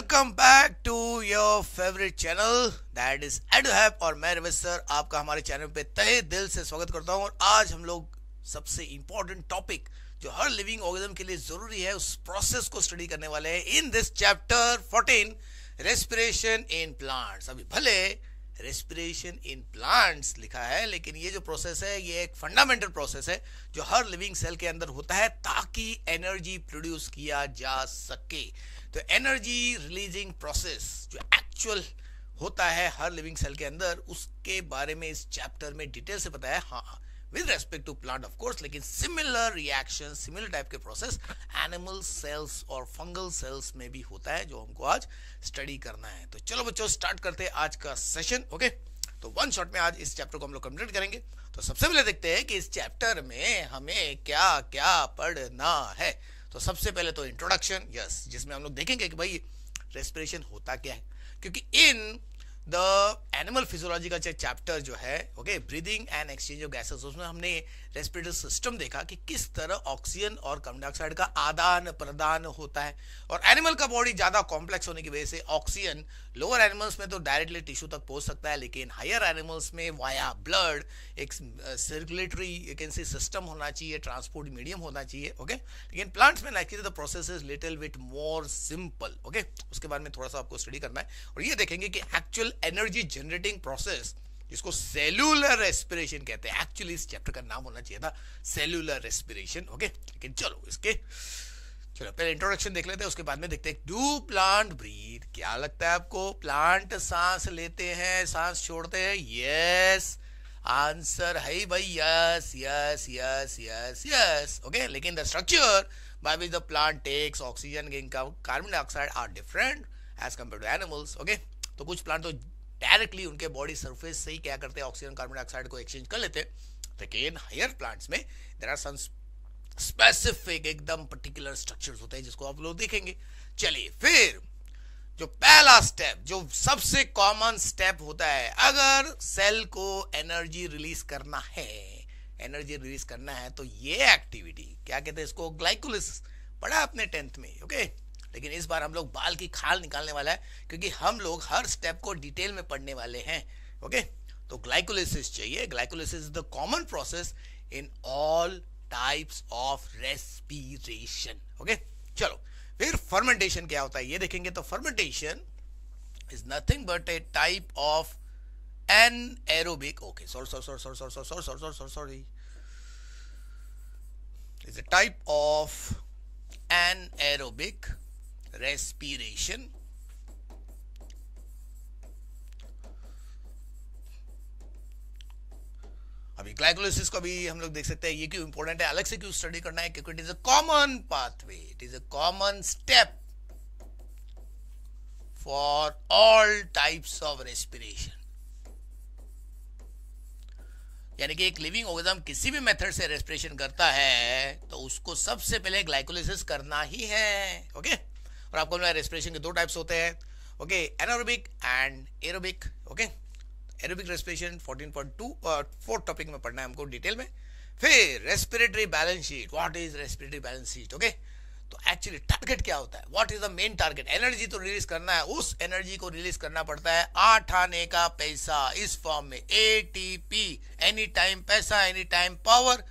Welcome back to your favourite channel that is एडहैप और मैं रमेश सर आपका हमारे चैनल पे तहे दिल से स्वागत करता हूं और आज हम लोग सबसे इम्पोर्टेंट टॉपिक जो हर लिविंग ऑर्गेनिज्म के लिए जरूरी है उस प्रोसेस को स्टडी करने वाले हैं in this chapter 14 respiration in plants अभी भले रेस्पिरेशन इन प्लांट्स लिखा है लेकिन ये जो प्रोसेस है ये एक फंडामेंटल प्रोसेस है जो हर लिविंग सेल के अंदर होता है ताकि एनर्जी प्रोड्यूस किया जा सके तो एनर्जी रिलीजिंग प्रोसेस जो एक्चुअल होता है हर लिविंग सेल के अंदर उसके बारे में इस चैप्टर में डिटेल से बताया हाँ with respect to plant of course लेकिन सिमिलर रिएक्शन सिमिलर टाइप के प्रोसेस एनिमल सेल्स और फंगल सेल्स में भी होता है जो हमको आज स्टडी करना है तो चलो बच्चों स्टार्ट करते हैं आज का सेशन ओके तो वन शॉट में आज इस चैप्टर को हम लोग कंप्लीट करेंगे तो सबसे पहले देखते हैं कि इस चैप्टर में हमें क्या क्या पढ़ना है तो सबसे पहले तो इंट्रोडक्शन यस जिसमें हम लोग देखेंगे कि भाई रेस्पिरेशन होता क्या है क्योंकि इन द एनिमल फिजोलॉजी का चैप्टर जो है okay breathing and exchange of gases उसमें हमने रेस्पिरेटरी सिस्टम देखा कि किस तरह ऑक्सीजन और कार्बन डाइऑक्साइड का आदान प्रदान होता है और एनिमल का बॉडी ज़्यादा कॉम्प्लेक्स होने की वजह से ऑक्सीजन लोअर एनिमल्स में तो डायरेक्टली टिश्यू तक पहुंच सकता है लेकिन हायर एनिमल्स में वाया ब्लड एक सर्कुलेटरी कैंसी सिस्टम होना चाहिए ट्रांसपोर्ट मीडियम होना चाहिए ओके लेकिन प्लांट्स में like the process is little bit more simple okay उसके बारे में थोड़ा सा आपको स्टडी करना है और ये देखेंगे कि एक्चुअल एनर्जी जनरेटिंग प्रोसेस जिसको सेलुलर रेस्पिरेशन कहते हैं एक्चुअली इस चैप्टर का नाम होना चाहिए था सेलुलर रेस्पिरेशन ओके लेकिन चलो इसके चलो पहले इंट्रोडक्शन देख लेते हैं उसके बाद में देखते हैं डू प्लांट ब्रीथ क्या लगता है आपको प्लांट सांस लेते हैं सांस छोड़ते हैं यस आंसर है भाई yes yes yes yes yes okay लेकिन the structure by which the plant takes oxygen carbon dioxide are different as as to animals okay तो कुछ प्लांट तो डायरेक्टली उनके बॉडी सर्फेस से ही क्या करते हैं ऑक्सीजन कार्बन डाइऑक्साइड को एक्सचेंज कर लेते हैं लेकिन हायर प्लांट्स में देर आर सन स्पेसिफिक एकदम पर्टिकुलर स्ट्रक्चर्स होते हैं जिसको आप लोग देखेंगे चलिए फिर जो पहला स्टेप जो सबसे कॉमन स्टेप होता है अगर सेल को एनर्जी रिलीज करना है एनर्जी रिलीज करना है तो ये एक्टिविटी क्या कहते हैं इसको ग्लाइकोलिस पढ़ा अपने टेंथ में ओके okay? लेकिन इस बार हम लोग बाल की खाल निकालने वाला है क्योंकि हम लोग हर स्टेप को डिटेल में पढ़ने वाले हैं ओके तो ग्लाइकोलिसिस चाहिए glycolysis is the common process in all types of respiration okay चलो फिर फर्मेंटेशन क्या होता है ये देखेंगे तो fermentation is nothing but a type of anaerobic okay sorry sorry sorry sorry sorry sorry sorry sorry sorry sorry is type of anaerobic respiration अभी glycolysis को भी हम लोग देख सकते हैं ये क्यों इंपॉर्टेंट है अलग से क्यों स्टडी करना है क्योंकि it is a common pathway it is a common step for all types of respiration यानी कि एक लिविंग ऑर्गेजम किसी भी मेथड से रेस्पिरेशन करता है तो उसको सबसे पहले ग्लाइकोलिसिस करना ही है ओके okay? और आपको मिला रेस्पिरेशन के दो टाइप्स होते हैं okay anaerobic and aerobic okay aerobic respiration 14.2 और फोर्थ टॉपिक में पढ़ना है हमको डिटेल में फिर respiratory balance sheet what is respiratory balance sheet okay तो एक्चुअली टारगेट क्या होता है what is the main target energy तो रिलीज करना है उस एनर्जी को रिलीज करना पड़ता है आठ आने का पैसा इस फॉर्म में A T P any time पैसा एनी टाइम पावर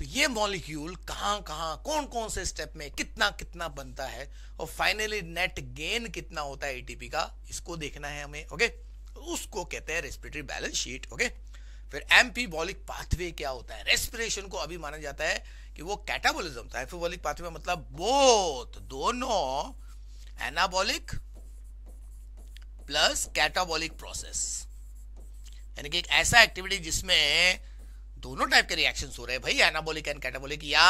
तो ये मॉलिक्यूल कहाँ कहाँ कौन कौन से स्टेप में कितना कितना बनता है और फाइनली नेट गेन कितना होता है एटीपी का इसको देखना है हमें ओके उसको कहते हैं रेस्पिरेटरी बैलेंस शीट ओके फिर एम्पीबॉलिक पाथवे क्या होता है रेस्पिरेशन को अभी माना जाता है कि वो कैटाबोलिज्म था पाथवे मतलब बोथ दोनों एनाबॉलिक प्लस कैटाबॉलिक प्रोसेस यानी कि एक ऐसा एक्टिविटी जिसमें दोनों टाइप के रिएक्शन हो रहे हैं भाई एनाबोलिक एंड कैटाबोलिक या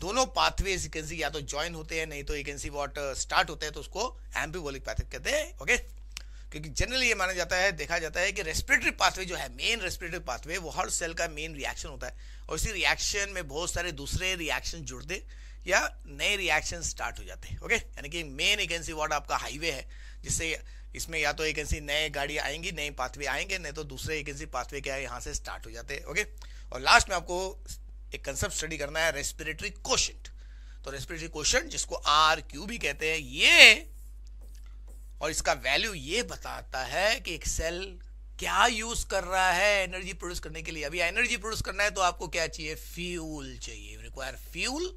दोनों पाथवेज यू कैन सी या तो ज्वाइन होते हैं नहीं तो you can see what start होते हैं तो उसको एम्बीबोलिक पैथ कहते हैं ओके क्योंकि जनरली ये माना जाता है देखा जाता है कि रेस्पिरेटरी पाथवे जो है मेन रेस्पिरेटरी पाथवे वो हर सेल का मेन रिएक्शन होता है और इसी रिएक्शन में बहुत सारे दूसरे रिएक्शन जुड़ते या नए रिएक्शन स्टार्ट हो जाते हैं ओके यानी कि मेन एकेंसी वार्ड आपका हाईवे है जिससे इसमें या तो एकेंसी नए गाड़ी आएंगी नए पाथवे आएंगे नहीं तो दूसरे एकेंसी पाथवे क्या है यहाँ से स्टार्ट हो जाते हैं ओके और लास्ट में आपको एक कंसेप्ट स्टडी करना है रेस्पिरेटरी क्वेश्चन तो रेस्पिरेटरी क्वेश्चन जिसको आर क्यू भी कहते हैं ये और इसका वैल्यू ये बताता है कि एक सेल क्या यूज कर रहा है एनर्जी प्रोड्यूस करने के लिए अभी एनर्जी प्रोड्यूस करना है तो आपको क्या चाहिए फ्यूल चाहिए रिक्वायर फ्यूल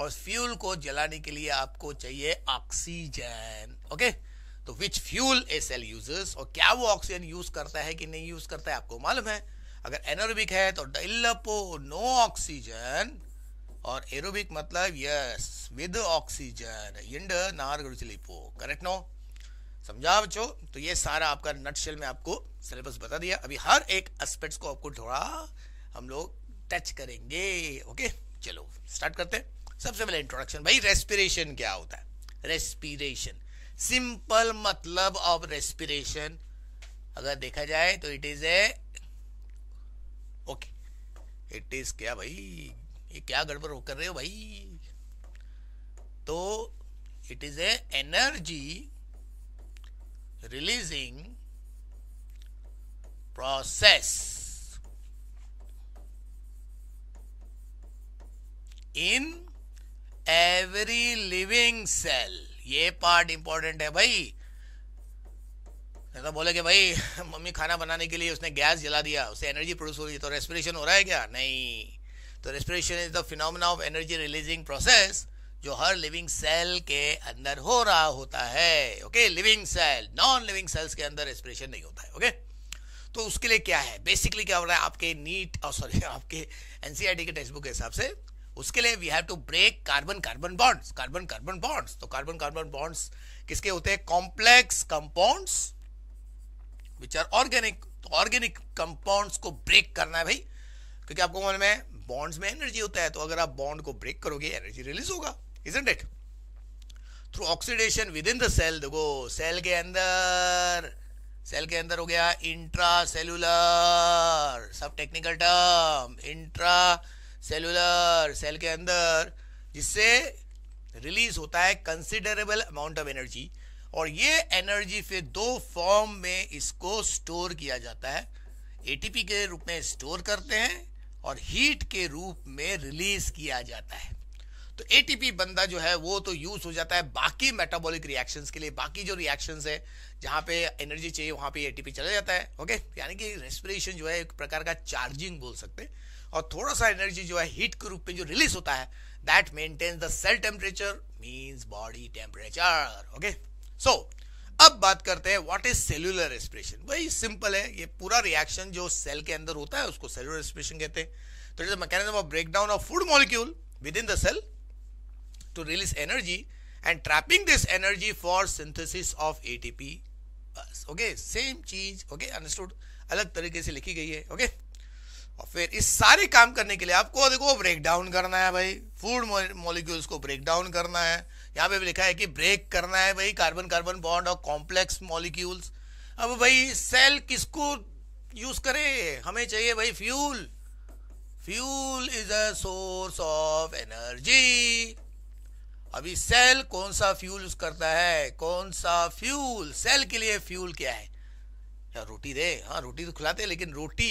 और फ्यूल को जलाने के लिए आपको चाहिए ऑक्सीजन ओके तो which fuel a cell uses और क्या वो ऑक्सीजन यूज करता है कि नहीं यूज करता है आपको मालूम है अगर एनोरोबिक है तो डिल्लपो नो ऑक्सीजन और एरोबिक मतलब यस विद ऑक्सीजन इंड नार गुरुचलिपो करेक्ट नो समझा बच्चों तो ये सारा आपका नटशेल में आपको सिलेबस बता दिया अभी हर एक एस्पेक्ट्स को आपको थोड़ा हम लोग टच करेंगे ओके चलो स्टार्ट करते हैं सबसे पहले इंट्रोडक्शन भाई रेस्पिरेशन क्या होता है रेस्पिरेशन सिंपल मतलब ऑफ रेस्पिरेशन अगर देखा जाए तो it is a okay it is क्या भाई ये क्या गड़बड़ कर रहे हो भाई तो it is a energy releasing process in every living cell ये पार्ट इंपॉर्टेंट है भाई नहीं तो बोले कि भाई मम्मी खाना बनाने के लिए उसने गैस जला दिया उससे एनर्जी प्रोड्यूस हो रही है तो रेस्पिरेशन हो रहा है क्या नहीं तो respiration is the phenomena of energy releasing process जो हर लिविंग सेल के अंदर हो रहा होता है okay living cell non living cells के अंदर रेस्पिरेशन नहीं होता है ओके तो उसके लिए क्या है बेसिकली क्या हो रहा है आपके नीट और oh, सॉरी आपके एनसीईआरटी e के टेक्स्ट बुक के हिसाब से उसके लिए we have to break carbon carbon bonds carbon carbon bonds तो कार्बन कार्बन बॉन्ड्स किसके होते हैं complex compounds which are organic तो ऑर्गेनिक कंपाउंड्स को ब्रेक करना है भाई क्योंकि आपको मालूम है बॉन्ड्स में एनर्जी होता है तो अगर आप बॉन्ड को ब्रेक करोगे एनर्जी रिलीज होगा इजेंट it through oxidation within the cell देखो सेल के अंदर सेल के अंदर हो गया इंट्रा सेलुलर सब technical term intracellular cell के अंदर जिससे रिलीज होता है कंसिडरेबल अमाउंट ऑफ एनर्जी और ये एनर्जी फिर दो फॉर्म में इसको स्टोर किया जाता है एटीपी के रूप में स्टोर करते हैं और हीट के रूप में रिलीज किया जाता है तो एटीपी बंदा जो है वो तो यूज हो जाता है बाकी मेटाबॉलिक रिएक्शंस के लिए बाकी जो रिएक्शंस है जहां पे एनर्जी चाहिए वहां पे एटीपी चला जाता है ओके यानी कि रेस्पिरेशन जो है एक प्रकार का चार्जिंग बोल सकते हैं और थोड़ा सा एनर्जी जो है हीट के रूप में जो रिलीज होता है that maintains the cell temperature means body temperature okay so so, अब बात करते हैं व्हाट इज सेल्यूलर एक्सप्रेशन वही सिंपल है ये पूरा रिएक्शन जो सेल के अंदर होता है उसको सेल्यूलर एक्सप्रेशन कहते हैं तो mechanism of break down of food molecule within the cell to release energy and trapping this energy for synthesis of ATP okay same चीज ओके अंडरस्टूड अलग तरीके से लिखी गई है ओके okay? और फिर इस सारे काम करने के लिए आपको देखो ब्रेक डाउन करना है भाई फूड मॉलिक्यूल्स को ब्रेक डाउन करना है यहाँ पे भी लिखा है कि ब्रेक करना है भाई कार्बन कार्बन बॉन्ड और कॉम्प्लेक्स मॉलिक्यूल्स अब भाई सेल किसको यूज करे हमें चाहिए भाई fuel fuel is a source of energy अभी सेल कौन सा फ्यूल यूज करता है कौन सा फ्यूल सेल के लिए फ्यूल क्या है यार रोटी दे हाँ रोटी तो खिलाते लेकिन रोटी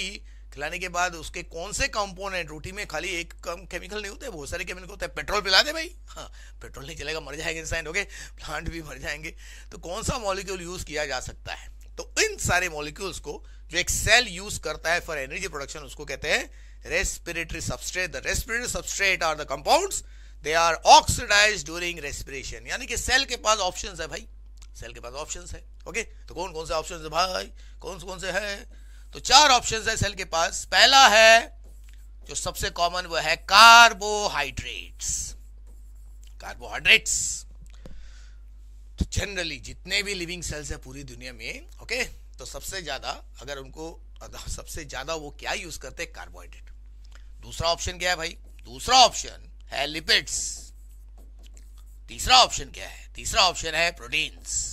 खिलाने के बाद उसके कौन से कंपोनेंट रोटी में खाली एक कम केमिकल नहीं होते बहुत सारे केमिकल होते हैं पेट्रोल पिला दे भाई हाँ पेट्रोल नहीं चलेगा मर जाएंगे इंसान ओके प्लांट भी मर जाएंगे तो कौन सा मॉलिक्यूल यूज़ किया जा सकता है तो इन सारे मॉलिक्यूल्स को जो एक सेल यूज करता है फॉर एनर्जी प्रोडक्शन उसको कहते हैं respiratory substrate the respiratory substrate are the compound they are oxidise during respiration यानी कि सेल के पास ऑप्शन है भाई सेल के पास ऑप्शन है ओके तो कौन कौन से ऑप्शन है भाई कौन कौन से है तो चार ऑप्शंस है सेल के पास पहला है जो सबसे कॉमन वो है कार्बोहाइड्रेट्स कार्बोहाइड्रेट्स तो जनरली जितने भी लिविंग सेल्स है पूरी दुनिया में ओके तो सबसे ज्यादा अगर उनको सबसे ज्यादा वो क्या यूज करते हैं कार्बोहाइड्रेट दूसरा ऑप्शन क्या है भाई दूसरा ऑप्शन है लिपिड्स तीसरा ऑप्शन क्या है तीसरा ऑप्शन है प्रोटीन्स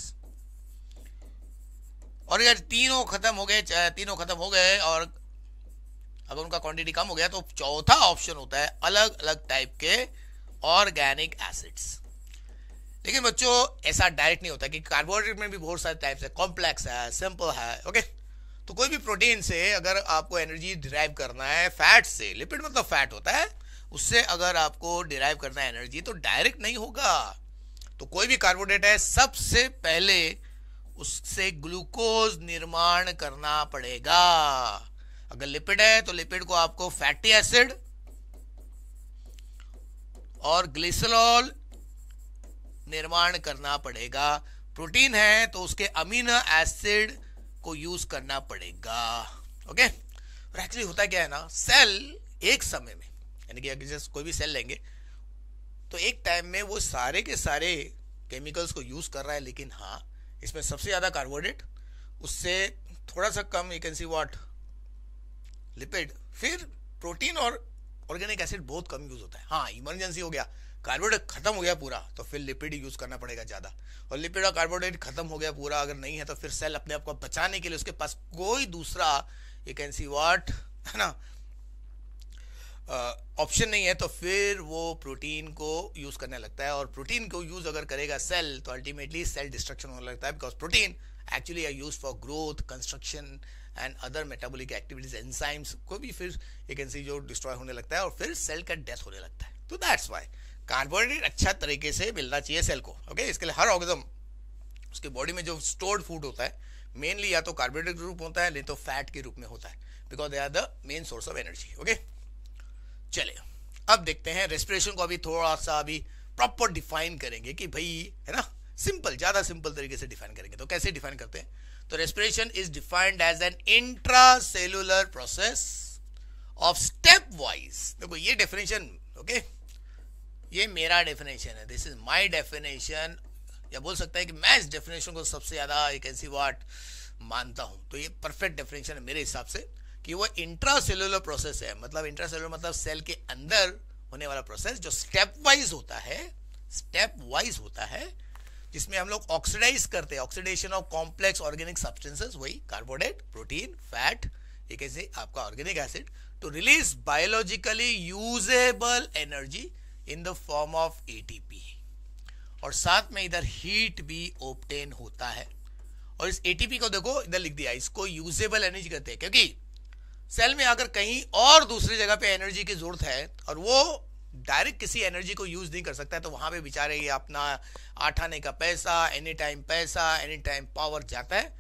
और यार तीनों खत्म हो गए तीनों खत्म हो गए और अगर उनका क्वांटिटी कम हो गया तो चौथा ऑप्शन होता है अलग अलग टाइप के ऑर्गेनिक एसिड्स लेकिन बच्चों ऐसा डायरेक्ट नहीं होता कि कार्बोहाइड्रेट में भी बहुत सारे टाइप्स है कॉम्प्लेक्स है सिंपल है ओके तो कोई भी प्रोटीन से अगर आपको एनर्जी डिराइव करना है फैट से लिपिड मतलब फैट होता है उससे अगर आपको डिराइव करना है एनर्जी तो डायरेक्ट नहीं होगा तो कोई भी कार्बोहाइड्रेट है सबसे पहले उससे ग्लूकोज निर्माण करना पड़ेगा अगर लिपिड है तो लिपिड को आपको फैटी एसिड और ग्लिसरॉल निर्माण करना पड़ेगा प्रोटीन है तो उसके अमीनो एसिड को यूज करना पड़ेगा ओके और एक्चुअली होता क्या है ना सेल एक समय में यानी कि अगर कोई भी सेल लेंगे तो एक टाइम में वो सारे के सारे केमिकल्स को यूज कर रहा है लेकिन हाँ इसमें सबसे ज़्यादा कार्बोहाइड्रेट उससे थोड़ा सा कम you can see what lipid फिर प्रोटीन और ऑर्गेनिक एसिड बहुत कम यूज़ होता है हाँ इमरजेंसी हो गया कार्बोडेट खत्म हो गया पूरा तो फिर लिपिड यूज़ करना पड़ेगा ज़्यादा और लिपिड और कार्बोडेट खत्म हो गया पूरा अगर नहीं है तो फिर सेल अपने आप को बचाने के लिए उसके पास कोई दूसरा यू कैन सी वॉट है ना ऑप्शन नहीं है तो फिर वो प्रोटीन को यूज़ करने लगता है और प्रोटीन को यूज़ अगर करेगा सेल तो अल्टीमेटली सेल डिस्ट्रक्शन होने लगता है because protein actually are use for growth construction and other metabolic activities enzymes को भी फिर एक एनसी जो डिस्ट्रॉय होने लगता है और फिर सेल का डेथ होने लगता है तो दैट्स वाई कार्बोहाइड्रेट अच्छा तरीके से मिलना चाहिए सेल को ओके okay? इसके लिए हर ऑर्गेजम उसके बॉडी में जो स्टोर्ड फूड होता है मेनली या तो कार्बोहाइड्रेट के रूप होता है नहीं तो फैट के रूप में होता है because they are the main source of energy okay चले अब देखते हैं रेस्पिरेशन को अभी थोड़ा सा अभी प्रॉपर डिफाइन करेंगे कि भाई है ना सिंपल ज़्यादा सिंपल तरीके से डिफाइन करेंगे तो कैसे डिफाइन करते हैं तो respiration is defined as an intracellular process of step wise देखो ये डेफिनेशन ओके ये मेरा डेफिनेशन है दिस इज माय डेफिनेशन या बोल सकता है कि मैं इस डेफिनेशन को सबसे ज़्यादा एक ऐसी वाट मानता हूं तो ये परफेक्ट डेफिनेशन है मेरे हिसाब से कि वो इंट्रासेलुलर प्रोसेस है मतलब इंट्रासेलुलर मतलब सेल के अंदर होने वाला प्रोसेस जो स्टेप वाइज होता है स्टेप वाइज होता है जिसमें हम लोग ऑक्सीडाइज करते हैं oxidation of complex organic substances वही कार्बोडेट प्रोटीन फैट ये कैसे आपका organic acid to release biologically usable energy in the form of ATP और साथ में इधर हीट भी ओपटेन होता है और इस एटीपी को देखो इधर लिख दिया इसको यूजेबल एनर्जी कहते हैं क्योंकि सेल में अगर कहीं और दूसरी जगह पे एनर्जी की जरूरत है और वो डायरेक्ट किसी एनर्जी को यूज नहीं कर सकता है तो वहां पे बेचारे ये अपना आठाने का पैसा एनी टाइम पैसा एनी टाइम पावर जाता है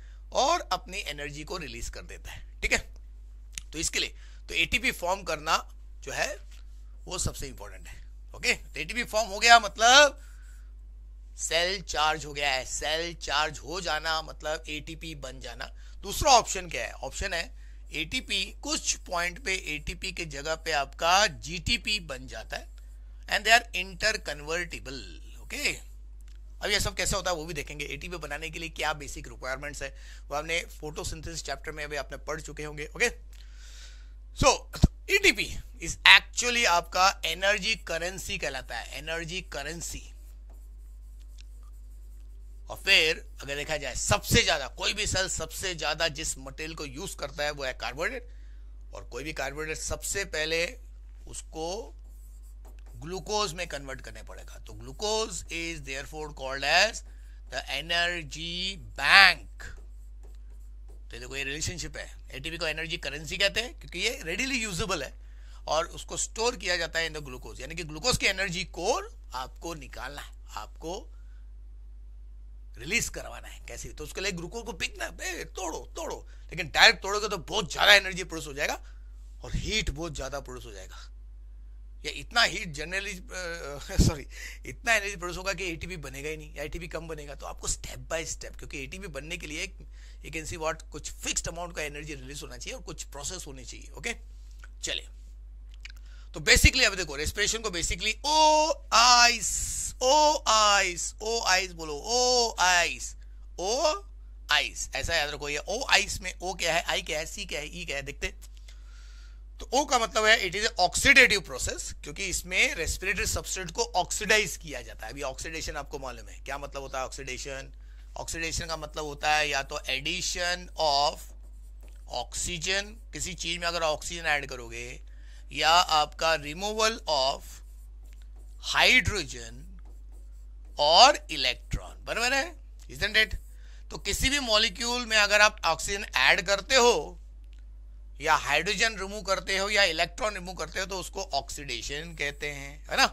और अपनी एनर्जी को रिलीज कर देता है ठीक है तो इसके लिए तो एटीपी फॉर्म करना जो है वो सबसे इंपॉर्टेंट है ओके ए एटीपी फॉर्म हो गया मतलब सेल चार्ज हो गया है सेल चार्ज हो जाना मतलब एटीपी बन जाना दूसरा ऑप्शन क्या है ऑप्शन है एटीपी कुछ पॉइंट पे एटीपी के जगह पे आपका जीटीपी बन जाता है and they are interconvertible okay अब ये सब कैसे होता है वो भी देखेंगे एटीपी बनाने के लिए क्या बेसिक रिक्वायरमेंट्स है वो हमने फोटोसिंथेसिस चैप्टर में अभी आपने पढ़ चुके होंगे okay so ATP is actually आपका एनर्जी करेंसी कहलाता है एनर्जी करेंसी और फिर अगर देखा जाए सबसे ज़्यादा कोई भी सेल सबसे ज़्यादा जिस मटेरियल को यूज़ करता है वो है कार्बोहाइड्रेट और कोई भी कार्बोहाइड्रेट सबसे पहले उसको ग्लूकोज में कन्वर्ट करने पड़ेगा तो glucose is therefore called as the energy bank तो देखो ये रिलेशनशिप है एटीपी को एनर्जी करेंसी कहते हैं क्योंकि ये रेडीली यूजेबल है और उसको स्टोर किया जाता है इन द ग्लूकोज यानी कि ग्लूकोज की एनर्जी कोर आपको निकालना है आपको रिलीज करवाना है कैसे तो उसके लिए ग्लूकोज को बे तोड़ो तोड़ो लेकिन डायरेक्ट तोड़ोगे तो बहुत ज़्यादा एनर्जी प्रोड्यूस हो जाएगा और हीट बहुत ज़्यादा प्रोड्यूस हो जाएगा या इतना हीट जनरली सॉरी इतना एनर्जी प्रोड्यूस होगा कि ए बनेगा ही नहीं या ए कम बनेगा तो आपको स्टेप बाय स्टेप क्योंकि ए बनने के लिए यू कैन सी वॉट कुछ फिक्स्ड अमाउंट का एनर्जी रिलीज होना चाहिए और कुछ प्रोसेस होनी चाहिए ओके चलिए तो बेसिकली अब देखो रेस्पिरेशन को basically O I O ice O ice बोलो ओ आइस ओ आइस ऐसा याद रखो ये ओ आइस में ओ क्या है आई क्या है सी क्या है ई क्या है देखते तो ओ का मतलब है इट इज ऑक्सीडेटिव प्रोसेस क्योंकि इसमें रेस्पिरेटरी सब्सटेंट को ऑक्सीडाइज किया जाता है अभी ऑक्सीडेशन आपको मालूम है क्या मतलब होता है ऑक्सीडेशन ऑक्सीडेशन का मतलब होता है या तो एडिशन ऑफ ऑक्सीजन किसी चीज में अगर ऑक्सीजन ऐड करोगे या आपका रिमूवल ऑफ हाइड्रोजन और इलेक्ट्रॉन बराबर है इजेंट इट तो किसी भी मॉलिक्यूल में अगर आप ऑक्सीजन ऐड करते हो या हाइड्रोजन रिमूव करते हो या इलेक्ट्रॉन रिमूव करते हो तो उसको ऑक्सीडेशन कहते हैं है ना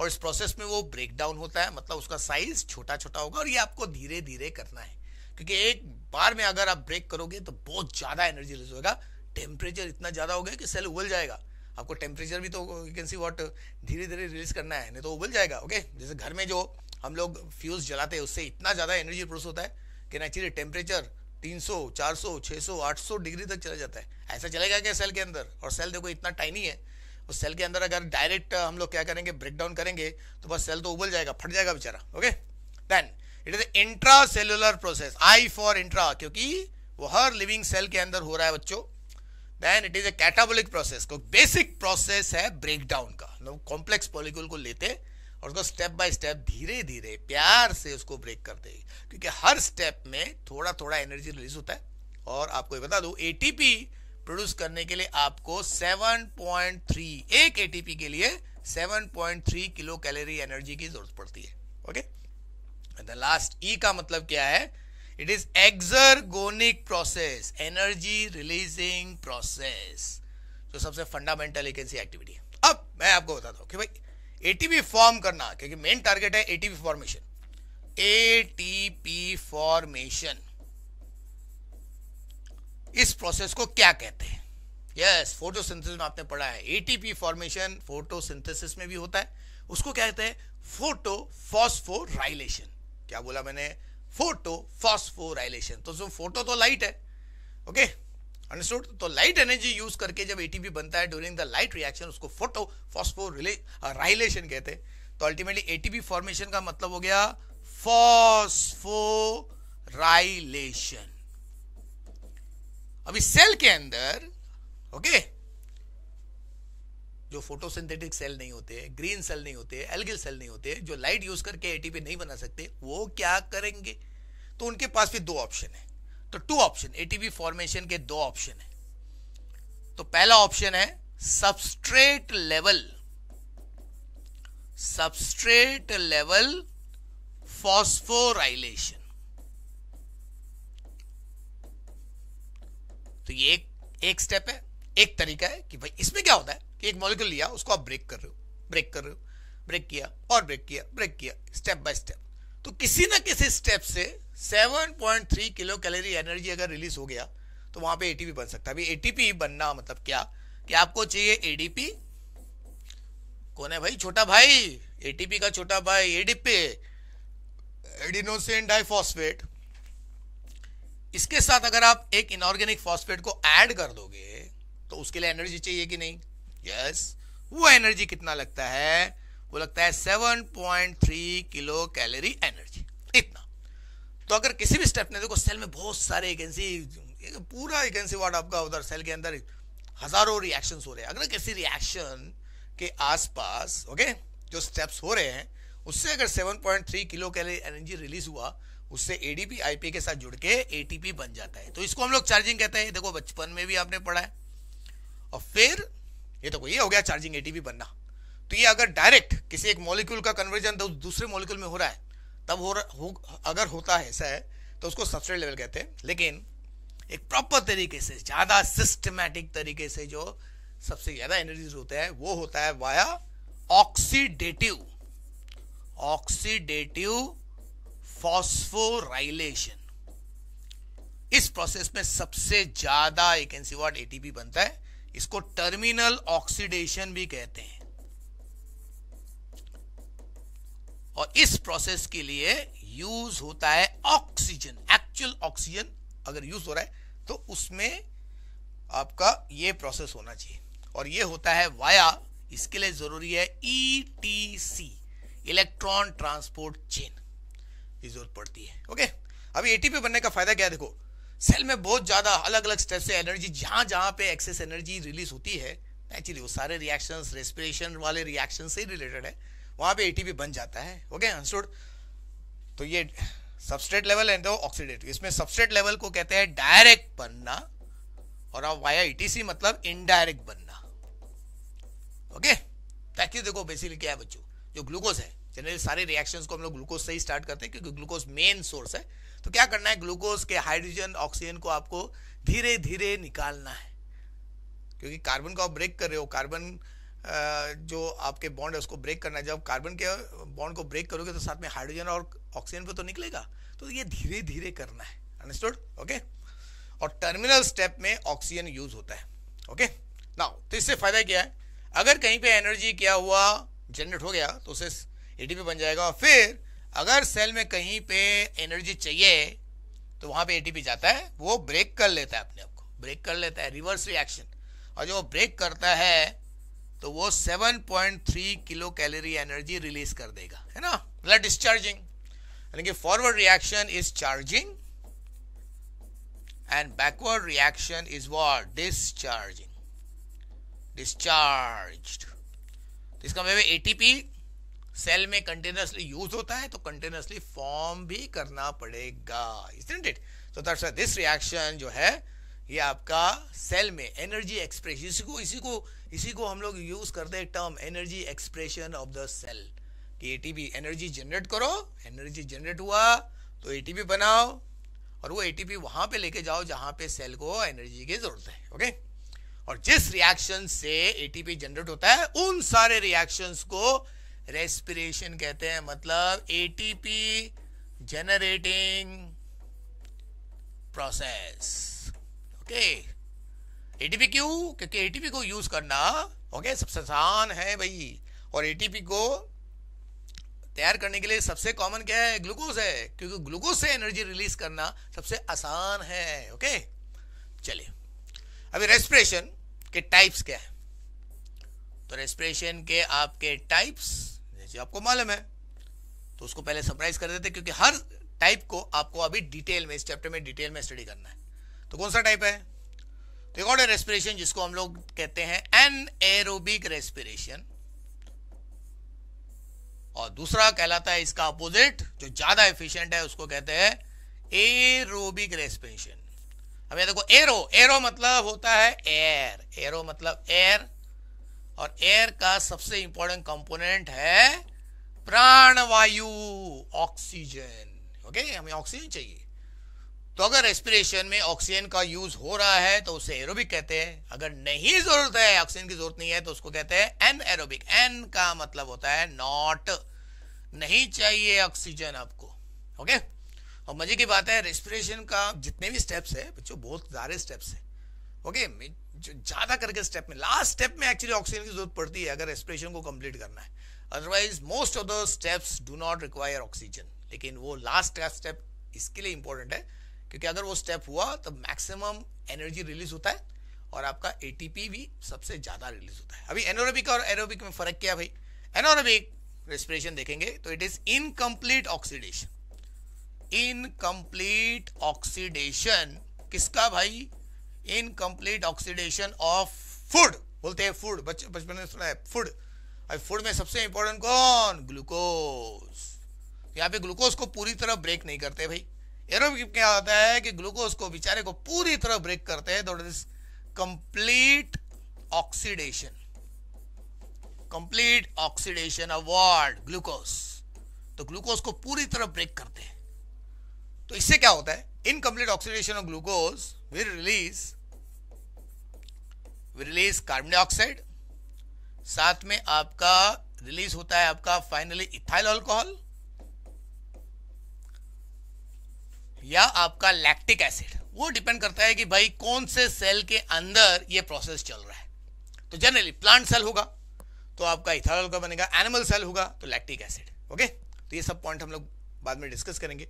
और इस प्रोसेस में वो ब्रेक डाउन होता है मतलब उसका साइज छोटा छोटा होगा और ये आपको धीरे धीरे करना है क्योंकि एक बार में अगर आप ब्रेक करोगे तो बहुत ज़्यादा एनर्जी लूज होगा टेम्परेचर इतना ज़्यादा हो गया कि सेल उबल जाएगा आपको टेम्परेचर भी तो यू कैन सी वॉट धीरे धीरे रिलीज करना है नहीं तो उबल जाएगा ओके जैसे घर में जो हम लोग फ्यूज़ जलाते हैं उससे इतना ज़्यादा एनर्जी प्रोड्यूस होता है कि नेचुरली टेम्परेचर 300, 400, 600, 800 डिग्री तक चला जाता है ऐसा चलेगा क्या सेल के अंदर और सेल देखो इतना टाइनी है उस सेल के अंदर अगर डायरेक्ट हम लोग क्या करेंगे ब्रेक डाउन करेंगे तो बस सेल तो उबल जाएगा फट जाएगा बेचारा okay then it is intracellular process I for intra क्योंकि वो हर लिविंग सेल के अंदर हो रहा है बच्चों then it is a catabolic process basic process है ब्रेकडाउन का कॉम्प्लेक्स मतलब मॉलिक्यूल को लेते हैं और उसको स्टेप बाय स्टेप धीरे धीरे प्यार से उसको ब्रेक कर देगी क्योंकि हर स्टेप में थोड़ा थोड़ा एनर्जी रिलीज होता है और आपको ये बता दू एटीपी प्रोड्यूस करने के लिए आपको 7.3 एक एटीपी के लिए 7.3 किलो कैलोरी एनर्जी की जरूरत पड़ती है ओके द लास्ट ई का मतलब क्या है it is exergonic process energy releasing process जो सबसे फंडामेंटल एक एक्टिविटी है अब मैं आपको बताता दू कि भाई एटीपी फॉर्म करना क्योंकि मेन टारगेट है एटीपी फॉर्मेशन एटीपी फॉर्मेशन इस प्रोसेस को क्या कहते हैं यस फोटोसिंथेसिस में आपने पढ़ा है एटीपी फॉर्मेशन फोटोसिंथेसिस में भी होता है उसको क्या कहते हैं फोटो फॉस्फोराइलेशन क्या बोला मैंने फोटो फॉस्फोराइलेशन तो फोटो तो लाइट है ओके okay? अंडरस्टूड तो लाइट एनर्जी यूज करके जब एटीपी बनता है ड्यूरिंग द लाइट रिएक्शन उसको फोटो राइलेशन कहते हैं तो अल्टीमेटली एटीपी फॉर्मेशन का मतलब हो गया राइलेशन अभी सेल के अंदर ओके जो फोटोसिंथेटिक सेल नहीं होते ग्रीन सेल नहीं होते एल्गिल सेल नहीं होते जो लाइट यूज करके एटीपी नहीं बना सकते वो क्या करेंगे तो उनके पास भी दो ऑप्शन है तो टू ऑप्शन एटीपी फॉर्मेशन के दो ऑप्शन है तो पहला ऑप्शन है substrate level substrate level phosphorylation तो ये एक, एक स्टेप है एक तरीका है कि भाई इसमें क्या होता है कि एक मॉलिक्यूल लिया उसको आप ब्रेक कर रहे हो ब्रेक कर रहे हो ब्रेक किया और ब्रेक किया ब्रेक किया स्टेप बाय स्टेप तो किसी ना किसी स्टेप से 7.3 किलो कैलोरी एनर्जी अगर रिलीज हो गया तो वहां पे एटीपी बन सकता है अभी एटीपी बनना मतलब क्या कि आपको चाहिए एडीपी कौन है भाई छोटा भाई एटीपी का छोटा भाई एडीपी एडिनोसिन डाइफॉस्फेट इसके साथ अगर आप एक इनऑर्गेनिक फॉस्फेट को ऐड कर दोगे तो उसके लिए एनर्जी चाहिए कि नहीं यस yes. वो एनर्जी कितना लगता है वो लगता है 7.3 किलो कैलोरी एनर्जी इतना तो अगर किसी भी स्टेप ने देखो सेल में बहुत सारे एगेंसी पूरा एगेंसी वार्ड आपका उधर सेल के अंदर हजारों रिएक्शन हो रहे हैं अगर किसी रिएक्शन के आसपास ओके जो स्टेप्स हो रहे हैं उससे अगर 7.3 किलो कैलोरी एनर्जी रिलीज हुआ उससे एडीपी आईपी के साथ जुड़ के एटीपी बन जाता है तो इसको हम लोग चार्जिंग कहते हैं देखो बचपन में भी आपने पढ़ा है और फिर ये देखो तो ये हो गया चार्जिंग एटीपी बनना तो ये अगर डायरेक्ट किसी एक मॉलिक्यूल का कन्वर्जन तो दूसरे मॉलिक्यूल में हो रहा है तब हो, हो अगर होता है ऐसा है तो उसको सबसे लेवल कहते हैं लेकिन एक प्रॉपर तरीके से ज़्यादा सिस्टमैटिक तरीके से जो सबसे ज़्यादा एनर्जी होता है वो होता है वाया ऑक्सीडेटिव ऑक्सीडेटिव फॉस्फोराइलेशन इस प्रोसेस में सबसे ज्यादा एक एनसीवाट एटीपी बनता है इसको टर्मिनल ऑक्सीडेशन भी कहते हैं और इस प्रोसेस के लिए यूज होता है ऑक्सीजन एक्चुअल ऑक्सीजन अगर यूज हो रहा है तो उसमें आपका ये प्रोसेस होना चाहिए और ये होता है वाया इसके लिए जरूरी है सी इलेक्ट्रॉन ट्रांसपोर्ट चेन की जरूरत पड़ती है ओके अभी एटीपी बनने का फायदा क्या है देखो सेल में बहुत ज्यादा अलग अलग स्टेप से एनर्जी जहां जहां पे एक्सेस एनर्जी रिलीज होती है एक्चुअली वो सारे रिएक्शंस रेस्पिरेशन वाले रिएक्शन से रिलेटेड है वहां पे एटीपी बन जाता है ओके अनसुड तो ये सबस्ट्रेट लेवल है तो ऑक्सीडेटिव इसमें सबस्ट्रेट लेवल को कहते हैं डायरेक्ट बनना और अब वाया ईटीसी मतलब इनडायरेक्ट बनना ओके ताकि देखो बेसिकली क्या है बच्चों जो ग्लूकोज है जनरली सारे रिएक्शंस को हम लोग ग्लूकोज से ही स्टार्ट करते हैं क्योंकि ग्लूकोज मेन सोर्स है तो क्या करना है ग्लूकोज के हाइड्रोजन ऑक्सीजन को आपको धीरे धीरे निकालना है क्योंकि कार्बन को आप ब्रेक कर रहे हो कार्बन जो आपके बॉन्ड है उसको ब्रेक करना है जब कार्बन के बॉन्ड को ब्रेक करोगे तो साथ में हाइड्रोजन और ऑक्सीजन पर तो निकलेगा तो ये धीरे धीरे करना है अंडरस्टूड ओके और टर्मिनल स्टेप में ऑक्सीजन यूज होता है ओके नाउ तो इससे फायदा क्या है अगर कहीं पे एनर्जी क्या हुआ जनरेट हो गया तो उसे एटीपी बन जाएगा और फिर अगर सेल में कहीं पे एनर्जी चाहिए तो वहां पे एटीपी जाता है वो ब्रेक कर लेता है अपने आप को ब्रेक कर लेता है रिवर्स रिएक्शन और जो ब्रेक करता है तो वो 7.3 किलो कैलोरी एनर्जी रिलीज कर देगा है ना मतलब डिस्चार्जिंग यानी कि forward reaction is charging and backward reaction is what discharging discharge इसका मतलब एटीपी सेल में कंटिन्यूसली यूज होता है तो कंटिन्यूसली फॉर्म भी करना पड़ेगा इट तो दिस रिएक्शन जो है ये आपका सेल में एनर्जी एक्सप्रेस इसी को इसी को इसी को हम लोग यूज़ करते हैं term energy expression of the cell कि एटीपी एनर्जी जनरेट करो एनर्जी जनरेट हुआ तो एटीपी बनाओ और वो एटीपी वहां पे लेके जाओ जहां पे सेल को एनर्जी की जरूरत है ओके और जिस रिएक्शन से एटीपी जनरेट होता है उन सारे रिएक्शंस को रेस्पिरेशन कहते हैं मतलब ATP process okay okay ATP क्यों क्योंकि एटीपी को यूज करना ओके सबसे आसान है भाई और एटीपी को तैयार करने के लिए सबसे कॉमन क्या है ग्लूकोज है क्योंकि ग्लूकोज से एनर्जी रिलीज करना सबसे आसान है ओके चलिए अभी रेस्पिरेशन के टाइप्स क्या है तो रेस्पिरेशन के आपके टाइप्स जैसे आपको मालूम है तो उसको पहले सरप्राइज कर देते क्योंकि हर टाइप को आपको अभी डिटेल में इस चैप्टर में डिटेल में स्टडी करना है तो कौन सा टाइप है रिकॉर्डेड रेस्पिरेशन जिसको हम लोग कहते हैं एन एरोबिक रेस्पिरेशन और दूसरा कहलाता है इसका अपोजिट जो ज्यादा एफिशिएंट है उसको कहते हैं एरोबिक रेस्पिरेशन अब ये देखो एरो एरो मतलब होता है एयर एरो मतलब एयर और एयर का सबसे इंपॉर्टेंट कंपोनेंट है प्राणवायु ऑक्सीजन ओके हमें ऑक्सीजन चाहिए तो अगर रेस्पिरेशन में ऑक्सीजन का यूज हो रहा है तो उसे एरोबिक कहते हैं अगर नहीं जरूरत है ऑक्सीजन की जरूरत नहीं है तो उसको कहते हैं एन एरोबिक एन का मतलब होता है नॉट नहीं चाहिए ऑक्सीजन आपको ओके और मजे की बात है रेस्पिरेशन का जितने भी स्टेप्स है बच्चों बहुत सारे स्टेप्स है ओके ज्यादा करके स्टेप में लास्ट स्टेप में एक्चुअली ऑक्सीजन की जरूरत पड़ती है अगर रेस्पिरेशन को कंप्लीट करना है otherwise most of the steps do not require oxygen लेकिन वो लास्ट स्टेप इसके लिए इंपॉर्टेंट है क्योंकि अगर वो स्टेप हुआ तो मैक्सिमम एनर्जी रिलीज होता है और आपका एटीपी भी सबसे ज्यादा रिलीज होता है अभी एनोरोबिक और एरोबिक में फर्क क्या भाई एनोरोबिक रेस्पिरेशन देखेंगे तो it is incomplete oxidation incomplete oxidation किसका भाई इनकम्प्लीट ऑक्सीडेशन ऑफ फूड बोलते हैं फूड बच्चे बचपन में सुना है फूड अभी फूड में सबसे इंपॉर्टेंट कौन ग्लूकोज यहाँ पे ग्लूकोज को पूरी तरह ब्रेक नहीं करते भाई एरोबिक क्या होता है कि ग्लूकोज को बेचारे को पूरी तरह ब्रेक करते हैं that is complete oxidation complete oxidation अवॉर्ड ग्लूकोज तो ग्लूकोज को पूरी तरह ब्रेक करते हैं तो इससे क्या होता है incomplete oxidation of glucose we release we release carbon dioxide साथ में आपका रिलीज होता है आपका फाइनली इथाइल अल्कोहल या आपका लैक्टिक एसिड वो डिपेंड करता है कि भाई कौन से सेल के अंदर ये प्रोसेस चल रहा है तो जनरली प्लांट सेल होगा तो आपका इथानॉल का बनेगा एनिमल सेल होगा तो लैक्टिक एसिड ओके तो ये सब पॉइंट हम लोग बाद में डिस्कस करेंगे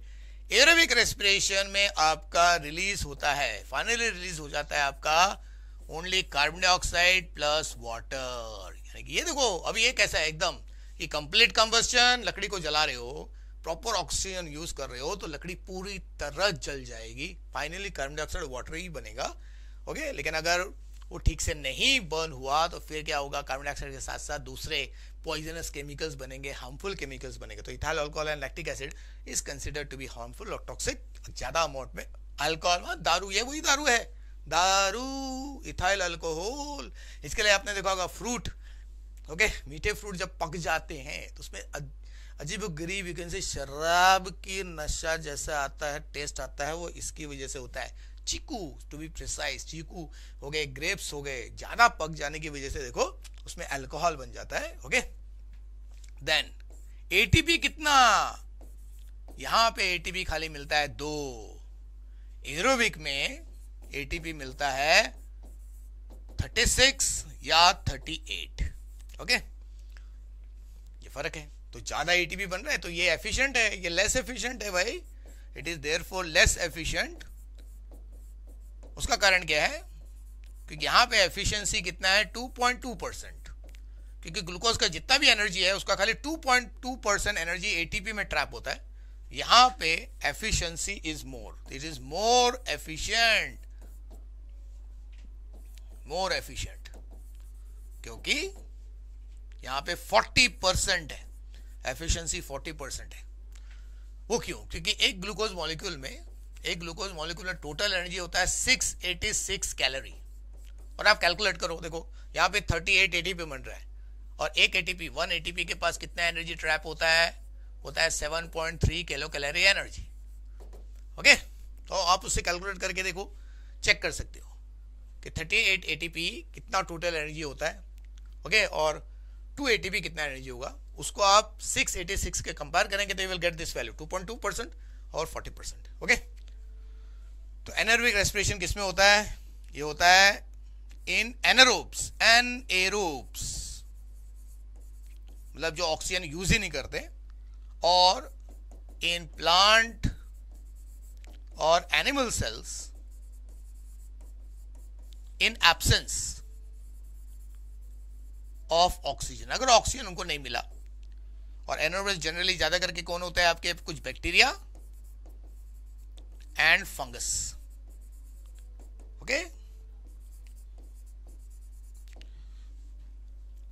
एरोबिक रेस्पिरेशन में आपका रिलीज होता है फाइनली रिलीज हो जाता है आपका only carbon dioxide plus water यानी कि ये देखो अभी ये कैसा है एकदम कि कंप्लीट कंबस्टन लकड़ी को जला रहे हो प्रॉपर ऑक्सीजन यूज कर रहे हो तो लकड़ी पूरी तरह जल जाएगी फाइनली कार्बन डाइऑक्साइड वाटर ही बनेगा ओके लेकिन अगर वो ठीक से नहीं बर्न हुआ तो फिर क्या होगा कार्बन डाइऑक्साइड के साथ साथ दूसरे पॉइजनस केमिकल्स बनेंगे हार्मफुल केमिकल्स बनेंगे तो ethyl alcohol and lactic acid is considered to be harmful और टॉक्सिक ज़्यादा अमाउंट में अल्कोहल हाँ दारू ये वही दारू है दारू इथाइल अल्कोहल इसके लिए आपने देखा होगा फ्रूट ओके मीठे फ्रूट जब पक जाते हैं तो उसमें अजीब गरीब यू कैन से शराब की नशा जैसा आता है टेस्ट आता है वो इसकी वजह से होता है चीकू टू बी प्रिसाइज चीकू हो गए ग्रेप्स हो गए ज्यादा पक जाने की वजह से देखो उसमें अल्कोहल बन जाता है ओके देन एटीपी कितना यहां पे एटीपी खाली मिलता है दो एरोबिक में एटीपी मिलता है 36 या 38 ओके ये फर्क है तो ज़्यादा एटीपी e बन रहा है तो ये एफिशिएंट है ये लेस एफिशिएंट है भाई it is therefore less efficient उसका कारण क्या है क्योंकि यहां पे एफिशिएंसी कितना है 2.2 परसेंट क्योंकि ग्लूकोज का जितना भी एनर्जी है उसका खाली 2.2 परसेंट एनर्जी एटीपी में ट्रैप होता है यहां पे efficiency is more it is more efficient more efficient क्योंकि यहां पे 40 परसेंट है एफिशिएंसी 40 परसेंट है वो क्यों क्योंकि एक ग्लूकोज मॉलिक्यूल में एक ग्लूकोज मॉलिक्यूल में टोटल एनर्जी होता है 686 कैलोरी और आप कैलकुलेट करो देखो यहाँ पे 38 एटीपी बन रहा है और एक एटीपी वन एटीपी के पास कितना एनर्जी ट्रैप होता है होता है 7.3 किलो कैलोरी एनर्जी ओके तो आप उससे कैलकुलेट करके देखो चेक कर सकते हो कि 38 एटीपी कितना टोटल एनर्जी होता है ओके और 2 एटीपी कितना एनर्जी होगा उसको आप 686 के कंपेयर करेंगे तो you will get this value 2.2 percent और 40 परसेंट ओके तो एनरोबिक रेस्पिरेशन किसमें होता है ये होता है इन एनरोब्स एन एरोब्स मतलब जो ऑक्सीजन यूज ही नहीं करते और इन प्लांट और animal cells in absence of oxygen अगर ऑक्सीजन उनको नहीं मिला और एनोरबस जनरली ज्यादा करके कौन होता है आपके कुछ बैक्टीरिया एंड फंगस ओके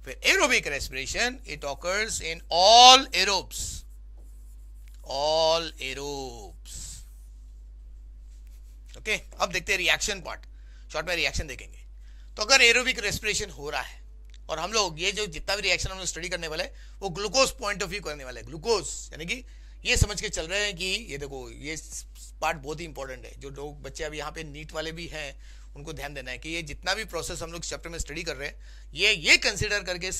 फिर aerobic respiration it occurs in all aerobes all aerobes okay अब देखते हैं रिएक्शन पार्ट शॉर्ट में रिएक्शन देखेंगे तो अगर एरोबिक रेस्पिरेशन हो रहा है और हम लोग ये जो जितना भी रिएक्शन हम लोग स्टडी करने वाले वो ग्लूकोज पॉइंट ऑफ व्यू करने वाले ग्लूकोज यानी कि ये समझ के चल रहे हैं कि ये देखो ये पार्ट बहुत ही इंपॉर्टेंट है जो लोग बच्चे अभी यहाँ पे नीट वाले भी हैं उनको ध्यान देना है कि ये जितना भी प्रोसेस हम लोग चैप्टर में स्टडी कर रहे हैं ये ये कंसिडर करके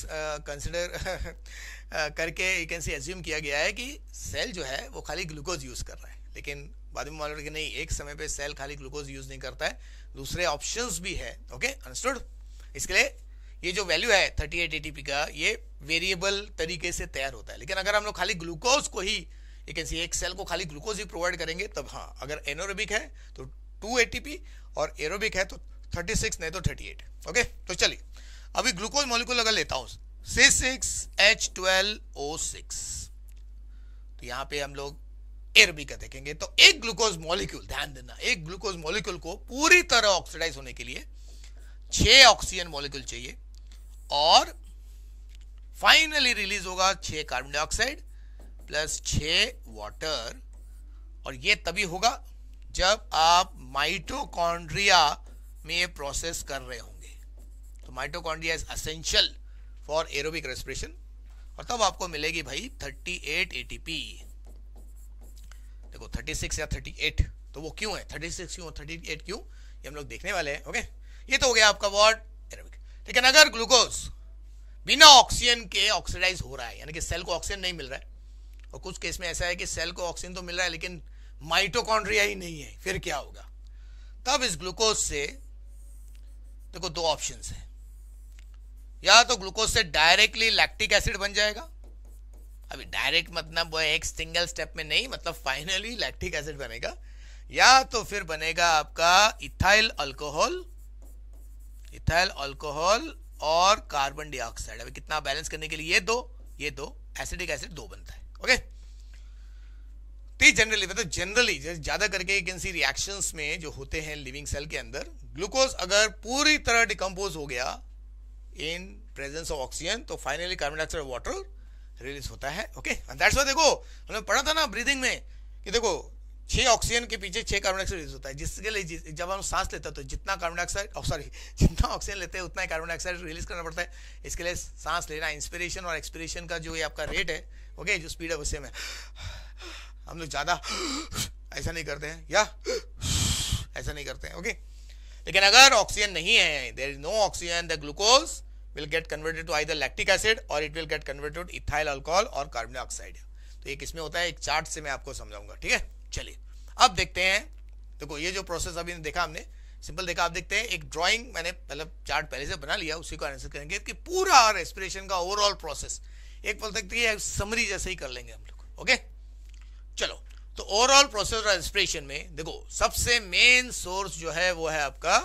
कंसिडर करके यू कैन सी एज्यूम किया गया है कि सेल जो है वो खाली ग्लूकोज यूज़ कर रहा है लेकिन बाद में मालूम कि नहीं एक समय पे सेल खाली ग्लूकोज यूज़ नहीं करता है दूसरे ऑप्शंस भी है ओके okay? अंडरस्टूड इसके लिए ये जो वैल्यू है थर्टी एट एटीपी का ये वेरिएबल तरीके से तैयार होता है लेकिन अगर हम लोग खाली ग्लूकोज को ही लेकिन एक सेल को खाली ग्लूकोज ही प्रोवाइड करेंगे तब हाँ अगर एनोरोबिक है तो टू एटीपी और एरोबिक है तो थर्टी सिक्स नहीं तो थर्टी एट ओके तो चलिए अभी ग्लूकोज मॉलिक्यूल अगर लेता हूँ six H twelve O six तो यहाँ पे हम लोग एरोबिक का देखेंगे तो एक ग्लूकोज मॉलिक्यूल ध्यान देना एक ग्लूकोज मॉलिक्यूल को पूरी तरह ऑक्सीडाइज होने के लिए छह ऑक्सीजन मॉलिक्यूल चाहिए और फाइनली रिलीज होगा छ कार्बन डाइऑक्साइड प्लस छ वाटर और ये तभी होगा जब आप माइटोकॉन्ड्रिया में प्रोसेस कर रहे होंगे तो mitochondria is essential for aerobic respiration और तब आपको मिलेगी भाई 38 एटीपी देखो 36 या 38 तो वो क्यों है 36 क्यों 38 क्यों ये हम लोग देखने वाले हैं ओके ये तो हो गया आपका वर्ड एरोबिक लेकिन अगर ग्लूकोज बिना ऑक्सीजन के ऑक्सीडाइज हो रहा है यानी कि सेल को ऑक्सीजन नहीं मिल रहा है और कुछ केस में ऐसा है कि सेल को ऑक्सीजन तो मिल रहा है लेकिन माइटोकॉन्ड्रिया ही नहीं है फिर क्या होगा तब इस ग्लूकोज से देखो दो ऑप्शन हैं या तो ग्लूकोज से डायरेक्टली लैक्टिक एसिड बन जाएगा अभी डायरेक्ट मतलब वो एक सिंगल स्टेप में नहीं मतलब फाइनली लैक्टिक एसिड बनेगा या तो फिर बनेगा आपका इथाइल अल्कोहल इथाइल अल्कोहल और कार्बन डाइऑक्साइड अभी कितना बैलेंस करने के लिए ये दो ये दो एसिडिक एसिड दो बनता है ओके तो जनरली मतलब जनरली ज्यादा करके कैंसी रिएक्शन में जो होते हैं लिविंग सेल के अंदर ग्लूकोज अगर पूरी तरह डिकम्पोज हो गया इन प्रेजेंस ऑफ ऑक्सीजन तो finally carbon dioxide water release होता है ओके okay? देखो हमने पढ़ा था ना ब्रीदिंग में कि देखो छह ऑक्सीजन के पीछे छह कार्बन डाइऑक्साइड रिलीज होता है जिसके लिए जब हम सांस लेते हैं तो जितना कार्बन डाइऑक्साइड सॉरी जितना ऑक्सीजन लेते हैं उतना ही कार्बन डाइऑक्साइड रिलीज करना पड़ता है इसके लिए सांस लेना इंस्पिरेशन और एक्सपिरेशन का जो ये आपका रेट है ओके जो स्पीड है उससे में हम लोग ज़्यादा ऐसा नहीं करते हैं या ऐसा नहीं करते हैं ओके लेकिन अगर ऑक्सीजन नहीं है there is no oxygen the glucose will get converted to either lactic acid or it will get converted ethyl alcohol और कार्बन डाइऑक्साइड तो ये किसमें होता है एक चार्ट से मैं आपको समझाऊंगा ठीक है चलिए अब देखते हैं देखो ये जो प्रोसेस अभी देखा हमने सिंपल देखा आप देखते हैं एक ड्राइंग मैंने पहले चार्ट पहले से बना लिया उसी को आंसर करेंगे कि पूरा रेस्पिरेशन का ओवरऑल प्रोसेस एक बोल सकते हैं समरी जैसे ही कर लेंगे हम लोग ओके चलो तो ओवरऑल प्रोसेस और एस्पिरेशन में देखो सबसे मेन सोर्स जो है वो है आपका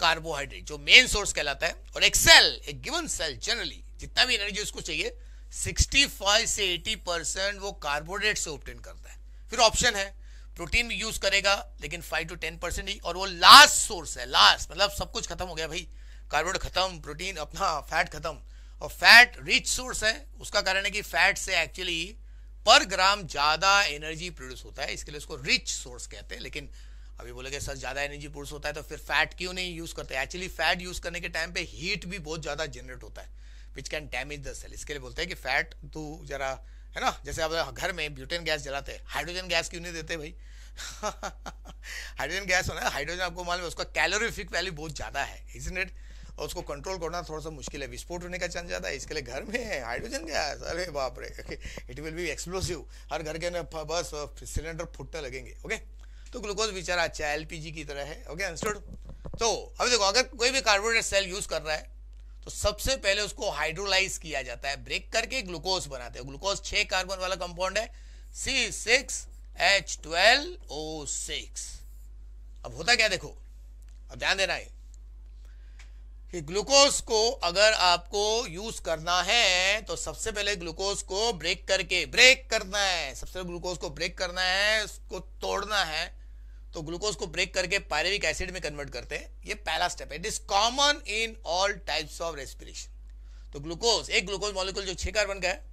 कार्बोहाइड्रेट जो मेन सोर्स कहलाता है और एक सेल एक गिवन सेल जनरली जितना भी एनर्जी उसको चाहिए 65 से 80 परसेंट वो कार्बोहाइड्रेट से ऑप्टेन करता है फिर ऑप्शन है प्रोटीन भी यूज करेगा लेकिन 5 टू 10 परसेंट ही और वो लास्ट सोर्स है लास्ट मतलब सब कुछ खत्म हो गया भाई कार्बोहाइड्रेट खत्म प्रोटीन अपना फैट खत्म और फैट रिच सोर्स है उसका कारण है कि फैट से एक्चुअली पर ग्राम ज्यादा एनर्जी प्रोड्यूस होता है इसके लिए उसको रिच सोर्स कहते हैं लेकिन अभी बोलेगे सर ज्यादा एनर्जी प्रोड्यूस होता है तो फिर फैट क्यों नहीं यूज करते एक्चुअली फैट यूज करने के टाइम पे हीट भी बहुत ज्यादा जनरेट होता है which can damage the cell इसके लिए बोलते हैं कि फैट तू जरा है ना जैसे आप घर में ब्यूटेन गैस जलाते हैं हाइड्रोजन गैस क्यों नहीं देते भाई हाइड्रोजन गैस होना है हाइड्रोजन आपको मालूम है उसका कैलोरीफिक वैल्यू बहुत ज़्यादा है इजन और उसको कंट्रोल करना थोड़ा सा मुश्किल है विस्फोट होने का चांस ज़्यादा है इसके लिए घर में है हाइड्रोजन गैस अरे बाप रे इट विल बी एक्सप्लोसिव हर घर के अंदर बस सिलेंडर फुटने लगेंगे ओके तो ग्लूकोज बेचारा अच्छा एल की तरह है ओके अंडरस्टूड तो अभी देखो अगर कोई भी कार्बोहाइड्रेट सेल यूज़ कर रहा है तो सबसे पहले उसको हाइड्रोलाइज किया जाता है ब्रेक करके ग्लूकोज बनाते हैं ग्लूकोज छह कार्बन वाला कंपाउंड है C six H twelve O six अब होता क्या देखो अब ध्यान देना है कि ग्लूकोज को अगर आपको यूज करना है तो सबसे पहले ग्लूकोज को ब्रेक करके ब्रेक करना है सबसे पहले ग्लूकोज को ब्रेक करना है उसको तोड़ना है तो ग्लूकोज को ब्रेक करके पायरेविक एसिड में कन्वर्ट करते हैं ये पहला स्टेप है it is common in all types of respiration तो ग्लूकोज एक ग्लूकोज मॉलिक्यूल जो छह कार्बन का है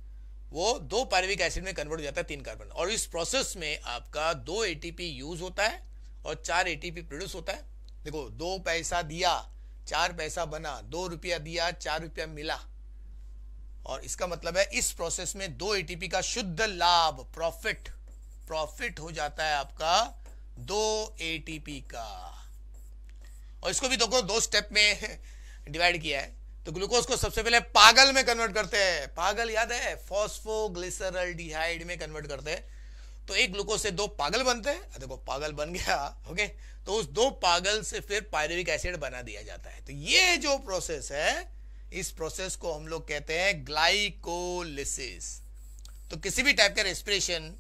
वो दो पायरेविक एसिड में कन्वर्ट हो जाता है तीन कार्बन और इस प्रोसेस में आपका दो एटीपी यूज होता है और चार एटीपी प्रोड्यूस होता है देखो दो पैसा दिया चार पैसा बना दो रुपया दिया चार रुपया मिला और इसका मतलब है इस प्रोसेस में दो एटीपी का शुद्ध लाभ प्रॉफिट प्रॉफिट हो जाता है आपका दो एटीपी का और इसको भी देखो तो दो स्टेप में डिवाइड किया है तो ग्लूकोज को सबसे पहले पागल में कन्वर्ट करते हैं पागल याद है डिहाइड में कन्वर्ट करते हैं तो एक ग्लूकोज से दो पागल बनते हैं देखो पागल बन गया ओके तो उस दो पागल से फिर पायरविक एसिड बना दिया जाता है तो ये जो प्रोसेस है इस प्रोसेस को हम लोग कहते हैं ग्लाइकोलिसिस तो किसी भी टाइप का रेस्पिरेशन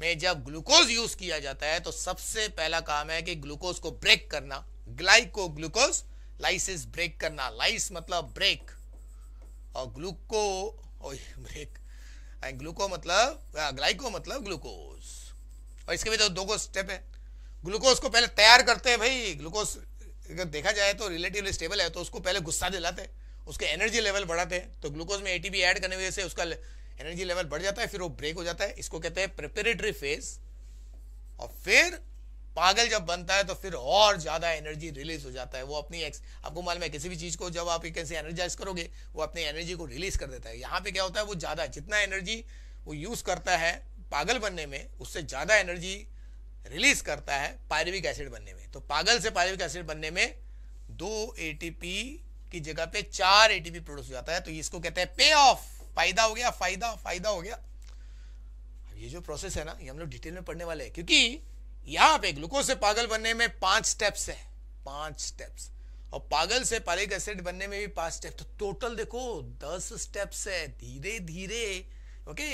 में जब ग्लूकोज यूज किया जाता है तो सबसे पहला काम है कि ग्लूकोज को ब्रेक करना ग्लाइको ग्लूकोज लाइसिस ब्रेक करना लाइस मतलब ब्रेक और ग्लूको ब्रेक ग्लूको मतलब ग्लाइको मतलब ग्लूकोज और इसके भी तो दो को स्टेप है ग्लूकोज को पहले तैयार करते हैं भाई ग्लूकोज अगर देखा जाए तो रिलेटिवली स्टेबल है तो उसको पहले गुस्सा दिलाते हैं उसके एनर्जी लेवल बढ़ाते हैं तो ग्लूकोज में एटीपी ऐड करने वजह से उसका एनर्जी लेवल बढ़ जाता है फिर वो ब्रेक हो जाता है इसको कहते हैं प्रिपेरेटरी फेज और फिर पागल जब बनता है तो फिर और ज्यादा एनर्जी रिलीज हो जाता है वो अपनी एक्स आपको मालूम है किसी भी चीज को जब आप कैसे एनर्जाइज करोगे वो अपनी एनर्जी को रिलीज कर देता है यहाँ पे क्या होता है वो ज्यादा जितना एनर्जी वो यूज करता है पागल बनने में उससे ज्यादा एनर्जी रिलीज करता है पायरविक एसिड बनने में तो पागल से पायरविक एसिड बनने में दो एटीपी की जगह पे चार एटीपी प्रोड्यूस हो जाता है तो इसको कहते हैं पे ऑफ फायदा हो गया फायदा फायदा हो गया अब ये जो प्रोसेस है ना ये हम लोग डिटेल में पढ़ने वाले हैं क्योंकि यहां पे ग्लूकोज से पागल बनने में पांच स्टेप्स है पांच स्टेप्स और पागल से पालिक एसिड बनने में भी पांच स्टेप तो टोटल देखो दस स्टेप्स है धीरे धीरे ओके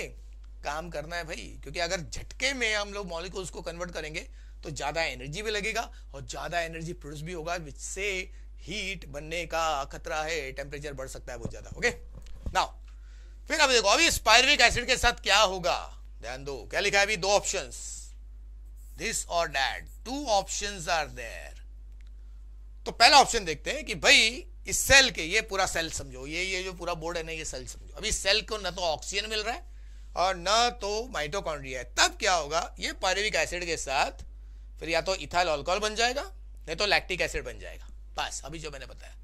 काम करना है भाई क्योंकि अगर झटके में हम लोग मॉलिक्यूल्स को कन्वर्ट करेंगे तो ज्यादा एनर्जी भी लगेगा और ज्यादा एनर्जी प्रोड्यूस भी होगा जिससे हीट बनने का खतरा है टेम्परेचर बढ़ सकता है बहुत ज्यादा ओके नाउ फिर अब देखो अभी स्पायरविक एसिड के साथ क्या होगा ध्यान दो क्या लिखा है अभी दो ऑप्शंस दिस और that two options are there तो पहला ऑप्शन देखते हैं कि भाई इस सेल के ये पूरा सेल समझो ये ये जो पूरा बोर्ड है ना ये सेल समझो अभी सेल को ना तो ऑक्सीजन मिल रहा है और ना तो माइटोकॉन्ड्रिया है तब क्या होगा ये पायरविक एसिड के साथ फिर या तो इथाइल अल्कोहल बन जाएगा नहीं तो लैक्टिक एसिड बन जाएगा बस अभी जो मैंने बताया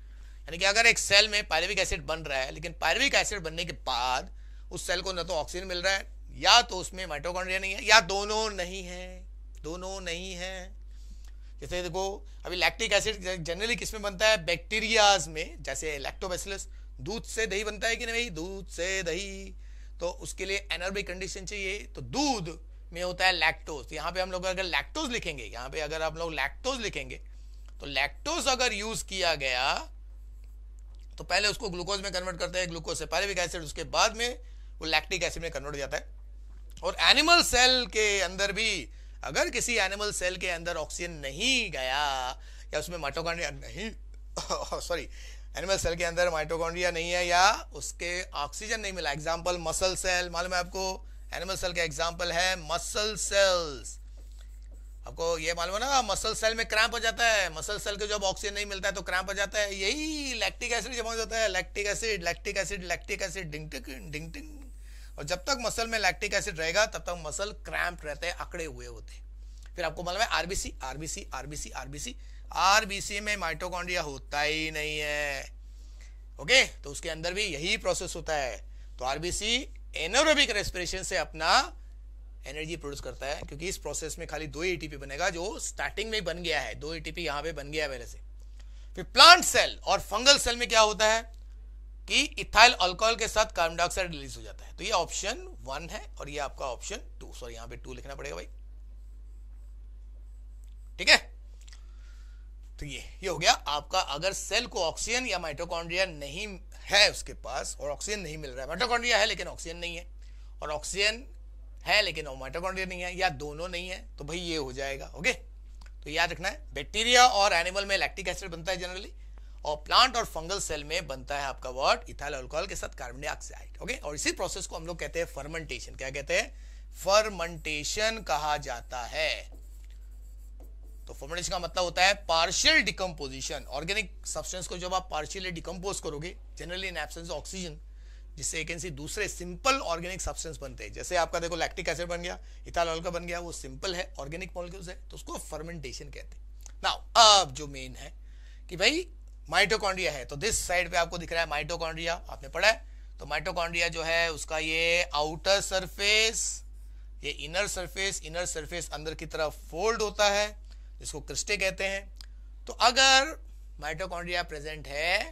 यानी कि अगर एक सेल में पायरविक एसिड बन रहा है लेकिन पायरविक एसिड बनने के बाद उस सेल को न तो ऑक्सीजन मिल रहा है या तो उसमें माइटोकॉन्ड्रिया नहीं है या दोनों नहीं है दोनों नहीं है जैसे देखो अभी लैक्टिक एसिड जनरली किस में बनता है बैक्टीरियाज में जैसे लैक्टोबैसिलस दूध से दही बनता है कि नहीं भाई दूध से दही तो उसके लिए एनर्बिक कंडीशन चाहिए तो दूध में होता है लैक्टोज यहाँ पे हम लोग अगर लैक्टोज लिखेंगे यहाँ पे अगर हम लोग लैक्टोज लिखेंगे तो लैक्टोज अगर यूज किया गया तो पहले उसको ग्लूकोज में कन्वर्ट करते हैं ग्लूकोज से पैरविक एसिड उसके बाद में वो लैक्टिक एसिड में कन्वर्ट हो जाता है और एनिमल सेल के अंदर भी अगर किसी एनिमल सेल के अंदर ऑक्सीजन नहीं गया या उसमें माइटोकॉन्ड्रिया नहीं सॉरी एनिमल सेल के अंदर माइटोकॉन्ड्रिया नहीं है या उसके ऑक्सीजन नहीं मिला एग्जाम्पल मसल सेल मालूम है आपको एनिमल सेल का एग्जाम्पल है मसल सेल्स आपको ये मालूम है ना मसल सेल में क्रैम्प हो जाता है मसल सेल के जब ऑक्सीजन नहीं मिलता है तो क्रैम्प हो जाता है यही लैक्टिक एसिड जमा हो जाता है lactic acid lactic acid lactic acid डिंगटिक डिंगटिंग और जब तक मसल में लैक्टिक एसिड रहेगा तब तक मसल क्रैम्प रहते हैं अकड़े हुए होते हैं फिर आपको मालूम है RBC RBC RBC RBC RBC में माइटोकॉन्ड्रिया होता ही नहीं है ओके तो उसके अंदर भी यही प्रोसेस होता है तो आरबीसी एनोरोबिक रेस्पिरेशन से अपना एनर्जी प्रोड्यूस करता है क्योंकि इस प्रोसेस में खाली दो एटीपी बनेगा जो स्टार्टिंग में बन गया है दो एटीपी यहां पे बन गया है पहले से फिर प्लांट सेल और फंगल सेल में क्या होता है कि इथाइल अल्कोहल के साथ कार्बन डाइऑक्साइड रिलीज हो जाता है तो ये ऑप्शन वन है और ये आपका ऑप्शन टू सॉरी यहां पे टू लिखना पड़ेगा भाई ठीक है तो ये ये हो गया आपका अगर सेल को ऑक्सीजन या माइटोकॉन्ड्रिया नहीं है उसके पास और ऑक्सीजन नहीं मिल रहा है माइटोकॉन्ड्रिया है लेकिन ऑक्सीजन नहीं है और ऑक्सीजन है लेकिन ओमाटोकॉन्ड्रिया नहीं है या दोनों नहीं है तो भाई ये हो जाएगा ओके तो याद रखना है बैक्टीरिया और एनिमल में लैक्टिक एसिड बनता है जनरली और प्लांट और फंगल सेल में बनता है आपका वर्ड इथाइल अल्कोहल के साथ कार्बन डाइऑक्साइड ओके और इसी प्रोसेस को हम लोग कहते हैं फर्मेंटेशन क्या कहते हैं फर्मेंटेशन कहा जाता है तो फर्मेंटेशन का मतलब होता है पार्शियल डिकम्पोजिशन ऑर्गेनिक सब्सटेंस को जब आप पार्शियली डिकम्पोज करोगे जनरली इन एब्सेंस ऑक्सीजन जिससे एक एनसी दूसरे सिंपल ऑर्गेनिक सब्सटेंस बनते हैं जैसे आपका देखो लैक्टिक एसिड बन गया इथानॉल का बन गया वो सिंपल है ऑर्गेनिक मॉलिक्यूल्स है तो उसको फर्मेंटेशन कहते हैं नाउ अब जो मेन है कि भाई माइटोकॉन्ड्रिया है तो दिस साइड पे आपको दिख रहा है माइटोकॉन्ड्रिया आपने पढ़ा है तो माइटोकॉन्ड्रिया जो है उसका ये आउटर सरफेस ये इनर सरफेस इनर सरफेस अंदर की तरफ फोल्ड होता है जिसको क्रिस्टे कहते हैं तो अगर माइटोकॉन्ड्रिया प्रेजेंट है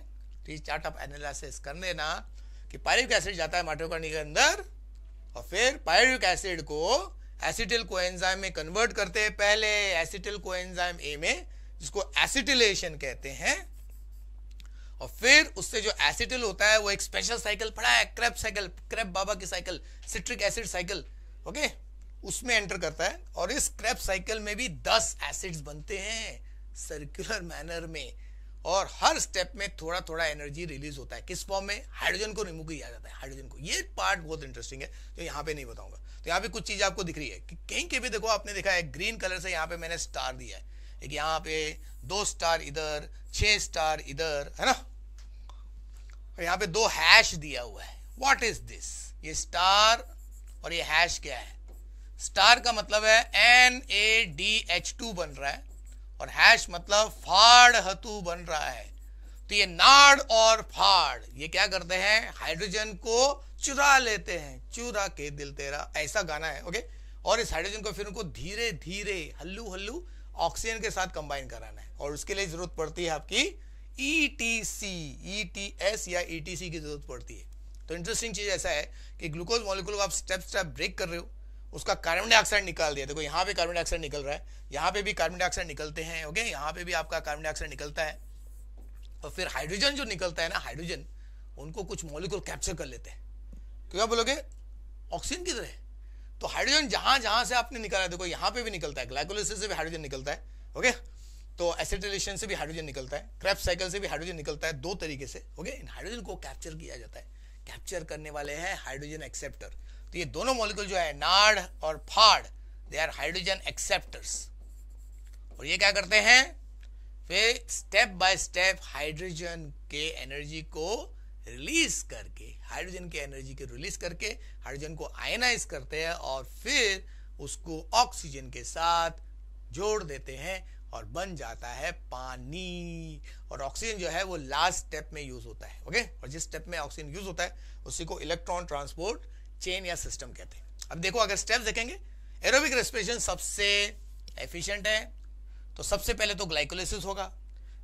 तो ये चार्ट ऑफ एनालिसिस कर लेना कि पायरिक एसिड जाता है माटोकॉन्ड्रिया के अंदर और फिर पायरिक एसिड को एसिटिल कोएंजाइम में कन्वर्ट करते हैं पहले एसिटिल कोएंजाइम ए में जिसको एसिटिलेशन कहते हैं और फिर उससे जो एसिटिल होता है वो एक स्पेशल साइकिल पड़ा है क्रेप साइकिल क्रेप बाबा की cycle citric acid cycle okay उसमें एंटर करता है और इस क्रेप साइकिल में भी दस एसिड्स बनते हैं सर्कुलर मैनर में और हर स्टेप में थोड़ा थोड़ा एनर्जी रिलीज होता है किस फॉर्म में हाइड्रोजन को रिमूव किया जाता है हाइड्रोजन को ये पार्ट बहुत इंटरेस्टिंग है तो यहाँ पे नहीं बताऊंगा तो यहाँ पे कुछ चीज आपको दिख रही है कि कहीं के भी देखो आपने देखा है ग्रीन कलर से यहाँ पे मैंने स्टार दिया है एक यहाँ पे दो स्टार इधर छह स्टार इधर है ना और यहाँ पे दो हैश दिया हुआ है वॉट इज दिस ये स्टार और ये हैश क्या है स्टार का मतलब है N A D H two बन रहा है और हैश मतलब फाड़ हतु बन रहा है तो ये नाड़ और फाड़ ये क्या करते हैं हाइड्रोजन को चुरा लेते हैं चुरा के दिल तेरा ऐसा गाना है ओके और इस हाइड्रोजन को फिर उनको धीरे धीरे हल्लू हल्लू ऑक्सीजन के साथ कंबाइन कराना है और उसके लिए जरूरत पड़ती है आपकी E T C E T S या ई टी सी की जरूरत पड़ती है तो इंटरेस्टिंग चीज ऐसा है कि ग्लूकोज मॉलिक्यूल को आप स्टेप स्टेप ब्रेक कर रहे हो उसका कार्बन डाइऑक्साइड निकाल दिया देखो यहाँ पे कार्बन डाइऑक्साइड निकल रहा है यहाँ पे भी कार्बन डाइऑक्साइड निकलते हैं ओके यहाँ पे भी आपका कार्बन डाइऑक्साइड निकलता है और फिर हाइड्रोजन जो निकलता है ना हाइड्रोजन उनको कुछ मॉलिक्यूल कैप्चर कर लेते हैं तो क्या बोलोगे ऑक्सीजन किधर है तो हाइड्रोजन जहां जहां से आपने निकाला देखो यहाँ पे भी निकलता है ग्लाइकोलिसिस से भी हाइड्रोजन निकलता है ओके तो एसिटिलेशन से भी हाइड्रोजन निकलता है क्रैप साइकिल से भी हाइड्रोजन निकलता है दो तरीके से ओके हाइड्रोजन को कैप्चर किया जाता है कैप्चर करने वाले हैं हाइड्रोजन एक्सेप्टर तो ये दोनों मॉलिक्यूल जो है नाड और FAD they are hydrogen acceptors और ये क्या करते हैं फिर स्टेप बाय स्टेप हाइड्रोजन के एनर्जी को रिलीज करके हाइड्रोजन के एनर्जी को रिलीज करके हाइड्रोजन को आयनाइज करते हैं और फिर उसको ऑक्सीजन के साथ जोड़ देते हैं और बन जाता है पानी और ऑक्सीजन जो है वो लास्ट स्टेप में यूज होता है ओके और जिस स्टेप में ऑक्सीजन यूज होता है उसी को इलेक्ट्रॉन ट्रांसपोर्ट चेन या सिस्टम कहते हैं अब देखो अगर स्टेप देखेंगे एरोबिक रेस्पिरेशन सबसे एफिशिएंट है तो सबसे पहले तो ग्लाइकोलाइसिस होगा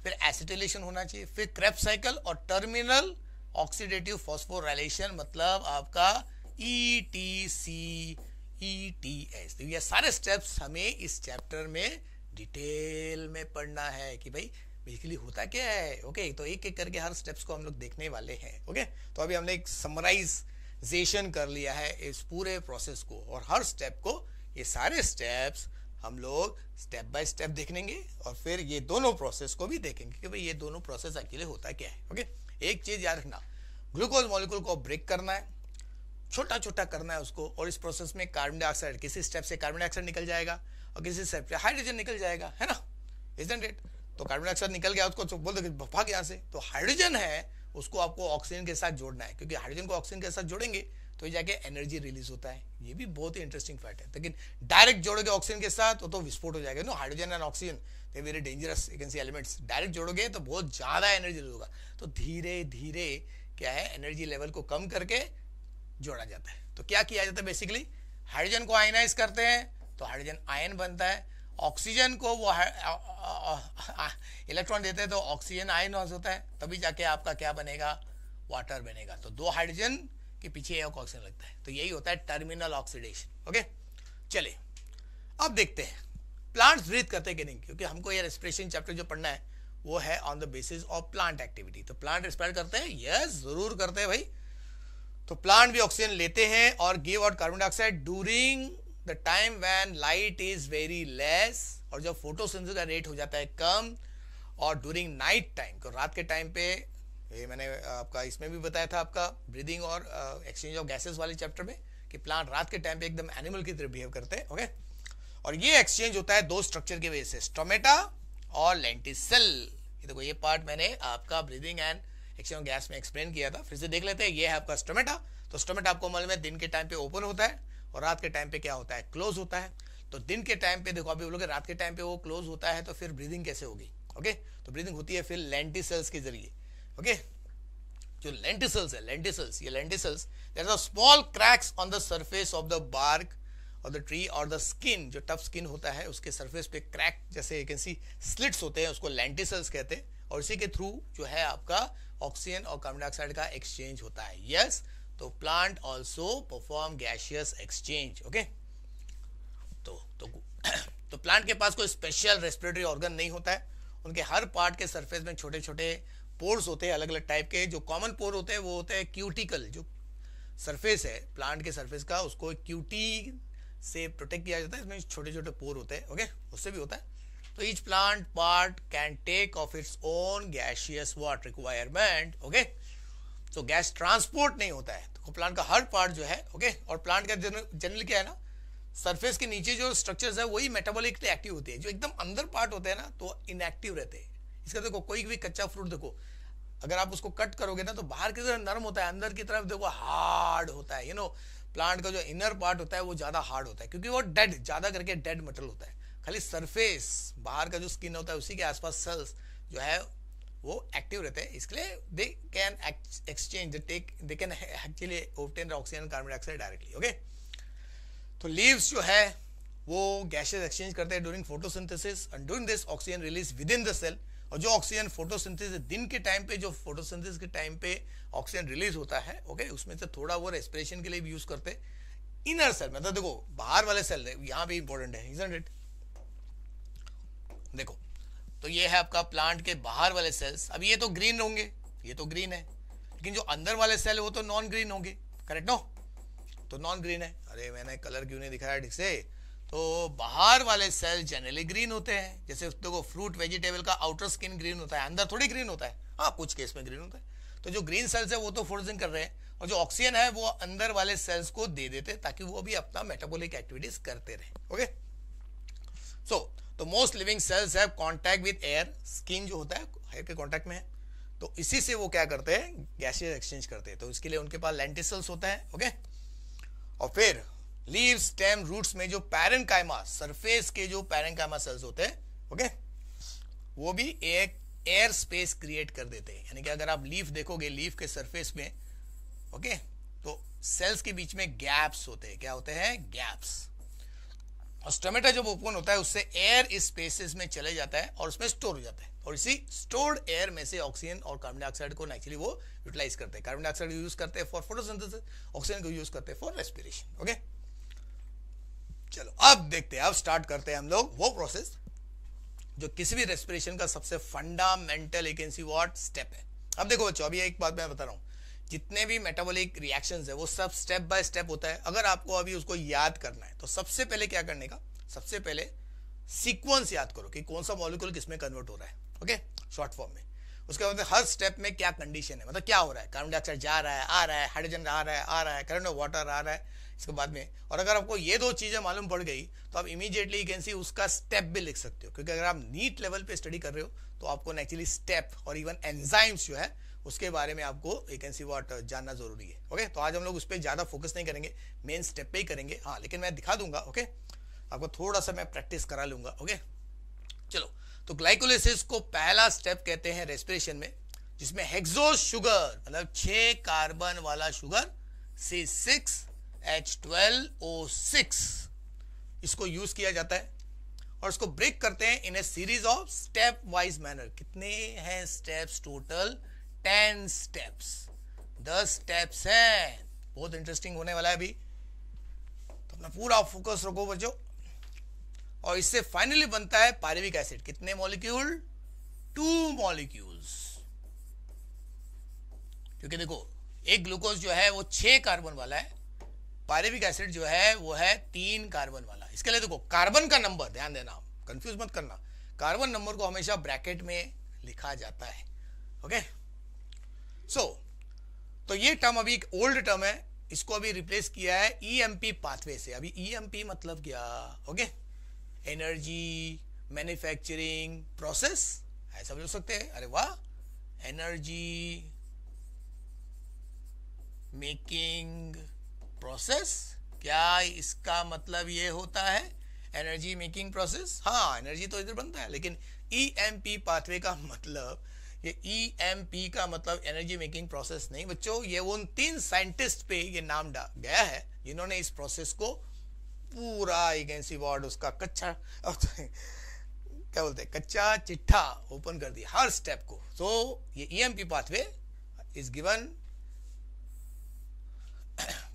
फिर एसिटिलेशन होना चाहिए फिर क्रेप साइकिल और टर्मिनल ऑक्सीडेटिव फॉस्फोराइलेशन मतलब आपका E T C E T S तो ये सारे स्टेप्स हमें इस चैप्टर में डिटेल में पढ़ना है कि भाई बेसिकली होता क्या है ओके तो एक एक करके हर स्टेप्स को हम लोग देखने वाले हैं ओके तो अभी हमने एक समराइज़ जेशन कर लिया है इस पूरे प्रोसेस को और हर स्टेप को ये सारे स्टेप्स हम लोग स्टेप बाय स्टेप देखेंगे और फिर ये दोनों प्रोसेस को भी देखेंगे कि भाई ये दोनों प्रोसेस अकेले होता क्या है ओके एक चीज़ याद रखना ग्लूकोज मॉलिक्यूल को ब्रेक करना है छोटा छोटा करना है उसको और इस प्रोसेस में कार्बन डाइऑक्साइड किसी स्टेप से कार्बन डाइऑक्साइड निकल जाएगा और किसी स्टेप से हाइड्रोजन निकल जाएगा है ना इज इट तो कार्बन डाइऑक्साइड निकल गया उसको तो बोल दो भाग यहाँ से तो हाइड्रोजन है उसको आपको ऑक्सीजन के साथ जोड़ना है क्योंकि हाइड्रोजन को ऑक्सीजन के साथ जोड़ेंगे तो ये जाके एनर्जी रिलीज होता है ये भी बहुत ही इंटरेस्टिंग फैक्ट है लेकिन डायरेक्ट जोड़ोगे ऑक्सीजन के साथ तो, तो विस्फोट हो जाएगा no hydrogen and oxygen they very dangerous agency elements direct जोड़ोगे तो बहुत ज़्यादा एनर्जी होगा तो धीरे धीरे क्या है एनर्जी लेवल को कम करके जोड़ा जाता है तो क्या किया जाता है बेसिकली हाइड्रोजन को आयनाइज करते हैं तो हाइड्रोजन आयन बनता है ऑक्सीजन को वो इलेक्ट्रॉन देते हैं तो ऑक्सीजन आयन होता है तभी जाके आपका क्या बनेगा वाटर बनेगा तो दो हाइड्रोजन के पीछे एक ऑक्सीजन लगता है तो यही होता है टर्मिनल ऑक्सीडेशन ओके चले अब देखते हैं प्लांट्स ब्रीद करते कि नहीं क्योंकि हमको ये रेस्पिरेशन चैप्टर जो पढ़ना है वो है on the basis of plant activity तो प्लांट रेस्पायर करते हैं यस yes, जरूर करते हैं भाई तो प्लांट भी ऑक्सीजन लेते हैं और give out carbon dioxide during the time when light is very less और जब फोटोसिंथेसिस का रेट हो जाता है कम और ड्यूरिंग नाइट टाइम तो रात के टाइम पे ये मैंने आपका इसमें भी बताया था आपका ब्रीदिंग और एक्सचेंज ऑफ गैसेस वाले चैप्टर में कि प्लांट रात के टाइम पे एकदम एनिमल की तरह बिहेव करते हैं ओके और ये एक्सचेंज होता है दो स्ट्रक्चर की वजह से स्टोमेटा और लेंटिसल ये देखो ये पार्ट मैंने आपका breathing and exchange of gas में एक्सप्लेन किया था फिर से देख लेते हैं ये है आपका स्टोमेटा तो स्टोमेटा आपको मालूम है दिन के टाइम पे ओपन होता है और रात के टाइम पे क्या होता है क्लोज होता है तो दिन के टाइम पे देखो अभी बोलोगे रात के टाइम पे वो क्लोज होता है तो फिर ब्रीदिंग कैसे होगी ओके तो ब्रीदिंग होती है फिर लेंटी सेल्स के जरिए ओके जो लेंटी सेल्स है लेंटी सेल्स ये lenticels there are small cracks on the surface of the bark और द ट्री और द स्किन जो टफ स्किन होता है उसके सरफेस पे क्रैक जैसे यू सी स्लिट्स होते हैं उसको लेंटी सेल्स कहते हैं और इसी के थ्रू जो है आपका ऑक्सीजन और कार्बन डाइऑक्साइड का एक्सचेंज होता है यस yes, तो plant also perform gaseous exchange okay तो तो तो प्लांट के पास कोई स्पेशल रेस्पिरेटरी ऑर्गन नहीं होता है उनके हर पार्ट के सरफेस में छोटे छोटे पोर्स होते हैं अलग अलग टाइप के जो कॉमन पोर होते हैं वो होते हैं क्यूटिकल जो सरफेस है प्लांट के सरफेस का उसको क्यूटी से प्रोटेक्ट किया जाता है इसमें छोटे छोटे पोर होते हैं ओके उससे भी होता है तो each plant part can take of its own gaseous what requirement okay तो गैस ट्रांसपोर्ट नहीं होता है तो प्लांट का हर पार्ट जो है ओके और प्लांट का जनरल क्या है ना सरफेस के नीचे जो स्ट्रक्चर्स है वही मेटाबॉलिकली एक्टिव होती है जो एकदम अंदर पार्ट होते हैं ना तो इनएक्टिव रहते हैं इसका देखो कोई भी कच्चा फ्रूट देखो अगर आप उसको कट करोगे ना तो बाहर की तरफ नरम होता है अंदर की तरफ देखो हार्ड होता है यू नो प्लांट का जो इनर पार्ट होता है वो ज्यादा हार्ड होता है क्योंकि वो डेड ज्यादा करके डेड मेटल होता है खाली सरफेस बाहर का जो स्किन होता है उसी के आसपास सेल्स जो है वो एक्टिव रहते हैं इसके लिए they can exchange take they can actually obtain oxygen carbon dioxide directly okay तो लीव्स जो है वो गैसेस एक्सचेंज करते हैं during photosynthesis and during this oxygen release within the cell और जो ऑक्सीजन फोटोसिंथेसिस दिन के टाइम पे जो फोटोसिंथेसिस के टाइम पे ऑक्सीजन रिलीज होता है ओके okay? उसमें से थोड़ा वो रेस्पिरेशन के लिए भी यूज करते हैं इनर सेल मतलब देखो बाहर वाले सेल यहाँ भी इंपॉर्टेंट है इट देखो तो ये है आपका प्लांट के बाहर वाले सेल्स अब ये तो ग्रीन होंगे ये तो ग्रीन है लेकिन जो अंदर वाले सेल वो तो नॉन ग्रीन होंगे करेक्ट नो तो नॉन ग्रीन है अरे मैंने कलर क्यों नहीं दिखाया ठीक से तो बाहर वाले सेल जनरली ग्रीन होते हैं जैसे उस देखो फ्रूट वेजिटेबल का आउटर स्किन ग्रीन होता है अंदर थोड़ी ग्रीन होता है हाँ कुछ केस में ग्रीन होता है तो जो ग्रीन सेल्स है वो तो फ्रोजन कर रहे हैं और जो ऑक्सीजन है वो अंदर वाले सेल्स को दे देते ताकि वो भी अपना मेटाबोलिक एक्टिविटीज करते रहे ओके सो so, तो most living cells have contact with air skin जो होता है हेयर के कांटेक्ट में है तो इसी से वो क्या करते हैं गैसियस एक्सचेंज करते हैं तो इसके लिए उनके पास लेंटिसल्स होता है ओके और फिर लीव स्टेम रूट्स में जो पैरेंकाइमा सरफेस के जो पैरेंकाइमा सेल्स होते हैं ओके वो भी एक एयर स्पेस क्रिएट कर देते हैं यानी कि अगर आप लीफ देखोगे लीफ के सरफेस में ओके तो सेल्स के बीच में गैप्स होते हैं क्या होते हैं गैप्स और स्टोमेटा जब ओपन होता है उससे एयर इस स्पेसिस में चले जाता है और उसमें स्टोर हो जाता है और इसी स्टोर्ड एयर में से ऑक्सीजन और कार्बन डाइऑक्साइड को नेचुरली वो यूटिलाइज करते हैं कार्बन डाइऑक्साइड यूज करते हैं फॉर फोटोसिंथेसिस ऑक्सीजन को यूज करते हैं फॉर रेस्पिरेशन ओके चलो अब देखते हैं अब स्टार्ट करते हैं हम लोग वो प्रोसेस जो किसी भी रेस्पिरेशन का सबसे फंडामेंटल एक वॉट स्टेप है अब देखो बच्चों अभी एक बात मैं बता रहा हूं जितने भी मेटाबॉलिक रिएक्शंस है वो सब स्टेप बाय स्टेप होता है अगर आपको अभी उसको याद करना है तो सबसे पहले क्या करने का सबसे पहले सीक्वेंस याद करो कि कौन सा मॉलिक्यूल किसमें कन्वर्ट हो रहा है ओके शॉर्ट फॉर्म में उसके बाद हर स्टेप में क्या कंडीशन है मतलब क्या हो रहा है कार्बन डाइऑक्साइड जा रहा है आ रहा है हाइड्रोजन आ रहा है आ रहा है करंट ऑफ वाटर आ रहा है इसके बाद में और अगर आपको ये दो चीज़ें मालूम पड़ गई तो आप इमीडिएटली कैन सी उसका स्टेप भी लिख सकते हो क्योंकि अगर आप नीट लेवल पे स्टडी कर रहे हो तो आपको नेचुरली स्टेप और इवन एंजाइम्स जो है उसके बारे में आपको वैकेंसी वॉट जानना जरूरी है ओके तो आज हम लोग उस पर ज़्यादा फोकस नहीं करेंगे मेन स्टेप पे ही करेंगे हाँ लेकिन मैं दिखा दूंगा ओके आपको थोड़ा सा मैं प्रैक्टिस करा लूंगा ओके चलो तो ग्लाइकोलिसिस को पहला स्टेप कहते हैं रेस्पिरेशन में जिसमें हेक्सोज शुगर मतलब छ कार्बन वाला sugar C six H twelve O six इसको यूज किया जाता है और इसको ब्रेक करते हैं in a series of step wise manner कितने हैं स्टेप्स टोटल टेन स्टेप्स दस स्टेप्स हैं बहुत इंटरेस्टिंग होने वाला है अभी तो अपना पूरा फोकस रखो बच्चो और इससे फाइनली बनता है पारिविक एसिड कितने मॉलिक्यूल टू मॉलिक्यूल्स क्योंकि देखो एक ग्लूकोज जो है वो छह कार्बन वाला है पारिविक एसिड जो है वो है तीन कार्बन वाला इसके लिए देखो कार्बन का नंबर ध्यान देना कंफ्यूज मत करना कार्बन नंबर को हमेशा ब्रैकेट में लिखा जाता है ओके okay? सो so, तो ये टर्म अभी एक ओल्ड टर्म है इसको अभी रिप्लेस किया है ई एम पी पाथवे से अभी ई एम पी मतलब क्या ओके एनर्जी मैन्युफैक्चरिंग प्रोसेस ऐसा भी हो सकते हैं अरे वाह एनर्जी मेकिंग प्रोसेस क्या इसका मतलब ये होता है एनर्जी मेकिंग प्रोसेस हाँ एनर्जी तो इधर बनता है लेकिन ई एम पी पाथवे का मतलब ये ई e का मतलब एनर्जी मेकिंग प्रोसेस नहीं बच्चों ये उन तीन साइंटिस्ट पे ये नाम गया है जिन्होंने इस प्रोसेस को पूरा एगेंसी वार्ड उसका कच्चा तो क्या बोलते हैं कच्चा चिट्ठा ओपन कर दिया हर स्टेप को so, ये E M P pathway is given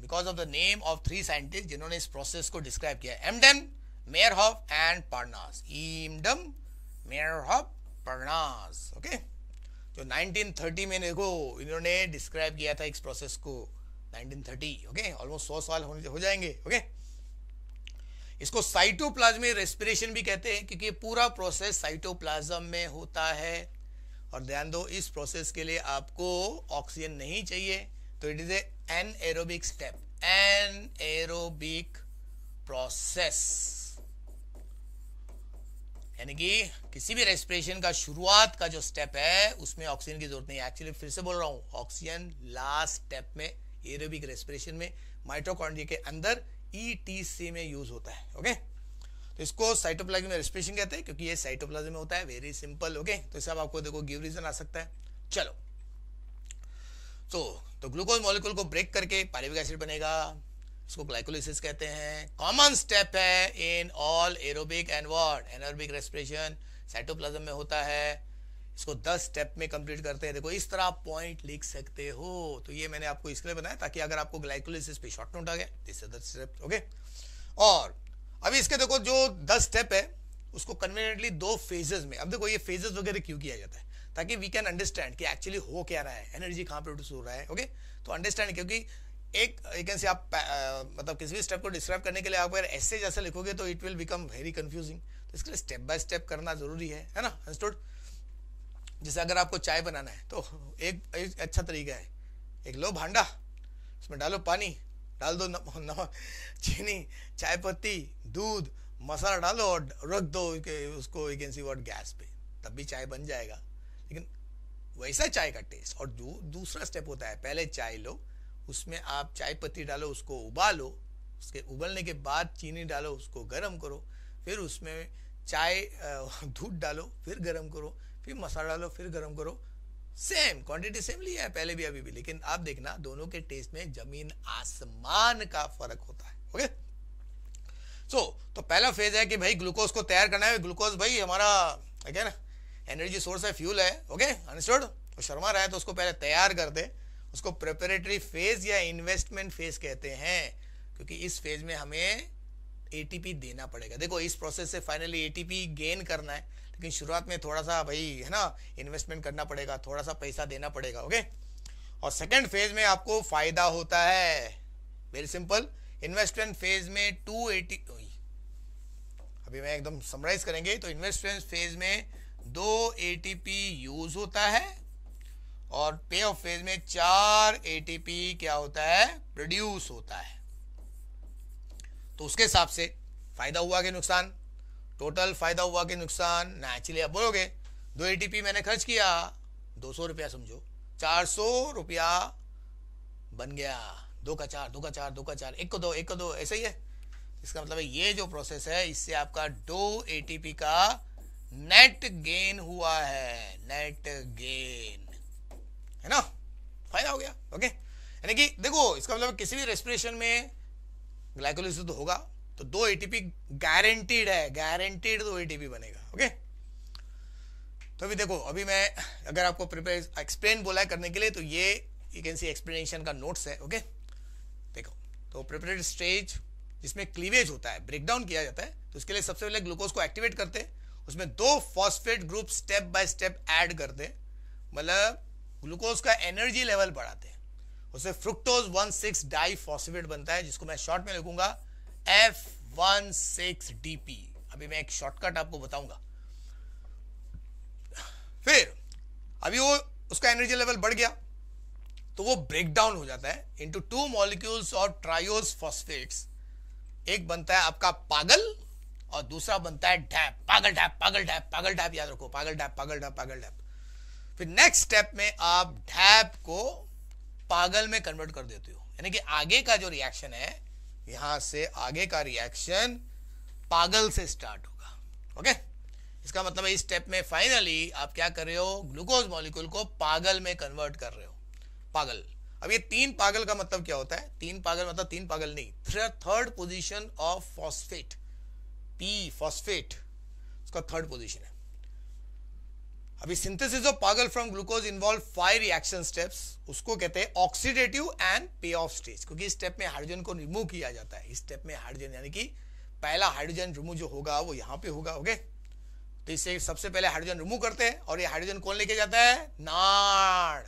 because of the name of three scientist जिन्होंने इस प्रोसेस को डिस्क्राइब किया Embden Meyerhof and Parnas Embden Meyerhof Parnas okay okay? जो तो 1930 में देखो इन्होंने डिस्क्राइब किया था इस प्रोसेस को 1930 ओके ऑलमोस्ट सौ साल हो जाएंगे ओके इसको साइटोप्लाज्मिक रेस्पिरेशन भी कहते हैं क्योंकि पूरा प्रोसेस साइटोप्लाज्म में होता है और ध्यान दो इस प्रोसेस के लिए आपको ऑक्सीजन नहीं चाहिए तो it is anaerobic step anaerobic process यानी कि किसी भी रेस्पिरेशन का शुरुआत का जो स्टेप है उसमें ऑक्सीजन की जरूरत नहीं है एक्चुअली फिर से बोल रहा हूँ ऑक्सीजन लास्ट स्टेप में एरोबिक रेस्पिरेशन में माइट्रोकॉन्ड्रिया के अंदर ईटीसी e में यूज होता है ओके तो इसको साइटोप्लाज्म में रेस्पिरेशन कहते हैं क्योंकि ये साइटोप्लाज्म में होता है वेरी सिंपल ओके तो इसे आपको देखो गिव रीजन आ सकता है चलो तो, तो ग्लूकोज मॉलिक्यूल को ब्रेक करके पारिविक एसिड बनेगा इसको ग्लाइकोलिसिस कहते हैं कॉमन स्टेप है in all aerobic and what anaerobic respiration cytoplasm में होता है इसको 10 स्टेप में कंप्लीट करते हैं देखो इस तरह आप पॉइंट लिख सकते हो तो ये मैंने आपको इसके लिए बनाया ताकि अगर आपको ग्लाइकोलिसिस पे शॉर्ट नोट आ गया दिस अदर स्टेप ओके और अभी इसके देखो जो 10 स्टेप है उसको कन्वीनियंटली दो फेजेस में अब देखो ये फेजेस वगैरह क्यों किया जाता है ताकि वी कैन अंडरस्टैंड कि एक्चुअली हो क्या रहा है एनर्जी कहाँ प्रोड्यूस हो रहा है ओके तो अंडरस्टैंड क्योंकि एक यू कैन से आप uh, मतलब किसी भी स्टेप को डिस्क्राइब करने के लिए आप अगर ऐसे जैसे लिखोगे तो it will become very confusing तो इसके लिए स्टेप बाय स्टेप करना जरूरी है है ना अंडरस्टूड जैसे अगर आपको चाय बनाना है तो एक, अच्छा तरीका है एक लो भांडा उसमें डालो पानी डाल दो नमक नम, चीनी चाय पत्ती दूध मसाला डालो और रख दो उसको you can see what gas पे तब भी चाय बन जाएगा लेकिन वैसा चाय का टेस्ट और जो दूसरा स्टेप होता है पहले चाय लो उसमें आप चाय पत्ती डालो उसको उबालो उसके उबलने के बाद चीनी डालो उसको गर्म करो फिर उसमें चाय दूध डालो फिर गर्म करो फिर मसाला डालो फिर गर्म करो सेम क्वांटिटी सेम लिया है पहले भी अभी भी लेकिन आप देखना दोनों के टेस्ट में जमीन आसमान का फर्क होता है ओके सो so, तो पहला फेज है कि भाई ग्लूकोज को तैयार करना है ग्लूकोज भाई हमारा क्या ना एनर्जी सोर्स है फ्यूल है ओके अनस्टोर्ड तो शर्मा रहा है तो उसको पहले तैयार कर दे उसको प्रेपरेटरी फेज या इन्वेस्टमेंट फेज कहते हैं क्योंकि इस फेज में हमें एटीपी देना पड़ेगा देखो इस प्रोसेस से फाइनली एटीपी गेन करना है लेकिन शुरुआत में थोड़ा सा भाई है ना इन्वेस्टमेंट करना पड़ेगा थोड़ा सा पैसा देना पड़ेगा ओके और सेकेंड फेज में आपको फायदा होता है वेरी सिंपल इन्वेस्टमेंट फेज में टू एटी अभी मैं एकदम समराइज करेंगे तो इन्वेस्टमेंट फेज में दो एटीपी यूज होता है और पे ऑफ फेज में चार एटीपी क्या होता है प्रोड्यूस होता है तो उसके हिसाब से फायदा हुआ कि नुकसान टोटल फायदा हुआ कि नुकसान नेचुरली आप बोलोगे दो एटीपी मैंने खर्च किया दो सौ रुपया समझो चार सौ रुपया बन गया दो का चार दो का चार दो का चार एक को दो एक को दो ऐसा ही है इसका मतलब है ये जो प्रोसेस है इससे आपका दो एटीपी का नेट गेन हुआ है नेट गेन है ना फायदा हो गया ओके यानी कि देखो इसका मतलब किसी भी रेस्पिरेशन में ग्लाइकोलिस तो होगा तो दो एटीपी गारंटीड है गारंटीड दो एटीपी बनेगा ओके तो अभी देखो अभी मैं अगर आपको प्रिपेयर एक्सप्लेन बोला है करने के लिए तो ये यू कैन सी एक्सप्लेनेशन का नोट्स है ओके देखो तो प्रिपेयर स्टेज जिसमें क्लीवेज होता है ब्रेकडाउन किया जाता है तो उसके लिए सबसे पहले ग्लूकोज को एक्टिवेट करते हैं उसमें दो phosphate group step by step add करते हैं मतलब ग्लूकोज का एनर्जी लेवल बढ़ाते हैं उसे fructose one six di phosphate बनता है जिसको मैं शॉर्ट में लिखूंगा एफ वन सिक्स डीपी अभी मैं एक शॉर्टकट आपको बताऊंगा फिर अभी वो उसका एनर्जी लेवल बढ़ गया तो वो ब्रेक डाउन हो जाता है इंटू टू मॉलिक्यूल्स और ट्रायोस फॉस्फेट्स एक बनता है आपका पागल और दूसरा बनता है डैप पागल डैप पागल डैप पागल डैप याद रखो पागल डैप पागल डैप पागल डैप फिर नेक्स्ट स्टेप में आप ढैप को पागल में कन्वर्ट कर देते हो यानी कि आगे का जो रिएक्शन है यहां से आगे का रिएक्शन पागल से स्टार्ट होगा ओके इसका मतलब इस स्टेप में फाइनली आप क्या कर रहे हो ग्लूकोज मॉलिक्यूल को पागल में कन्वर्ट कर रहे हो पागल अब ये तीन पागल का मतलब क्या होता है तीन पागल मतलब तीन पागल नहीं third position of phosphate P phosphate उसका थर्ड पोजिशन है अभी synthesis of PGAL from glucose involve five reaction steps उसको कहते हैं oxidative and payoff stage क्योंकि इस स्टेप में हाइड्रोजन को रिमूव किया जाता है इस स्टेप में हाइड्रोजन यानी कि पहला हाइड्रोजन रिमूव जो होगा वो यहाँ पे होगा ओके तो इसे सबसे पहले हाइड्रोजन रिमूव करते हैं और ये हाइड्रोजन कौन लेके जाता है नाड़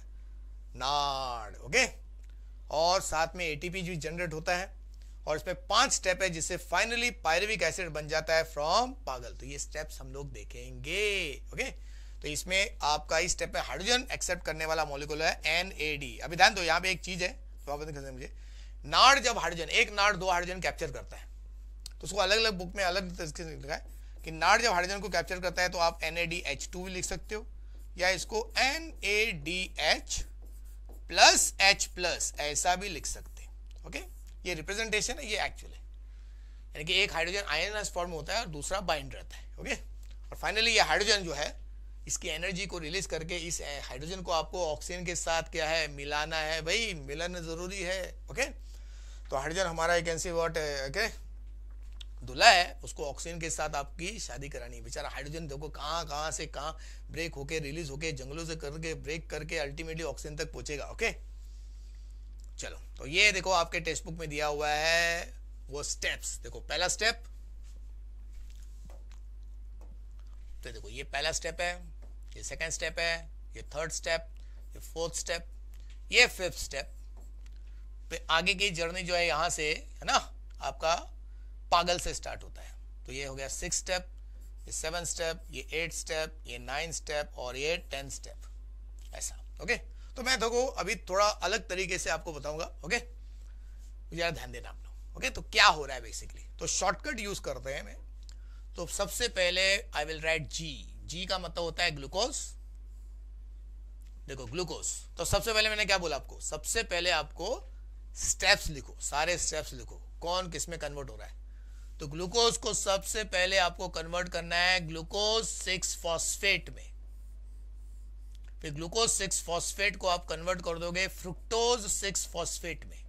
नाड़ ओके और साथ में एटीपी जो जनरेट होता है और इसमें पांच स्टेप है जिससे फाइनली पायरविक एसिड बन जाता है फ्रॉम पागल तो ये स्टेप्स हम लोग देखेंगे ओके okay? तो इसमें आपका इस स्टेप में हाइड्रोजन एक्सेप्ट करने वाला मोलिकुल है एन ए डी अभी ध्यान दो यहाँ पे एक चीज है तो आप मुझे नाड़ जब हाइड्रोजन एक नाड़ दो हाइड्रोजन कैप्चर करता है तो उसको अलग अलग बुक में अलग तरीके से लिखा है कि नाड़ जब हाइड्रोजन को कैप्चर करता है तो आप N A D H two भी लिख सकते हो या इसको N A D H plus H plus ऐसा भी लिख सकते हैं ओके ये रिप्रेजेंटेशन है ये एक्चुअल है यानी कि एक हाइड्रोजन आयन फॉर्म में होता है और दूसरा बाइंड रहता है ओके और फाइनली ये हाइड्रोजन जो है इसकी एनर्जी को रिलीज करके इस हाइड्रोजन को आपको ऑक्सीजन के साथ क्या है मिलाना है भाई मिलन जरूरी है ओके तो हाइड्रोजन हमारा एक ऐसी वर्ट ओके दूल्हा है उसको ऑक्सीजन के साथ आपकी शादी करानी है बेचारा हाइड्रोजन देखो कहाँ कहाँ से कहाँ ब्रेक होके रिलीज होके जंगलों से करके ब्रेक करके अल्टीमेटली ऑक्सीजन तक पहुंचेगा ओके चलो तो ये देखो आपके टेक्स्ट बुक में दिया हुआ है वो स्टेप्स देखो पहला स्टेप तो देखो ये पहला स्टेप है ये सेकेंड स्टेप है ये थर्ड स्टेप ये फोर्थ स्टेप ये फिफ्थ स्टेप पे आगे की जर्नी जो है यहाँ से है ना आपका पागल से स्टार्ट होता है तो ये हो गया सिक्स स्टेप ये सेवन स्टेप ये एट स्टेप ये नाइन स्टेप और ये टेन स्टेप ऐसा ओके तो मैं देखो अभी थोड़ा अलग तरीके से आपको बताऊंगा ओके जरा ध्यान देना आप लोग ओके तो क्या हो रहा है बेसिकली तो शॉर्टकट यूज करते हैं मैं तो सबसे पहले आई विल राइट जी जी का मतलब होता है ग्लूकोज देखो ग्लूकोज तो सबसे पहले मैंने क्या बोला आपको सबसे पहले आपको स्टेप्स लिखो सारे स्टेप्स लिखो कौन किस में कन्वर्ट हो रहा है तो ग्लूकोज को सबसे पहले आपको कन्वर्ट करना है ग्लूकोज सिक्स फॉस्फेट में फिर ग्लूकोज सिक्स फॉस्फेट को आप कन्वर्ट कर दोगे फ्रुक्टोज सिक्स फॉस्फेट में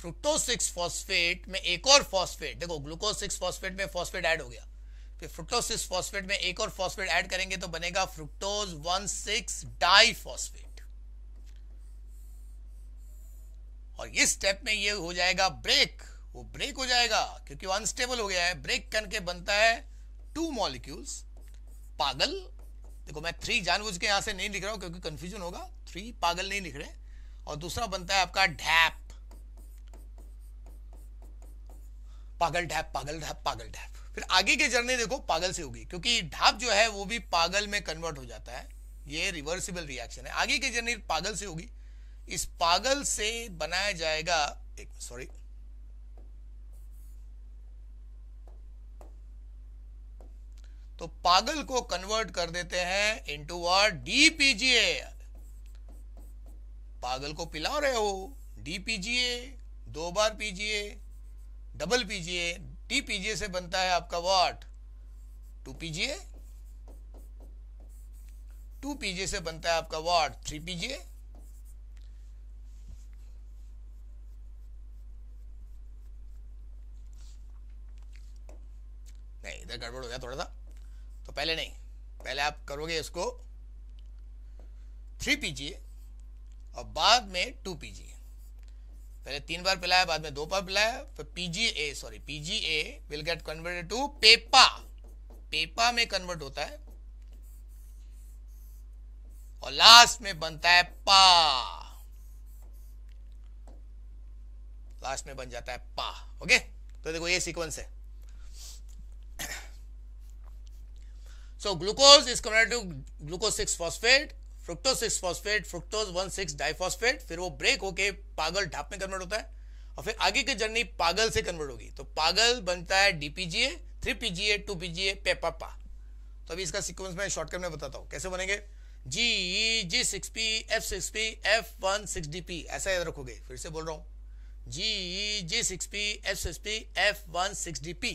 फ्रुक्टोज सिक्स फॉस्फेट में एक और फॉस्फेट देखो ग्लूकोज सिक्स फॉस्फेट में फॉस्फेट एड हो गया फिर फ्रुक्टोज सिक्स फॉस्फेट में एक और फॉस्फेट ऐड करेंगे तो बनेगा fructose one six di phosphate और इस स्टेप में ये हो जाएगा ब्रेक वो ब्रेक हो जाएगा क्योंकि वो अनस्टेबल हो गया है ब्रेक करके बनता है टू मॉलिक्यूल्स पागल देखो मैं थ्री जानबूझ के यहां से नहीं लिख रहा हूं क्योंकि कंफ्यूजन होगा थ्री पागल नहीं लिख रहे और दूसरा बनता है आपका ढैप पागल ढैप पागल ढैप पागल ढैप फिर आगे की जर्नी देखो पागल से होगी क्योंकि ढाप जो है वो भी पागल में कन्वर्ट हो जाता है ये रिवर्सिबल रिएक्शन है आगे की जर्नी पागल से होगी इस पागल से बनाया जाएगा एक सॉरी तो पागल को कन्वर्ट कर देते हैं इंटू अ डीपीजीए पागल को पिला रहे हो डीपीजीए दो बार PGA double PGA T PGA से बनता है आपका what two PGA to PGA से बनता है आपका वॉट थ्री पीजीए नहीं इधर गड़बड़ हो गया थोड़ा सा तो पहले नहीं पहले आप करोगे इसको थ्री पीजीए और बाद में टू पीजीए पहले तीन बार पिलाया बाद में दो बार पिलाया फिर PGA sorry PGA will get converted to PEPA PEPA में कन्वर्ट होता है और लास्ट में बनता है पा लास्ट में बन जाता है पा ओके तो देखो ये सीक्वेंस है so glucose is converted to glucose six phosphate fructose six phosphate fructose one six diphosphate फिर वो ब्रेक होके पागल ढाप में कन्वर्ट होता है और फिर आगे की जर्नी पागल से कन्वर्ट होगी तो पागल बनता है DPGA three PGA to PGA PEPA तो अभी इसका सीक्वेंस में शॉर्टकट में बताता हूँ कैसे बनेंगे G G six P F six P F one six D P ऐसा याद रखोगे फिर से बोल रहा हूँ G G six P F six P F one six D P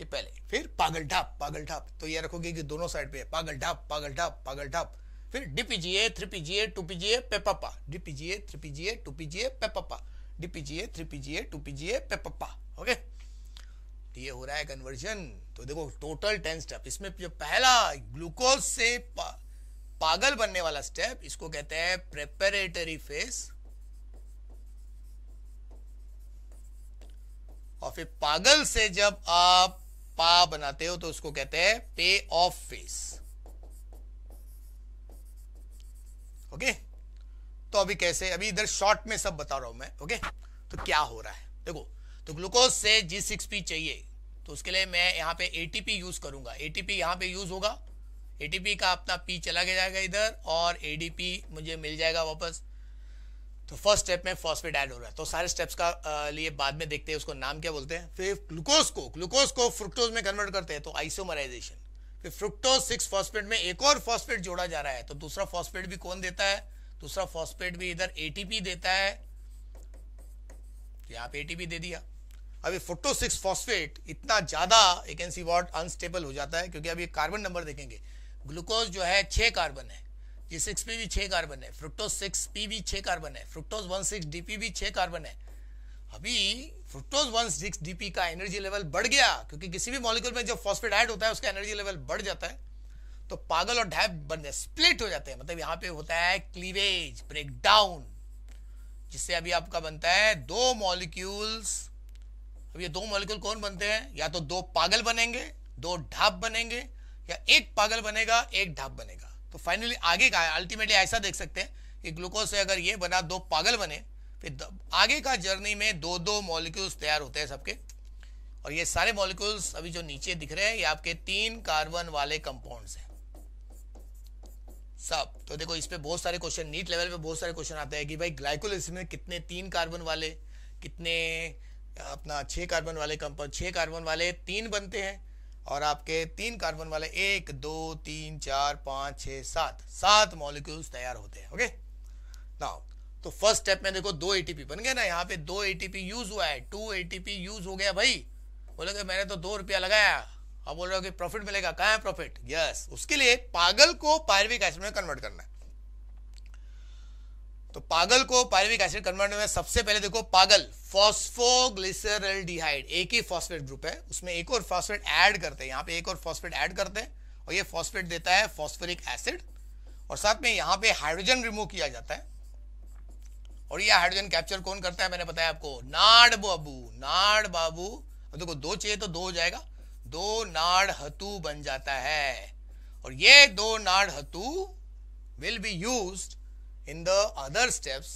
ये पहले फिर पागल ढाप पागल ढाप तो ये रखोगे कि दोनों साइड पे पागल ढाप पागल ढाप पागल ढाप फिर डीपीजीए थ्रीपीजीए टूपीजीए पेपपा डीपीजीए थ्रीपीजीए टूपीजीए पेपपा डीपीजीए थ्रीपीजीए टूपीजीए पेपपा ओके तो ये हो रहा है कन्वर्जन तो देखो टोटल टेन स्टेप इसमें जो पहला ग्लूकोज से पा, पागल बनने वाला स्टेप इसको कहते हैं प्रेपरेटरी फेज और फिर पागल से जब आप पा बनाते हो तो उसको कहते हैं पे ऑफ फेस ओके तो अभी कैसे अभी इधर शॉर्ट में सब बता रहा हूं मैं ओके तो क्या हो रहा है देखो तो ग्लूकोज से जी सिक्स पी चाहिए तो उसके लिए मैं यहाँ पे पी यूज करूंगा पी यहाँ पे यूज होगा पी का अपना पी चला गया जाएगा इधर और एडीपी मुझे मिल जाएगा वापस तो फर्स्ट स्टेप में फॉस्फेट ऐड हो रहा है तो सारे स्टेप्स का लिए बाद में देखते हैं उसको नाम क्या बोलते हैं फिर ग्लूकोज को ग्लूकोज को फ्रुक्टोज में कन्वर्ट करते हैं तो आइसोमराइजेशन फिर फ्रुक्टोज सिक्स फॉस्फेट में एक और फॉस्फेट जोड़ा जा रहा है तो दूसरा फॉस्फेट भी कौन देता है दूसरा फॉस्फेट भी इधर एटीपी देता है यहां पर एटीपी दे दिया अभी फोटो सिक्स फॉस्फेट इतना ज्यादा you can see what unstable हो जाता है क्योंकि अभी कार्बन नंबर देखेंगे ग्लूकोज जो है छह कार्बन है जी सिक्स पी भी छह कार्बन है फ्रुक्टोज सिक्स पी भी छह कार्बन है fructose one six D P भी छह कार्बन है अभी फ्रुक्टोज वन सिक्स डीपी का एनर्जी लेवल बढ़ गया क्योंकि किसी भी मॉलिक्यूल में जो फॉस्फेट ऐड होता है उसका एनर्जी लेवल बढ़ जाता है तो पागल और ढैप बन जाए स्प्लिट हो जाते हैं मतलब यहां पे होता है क्लीवेज ब्रेकडाउन जिससे अभी आपका बनता है दो मॉलिक्यूल्स अब ये दो मॉलिक्यूल कौन बनते हैं या तो दो पागल बनेंगे दो ढाप बनेंगे या एक पागल बनेगा एक ढाप बनेगा तो फाइनली आगे का अल्टीमेटली ऐसा देख सकते हैं कि ग्लूकोज से अगर ये बना दो पागल बने फिर आगे का जर्नी में दो दो मॉलिक्यूल्स तैयार होते हैं सबके और ये सारे मॉलिक्यूल्स अभी जो नीचे दिख रहे हैं ये आपके तीन कार्बन वाले कंपाउंड्स हैं सब तो देखो इस पे बहुत सारे क्वेश्चन नीट लेवल पे बहुत सारे क्वेश्चन आते हैं कि भाई ग्लाइकोलिस में कितने तीन कार्बन वाले कितने अपना छः कार्बन वाले कंपाउंड छः कार्बन वाले तीन बनते हैं और आपके तीन कार्बन वाले एक दो तीन चार पाँच छः सात सात मॉलिक्यूल्स तैयार होते हैं ओके नाउ तो फर्स्ट स्टेप में देखो दो एटीपी बन गया ना यहाँ पे दो एटीपी यूज हुआ है टू एटीपी यूज हो गया भाई बोलोगे मैंने तो दो रुपया लगाया अब बोल रहे हो कि प्रॉफिट मिलेगा कहा है प्रॉफिट यस उसके लिए पागल को पायरविक एसिड में कन्वर्ट करना है तो पागल को पायरविक एसिड कन्वर्ट में सबसे पहले देखो पागल फॉस्फोग्लिसरल्डिहाइड एक ही फॉस्फेट ग्रुप है उसमें एक और फॉस्फेट ऐड करते हैं यहाँ पे एक और फॉस्फेट ऐड करते हैं और ये फॉस्फेट देता है फॉस्फोरिक एसिड और साथ में यहाँ पे हाइड्रोजन रिमूव किया जाता है और ये हाइड्रोजन कैप्चर कौन करता है मैंने बताया आपको नाड़ बाबू नाड़ बाबू देखो दो चाहिए तो दो हो जाएगा दो नाड़ हतु बन जाता है और ये दो नाड़ हतु will be use in the other steps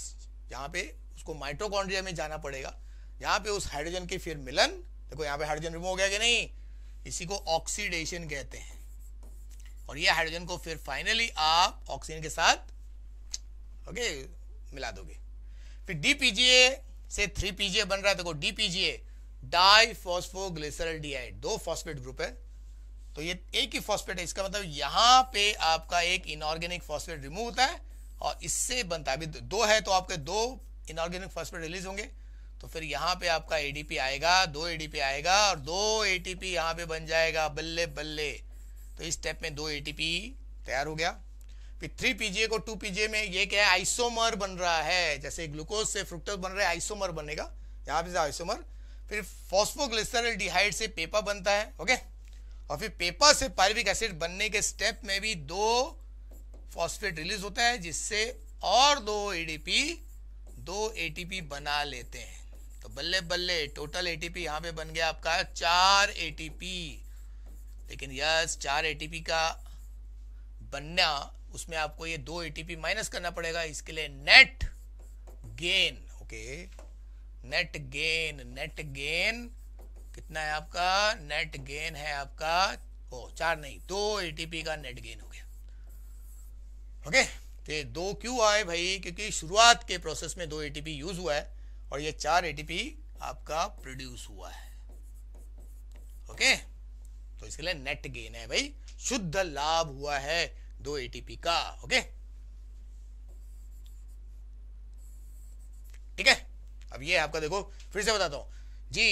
जहां पे उसको माइट्रोकॉन्ड्रिया में जाना पड़ेगा जहां पे उस हाइड्रोजन के फिर मिलन देखो यहाँ पे हाइड्रोजन रिमूव हो गया कि नहीं इसी को ऑक्सीडेशन कहते हैं और ये हाइड्रोजन को फिर फाइनली आप ऑक्सीजन के साथ ओके okay, मिला दोगे फिर डीपीजीए से थ्री पीजीए बन रहा है देखो डीपीजीए डाई फॉस्फोग्लिसरल डीआई दो फॉस्फेट ग्रुप है तो ये एक ही फॉस्फेट है इसका मतलब यहां पे आपका एक इनऑर्गेनिक फॉस्फेट रिमूव होता है और इससे बनता है अभी दो है तो आपके दो इनऑर्गेनिक फॉस्फेट रिलीज होंगे तो फिर यहाँ पे आपका एडीपी आएगा दो एडीपी आएगा और दो एटीपी यहाँ पे बन जाएगा बल्ले बल्ले तो इस स्टेप में दो एटीपी तैयार हो गया थ्री पीजीए को टू पीजीए में ये क्या है आइसोमर बन रहा है जैसे ग्लूकोज से फ्रुक्टोज बन रहा है आइसोमर बनेगा यहाँ पे आइसोमर फिर फॉस्फोग्लिसरल डिहाइड से पेपर बनता है ओके और फिर पेपर से पार्विक एसिड बनने के स्टेप में भी दो फॉस्फेट रिलीज होता है जिससे और दो एडीपी दो एटीपी बना लेते हैं तो बल्ले बल्ले टोटल एटीपी यहाँ पे बन गया आपका चार एटीपी लेकिन यस चार एटीपी का बनना उसमें आपको ये दो एटीपी माइनस करना पड़ेगा इसके लिए net gain okay net gain net gain कितना है आपका नेट गेन है आपका ओ चार नहीं दो एटीपी का नेट गेन हो गया ओके तो ये दो क्यों आए भाई क्योंकि शुरुआत के प्रोसेस में दो एटीपी यूज हुआ है और ये चार एटीपी आपका प्रोड्यूस हुआ है ओके तो इसके लिए नेट गेन है भाई शुद्ध लाभ हुआ है दो एटीपी का ओके ठीक है अब ये आपका देखो फिर से बताता हूं G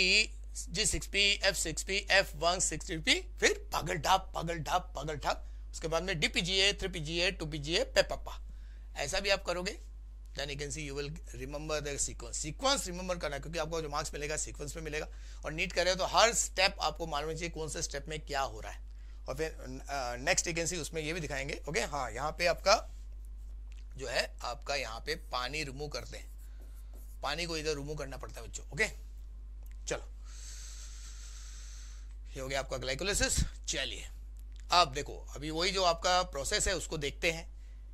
G six P F six P F one six P फिर पागल ढाप पागल ढाप पागल ढाप उसके बाद में DPGA three P G A two P G PGA PEPA ऐसा भी आप करोगे then you can see you will remember the sequence sequence remember करना क्योंकि आपको जो मार्क्स मिलेगा सीक्वेंस में मिलेगा और नीट करें तो हर स्टेप आपको मालूम चाहिए कौन से स्टेप में क्या हो रहा है और फिर नेक्स्ट वेकेंसी उसमें ये भी दिखाएंगे ओके हाँ यहाँ पे आपका जो है आपका यहाँ पे पानी रिमूव करते हैं पानी को इधर रिमूव करना पड़ता है बच्चों ओके चलो ये हो गया आपका ग्लाइकोलाइसिस चलिए अब देखो अभी वही जो आपका प्रोसेस है उसको देखते हैं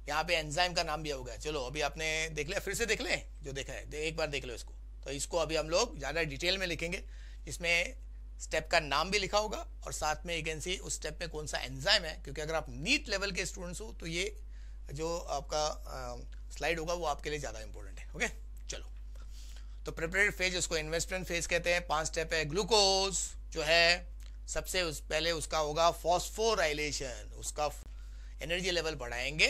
यहाँ पे एंजाइम का नाम दिया गया चलो अभी आपने देख लिया फिर से देख लें जो देखा है एक बार देख लो इसको तो इसको अभी हम लोग ज़्यादा डिटेल में लिखेंगे इसमें स्टेप का नाम भी लिखा होगा और साथ में एगेंसी उस स्टेप में कौन सा एंजाइम है क्योंकि अगर आप नीट लेवल के स्टूडेंट्स हो तो ये जो आपका स्लाइड होगा वो आपके लिए ज़्यादा इंपॉर्टेंट है ओके चलो तो प्रिपरेटरी फेज उसको इन्वेस्टमेंट फेज कहते हैं पांच स्टेप है ग्लूकोज जो है सबसे उस पहले उसका होगा फॉस्फोराइलेशन उसका एनर्जी लेवल बढ़ाएंगे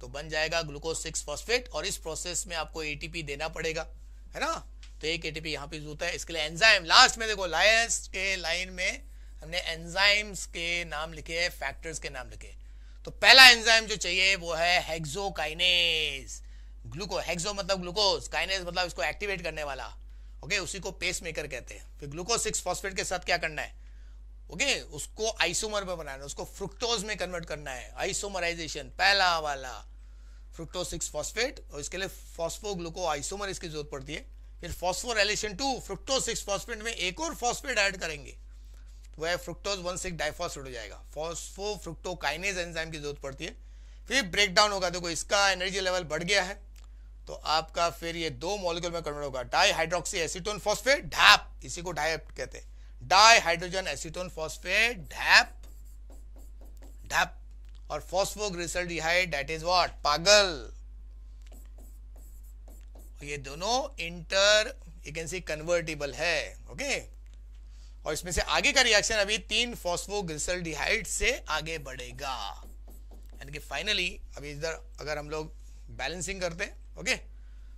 तो बन जाएगा ग्लूकोज सिक्स फॉस्फेट और इस प्रोसेस में आपको एटीपी देना पड़ेगा है ना तो एक एटीपी यहाँ पे यूज होता है इसके लिए एंजाइम लास्ट में देखो लास्ट के लाइन में हमने एंजाइम्स के नाम लिखे फैक्टर्स के नाम लिखे तो पहला एंजाइम जो चाहिए वो है हेक्सोकाइनेज ग्लूको हेक्सो मतलब ग्लूकोज काइनेज मतलब इसको एक्टिवेट करने वाला ओके उसी को पेस मेकर कहते हैं फिर ग्लूकोज सिक्स फॉस्फेट के साथ क्या करना है ओके उसको आइसोमर में बनाना है उसको फ्रुक्टोज में कन्वर्ट करना है आइसोमराइजेशन पहला वाला फ्रुक्टोज सिक्स फॉस्फेट और इसके लिए फॉस्फोग्लूको आइसोमर इसकी जरूरत पड़ती है फिर phosphorylation to fructose six phosphate में एक और फॉस्फेट ऐड करेंगे तो वह फ्रुक्टोज वन सिक्स डाइफॉस्फेट हो जाएगा फॉस्फो फ्रुक्टोकाइनेज एंजाइम की जरूरत पड़ती है फिर ब्रेक डाउन होगा देखो इसका एनर्जी लेवल बढ़ गया है तो आपका फिर ये दो मॉलिक्यूल में कन्वर्ट होगा dihydroxyacetone phosphate DHAP इसी को ढैप कहते हैं dihydrogen acetone phosphate DHAP DHAP और phosphoglyceraldehyde that is what पागल तो ये दोनों inter you can see convertible है ओके और इसमें से आगे का रिएक्शन अभी तीन फॉस्फोग्लिसरल डिहाइड से आगे बढ़ेगा यानी कि फाइनली अभी इधर अगर हम लोग बैलेंसिंग करते हैं ओके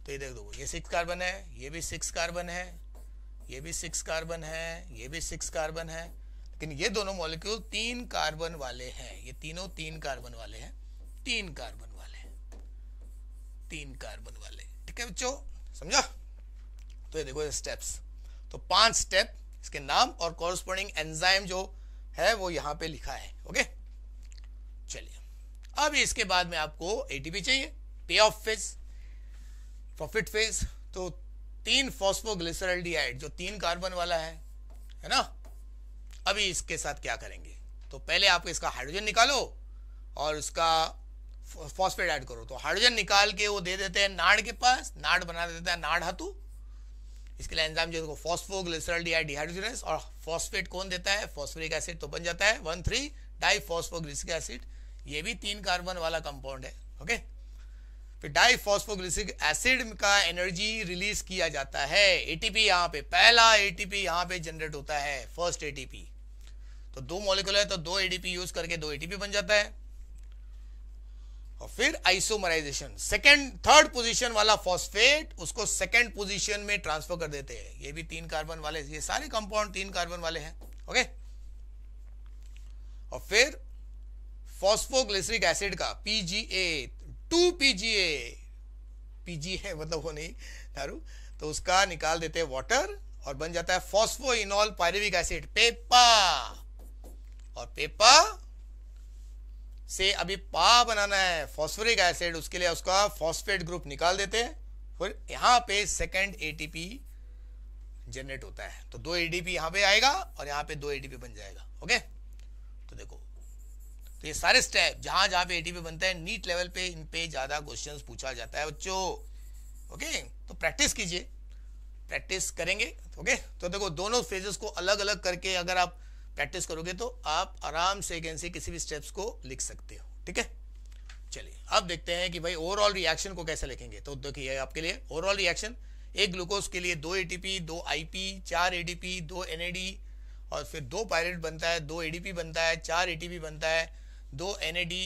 तो ये देख दो ये सिक्स कार्बन है ये भी सिक्स कार्बन है ये भी सिक्स कार्बन है ये भी सिक्स कार्बन है लेकिन ये दोनों मॉलिक्यूल तीन कार्बन वाले हैं ये तीनों तीन कार्बन वाले हैं तीन कार्बन वाले हैं तीन कार्बन वाले ठीक है बच्चों समझा तो ये देखो स्टेप्स तो पांच स्टेप इसके नाम और कॉरस्पॉन्डिंग एंजाइम जो है वो यहां पे लिखा है ओके चलिए अब इसके बाद में आपको एटीपी चाहिए पे ऑफ फेज प्रॉफिट फेज तो तीन फॉस्फोग्लिसरल्डिहाइड जो तीन कार्बन वाला है है ना अभी इसके साथ क्या करेंगे तो पहले आप इसका हाइड्रोजन निकालो और उसका फॉस्फेट ऐड करो तो हाइड्रोजन निकाल के वो दे देते हैं नाड़ के पास नाड़ बना देते हैं नाड़ हाथू इसके लिए एंजाम जो फॉस्फोग्लिसरल डिहाइड्रोजनेस और फॉस्फेट कौन देता है फॉस्फोरिक एसिड तो बन जाता है one three diphosphoglyceric acid ये भी तीन कार्बन वाला कंपाउंड है ओके फिर डाई फॉस्फोग्लिसिक एसिड का एनर्जी रिलीज किया जाता है एटीपी यहाँ पे पहला एटीपी यहाँ पे जनरेट होता है फर्स्ट एटीपी तो दो मॉलिक्यूल है तो दो एडीपी यूज करके दो एटीपी बन जाता है और फिर आइसोमराइजेशन सेकेंड थर्ड पोजीशन वाला फॉस्फेट उसको सेकेंड पोजीशन में ट्रांसफर कर देते हैं ये भी तीन कार्बन वाले ये सारे कंपाउंड तीन कार्बन वाले हैं ओके और फिर फॉस्फोग्लिसरिक एसिड का पीजीए टू पीजीए पीजी है मतलब वो नहीं दारू तो उसका निकाल देते हैं वाटर और बन जाता है phosphoenol pyruvic acid PEPA और पेपा से अभी पा बनाना है फॉस्फोरिक एसिड उसके लिए उसका फॉस्फेट ग्रुप निकाल देते हैं फिर यहां पे सेकेंड एटीपी जनरेट होता है तो दो एडीपी यहां पे आएगा और यहां पे दो एटीपी बन जाएगा ओके तो देखो तो ये सारे स्टेप जहां जहां पे एटीपी बनता है नीट लेवल पे इन पे ज़्यादा क्वेश्चंस पूछा जाता है बच्चों ओके तो प्रैक्टिस कीजिए प्रैक्टिस करेंगे ओके तो देखो दोनों फेजेस को अलग अलग करके अगर आप प्रैक्टिस करोगे तो आप आराम से कैन से किसी भी स्टेप्स को लिख सकते हो ठीक है चलिए अब देखते हैं कि भाई ओवरऑल रिएक्शन को कैसे लिखेंगे तो देखिए आपके लिए ओवरऑल रिएक्शन एक ग्लूकोज के लिए दो एटीपी दो पी चार पी दो डी और फिर दो पायरेट बनता है दो पी बनता है चार एटीपी बनता है दो डी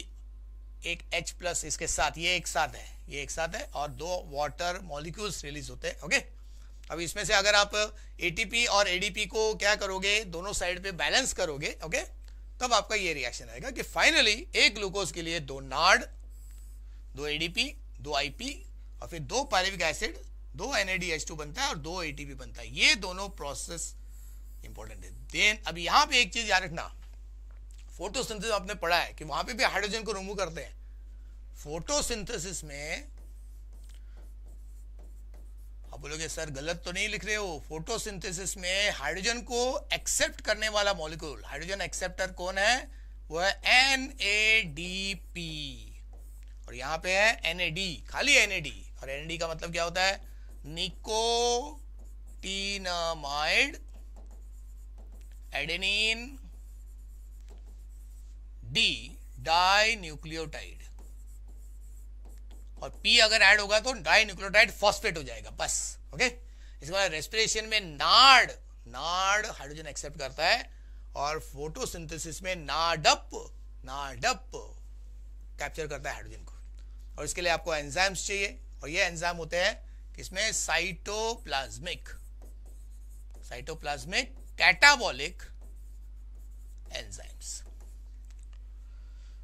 एक एच प्लस इसके साथ ये एक साथ है ये एक साथ है और दो वाटर मॉलिक्यूल्स रिलीज होते हैं ओके okay? अब इसमें से अगर आप एटीपी और एडीपी को क्या करोगे दोनों साइड पे बैलेंस करोगे ओके तब आपका ये रिएक्शन आएगा कि फाइनली एक ग्लूकोज के लिए दो नार्ड दो एडीपी दो आईपी और फिर दो पैरिविक एसिड दो एनएडीएच2 बनता है और दो एटीपी बनता है ये दोनों प्रोसेस इंपॉर्टेंट है देन अब यहां पे एक चीज याद रखना फोटोसिंथेसिस आपने पढ़ा है कि वहां पे भी हाइड्रोजन को रिमूव करते हैं फोटोसिंथेसिस में अब बोलोगे सर गलत तो नहीं लिख रहे हो फोटोसिंथेसिस में हाइड्रोजन को एक्सेप्ट करने वाला मॉलिक्यूल हाइड्रोजन एक्सेप्टर कौन है वो है एन ए डी पी और यहाँ पे है एन ए डी खाली एन ए डी और एन डी का मतलब क्या होता है nicotinamide adenine D dinucleotide और पी अगर ऐड होगा तो डाई न्यूक्लोटाइड फॉस्फेट हो जाएगा बस ओके इसके बाद रेस्पिरेशन में नाड नाड हाइड्रोजन एक्सेप्ट करता है और फोटोसिंथेसिस में नाडप नाडप कैप्चर करता है हाइड्रोजन को और इसके लिए आपको एंजाइम्स चाहिए और ये एंजाइम होते हैं किसमें साइटोप्लाज्मिक साइटोप्लाज्मिक कैटाबॉलिक एंजाइम्स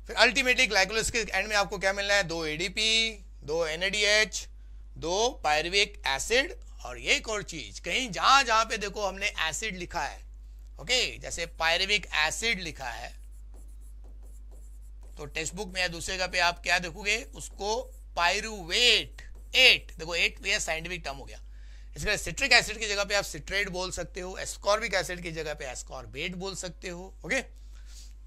फिर अल्टीमेटली ग्लाइकोलिस के एंड में आपको क्या मिलना है दो एडीपी दो एनएडीएच दो पायरविक एसिड और ये एक और चीज कहीं जहां जहां पे देखो हमने एसिड लिखा है ओके जैसे पायरविक एसिड लिखा है तो टेक्स्ट बुक में या दूसरे का पे आप क्या देखोगे उसको पायरुवेट एट देखो एट भी साइंटिफिक टर्म हो गया इसके सिट्रिक एसिड की जगह पे आप सिट्रेट बोल सकते हो एस्कॉर्बिक एसिड की जगह पे एस्कॉर्बेट बोल सकते हो ओके okay?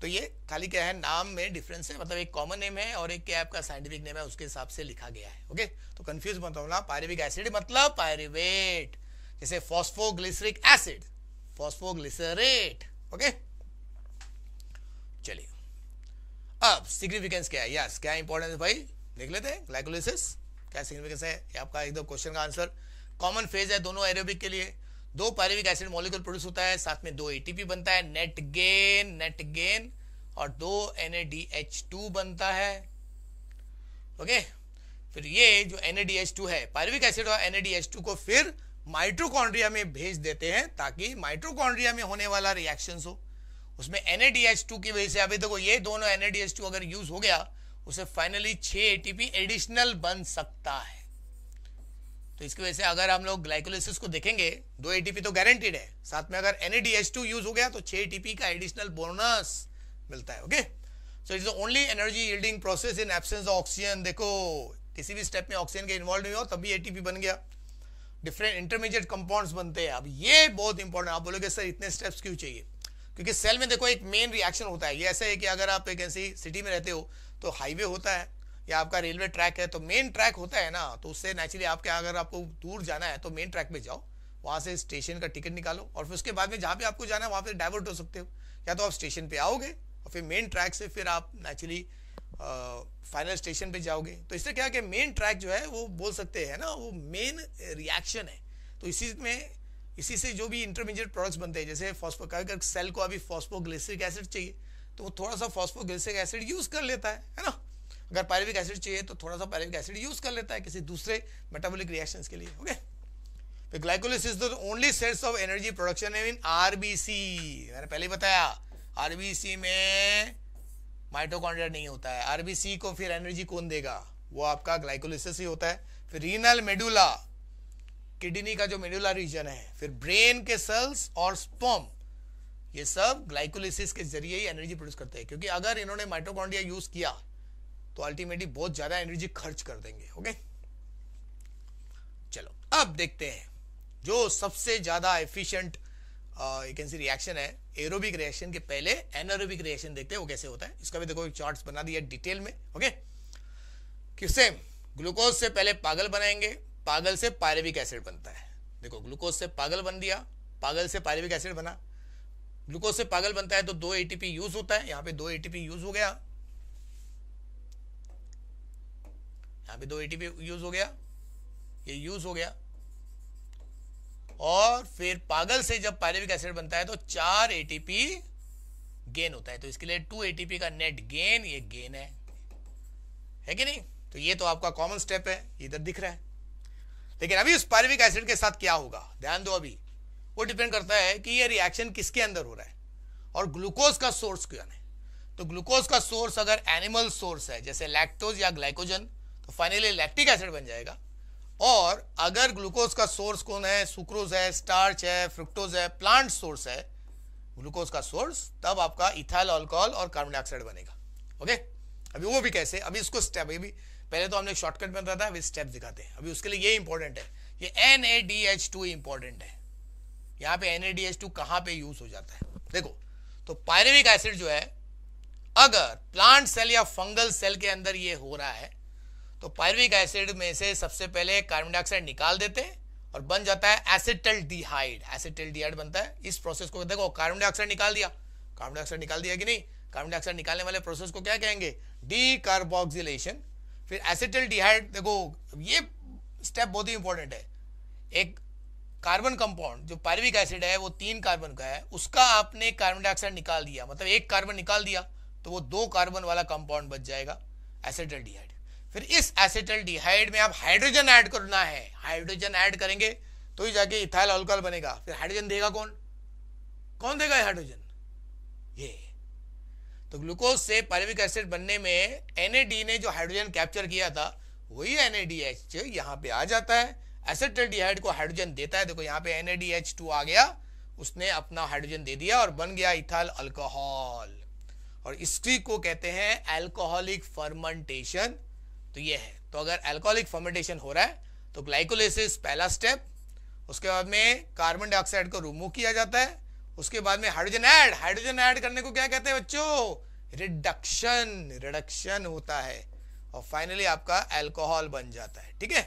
तो ये खाली क्या है नाम में डिफरेंस है मतलब एक कॉमन नेम है और एक क्या आपका साइंटिफिक नेम है उसके हिसाब से लिखा गया है ओके तो कंफ्यूज मत होना पायरिविक एसिड मतलब पायरिवेट जैसे फॉस्फोग्लिसरिक एसिड फॉस्फोग्लिसरेट ओके चलिए अब सिग्निफिकेंस क्या है यस क्या इंपॉर्टेंस है भाई देख लेते हैं ग्लाइकोलिसिस क्या सिग्निफिकेंस है आपका एकदम क्वेश्चन का आंसर कॉमन फेज है दोनों एरोबिक के लिए दो पायरिविक एसिड मॉलिक्यूल प्रोड्यूस होता है साथ में दो एटीपी बनता है नेट गेन नेट गेन और दो एन बनता है ओके फिर ये जो एन है पायरिविक एसिड और एन को फिर माइट्रोकॉन्ड्रिया में भेज देते हैं ताकि माइट्रोकॉन्ड्रिया में होने वाला रिएक्शन हो उसमें एन की वजह से अभी देखो ये दोनों एन अगर यूज हो गया उसे फाइनली छ एटीपी एडिशनल बन सकता है तो इसकी वजह से अगर हम लोग ग्लाइकोलिसिस को देखेंगे दो एटीपी तो गारंटीड है साथ में अगर एन यूज हो गया तो छह एटीपी का एडिशनल बोनस मिलता है okay so it's only energy yielding process in absence of oxygen देखो किसी भी स्टेप में ऑक्सीजन के इन्वॉल्व नहीं हो तभी एटीपी बन गया डिफरेंट इंटरमीडिएट कंपाउंड्स बनते हैं अब ये बहुत इंपॉर्टेंट आप बोलोगे सर इतने स्टेप्स क्यों चाहिए क्योंकि सेल में देखो एक मेन रिएक्शन होता है ये ऐसा है कि अगर आप एक ऐसी सिटी में रहते हो तो हाईवे होता है या आपका रेलवे ट्रैक है तो मेन ट्रैक होता है ना तो उससे नेचुरली आपके अगर आपको दूर जाना है तो मेन ट्रैक पे जाओ वहाँ से स्टेशन का टिकट निकालो और फिर उसके बाद में जहाँ पे आपको जाना है वहाँ पे डाइवर्ट हो सकते हो या तो आप स्टेशन पे आओगे और फिर मेन ट्रैक से फिर आप नेचुरली फाइनल स्टेशन पे जाओगे तो इससे क्या कि मेन ट्रैक जो है वो बोल सकते हैं ना वो मेन रिएक्शन है तो इसी में इसी से जो भी इंटरमीडिएट प्रोडक्ट्स बनते हैं जैसे फॉस्फो अगर सेल को अभी फॉस्फोग्लिसरिक एसिड चाहिए तो वो थोड़ा सा फॉस्फोग्लिसरिक एसिड यूज़ कर लेता है है ना अगर पैरविक एसिड चाहिए तो थोड़ा सा पैरविक एसिड यूज कर लेता है किसी दूसरे मेटाबोलिक रिएक्शन के लिए ओके तो glycolysis is the only sets of energy production in RBC मैंने पहले ही बताया आरबीसी में माइटोकॉन्ड्रिया नहीं होता है आरबीसी को फिर एनर्जी कौन देगा वो आपका ग्लाइकोलिसिस ही होता है फिर रीनल मेडुला किडनी का जो मेडुला रीजन है फिर ब्रेन के सेल्स और स्पम ये सब ग्लाइकोलिसिस के जरिए ही एनर्जी प्रोड्यूस करते हैं क्योंकि अगर इन्होंने माइटोकॉन्ड्रिया यूज किया तो अल्टीमेटली बहुत ज़्यादा एनर्जी खर्च कर देंगे ओके चलो अब देखते हैं जो सबसे ज़्यादा एफिशिएंट रिएक्शन है एरोबिक रिएक्शन के पहले एनरोबिक रिएक्शन देखते हैं वो कैसे होता है इसका भी देखो एक चार्ट्स बना दिया डिटेल में ओके किससे ग्लूकोज से पहले पागल बनाएंगे पागल से पायरेबिक एसिड बनता है देखो ग्लूकोज से पागल बन दिया पागल से पायरेबिक एसिड बना ग्लूकोज से पागल बनता है तो दो एटीपी यूज होता है यहाँ पे दो एटीपी यूज हो गया यहाँ पे दो एटीपी यूज हो गया ये यूज हो गया और फिर पागल से जब पायरेविक एसिड बनता है तो चार एटीपी गेन होता है तो इसके लिए टू एटीपी का नेट गेन ये गेन है है कि नहीं तो ये तो आपका कॉमन स्टेप है इधर दिख रहा है लेकिन अभी उस पायरेविक एसिड के साथ क्या होगा ध्यान दो अभी वो डिपेंड करता है कि ये रिएक्शन किसके अंदर हो रहा है और ग्लूकोज का सोर्स क्या है तो ग्लूकोज का सोर्स अगर एनिमल सोर्स है जैसे लैक्टोज या ग्लाइकोजन तो फाइनली लैक्टिक एसिड बन जाएगा और अगर ग्लूकोज का सोर्स कौन है सुक्रोज है स्टार्च है फ्रुक्टोज है प्लांट सोर्स है ग्लूकोज का सोर्स तब आपका इथाइल अल्कोहल और कार्बन डाइऑक्साइड बनेगा ओके अभी वो भी कैसे अभी इसको स्टेप अभी पहले तो हमने शॉर्टकट में बताया अभी स्टेप दिखाते हैं अभी उसके लिए ये इंपॉर्टेंट है ये N A D H two important है यहाँ पे N A D H two कहाँ पे यूज हो जाता है देखो तो पायरेविक एसिड जो है अगर प्लांट सेल या फंगल सेल के अंदर ये हो रहा है तो पायरविक एसिड में से सबसे पहले कार्बन डाइऑक्साइड निकाल देते हैं और बन जाता है एसिटल डिहाइड एसिटल डिहाइड बनता है इस प्रोसेस को देखो कार्बन डाइऑक्साइड निकाल दिया कार्बन डाइऑक्साइड निकाल दिया कि नहीं कार्बन डाइऑक्साइड निकालने वाले प्रोसेस को क्या कहेंगे डीकार्बोक्सिलेशन फिर एसिटल डिहाइड देखो ये स्टेप बहुत ही इंपॉर्टेंट है एक कार्बन कंपाउंड जो पायरविक एसिड है वो तीन कार्बन का है उसका आपने कार्बन डाइऑक्साइड निकाल दिया मतलब एक कार्बन निकाल दिया तो वो दो कार्बन वाला कंपाउंड बच जाएगा एसिटल डिहाइड फिर इस एसिटल डिहाइड में आप हाइड्रोजन ऐड करना है हाइड्रोजन ऐड करेंगे तो ही जाके इथाइल अल्कोहल बनेगा फिर हाइड्रोजन देगा कौन कौन देगा हाइड्रोजन ये तो ग्लूकोज से पैरविक एसिड बनने में एनएडी ने जो हाइड्रोजन कैप्चर किया था वही एनएडीएच यहाँ पे आ जाता है एसिटल डिहाइड को हाइड्रोजन देता है देखो यहाँ पे एनएडीएच टू आ गया उसने अपना हाइड्रोजन दे दिया और बन गया इथाइल अल्कोहल और इसकी को कहते हैं एल्कोहलिक फर्मेंटेशन तो ये है तो अगर एल्कोहलिक फर्मेंटेशन हो रहा है तो ग्लाइकोलाइसिस पहला स्टेप उसके बाद में कार्बन डाइऑक्साइड को रिमूव किया जाता है उसके बाद में हाइड्रोजन ऐड हाइड्रोजन ऐड करने को क्या कहते हैं बच्चों रिडक्शन रिडक्शन होता है और फाइनली आपका एल्कोहल बन जाता है ठीक है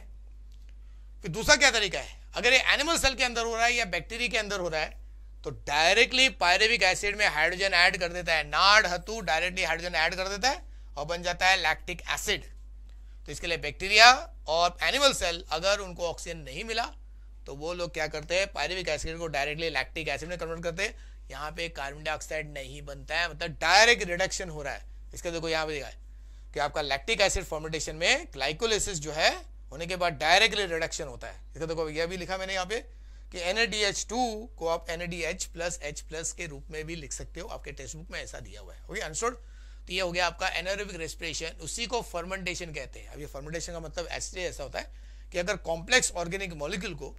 फिर दूसरा क्या तरीका है अगर ये एनिमल सेल के अंदर हो रहा है या बैक्टीरिया के अंदर हो रहा है तो डायरेक्टली पायरेविक एसिड में हाइड्रोजन ऐड कर देता है नाड हतु डायरेक्टली हाइड्रोजन ऐड कर देता है और बन जाता है लैक्टिक एसिड तो इसके लिए बैक्टीरिया और एनिमल सेल अगर उनको ऑक्सीजन नहीं मिला तो वो लोग क्या करते हैं पायरिविक एसिड को डायरेक्टली लैक्टिक एसिड में कन्वर्ट करते हैं यहाँ पे कार्बन डाइऑक्साइड नहीं बनता है मतलब डायरेक्ट रिडक्शन हो रहा है इसका देखो यहाँ पे दिखा है कि आपका लैक्टिक एसिड फॉर्मेटेशन में ग्लाइकोलिसिस जो है होने के बाद डायरेक्टली रिडक्शन होता है इसका देखो यह भी लिखा मैंने यहाँ पे कि एन को आप एन प्लस एच प्लस के रूप में भी लिख सकते हो आपके टेक्स्ट बुक में ऐसा दिया हुआ है ओके अनस्टोर्ड तो ये हो गया आपका एनोरोबिक रेस्पिरेशन उसी को फर्मेंटेशन कहते हैं अब ये फर्मेंटेशन का मतलब ऐसे ऐसा होता है कि अगर कॉम्प्लेक्स ऑर्गेनिक मॉलिक्यूल को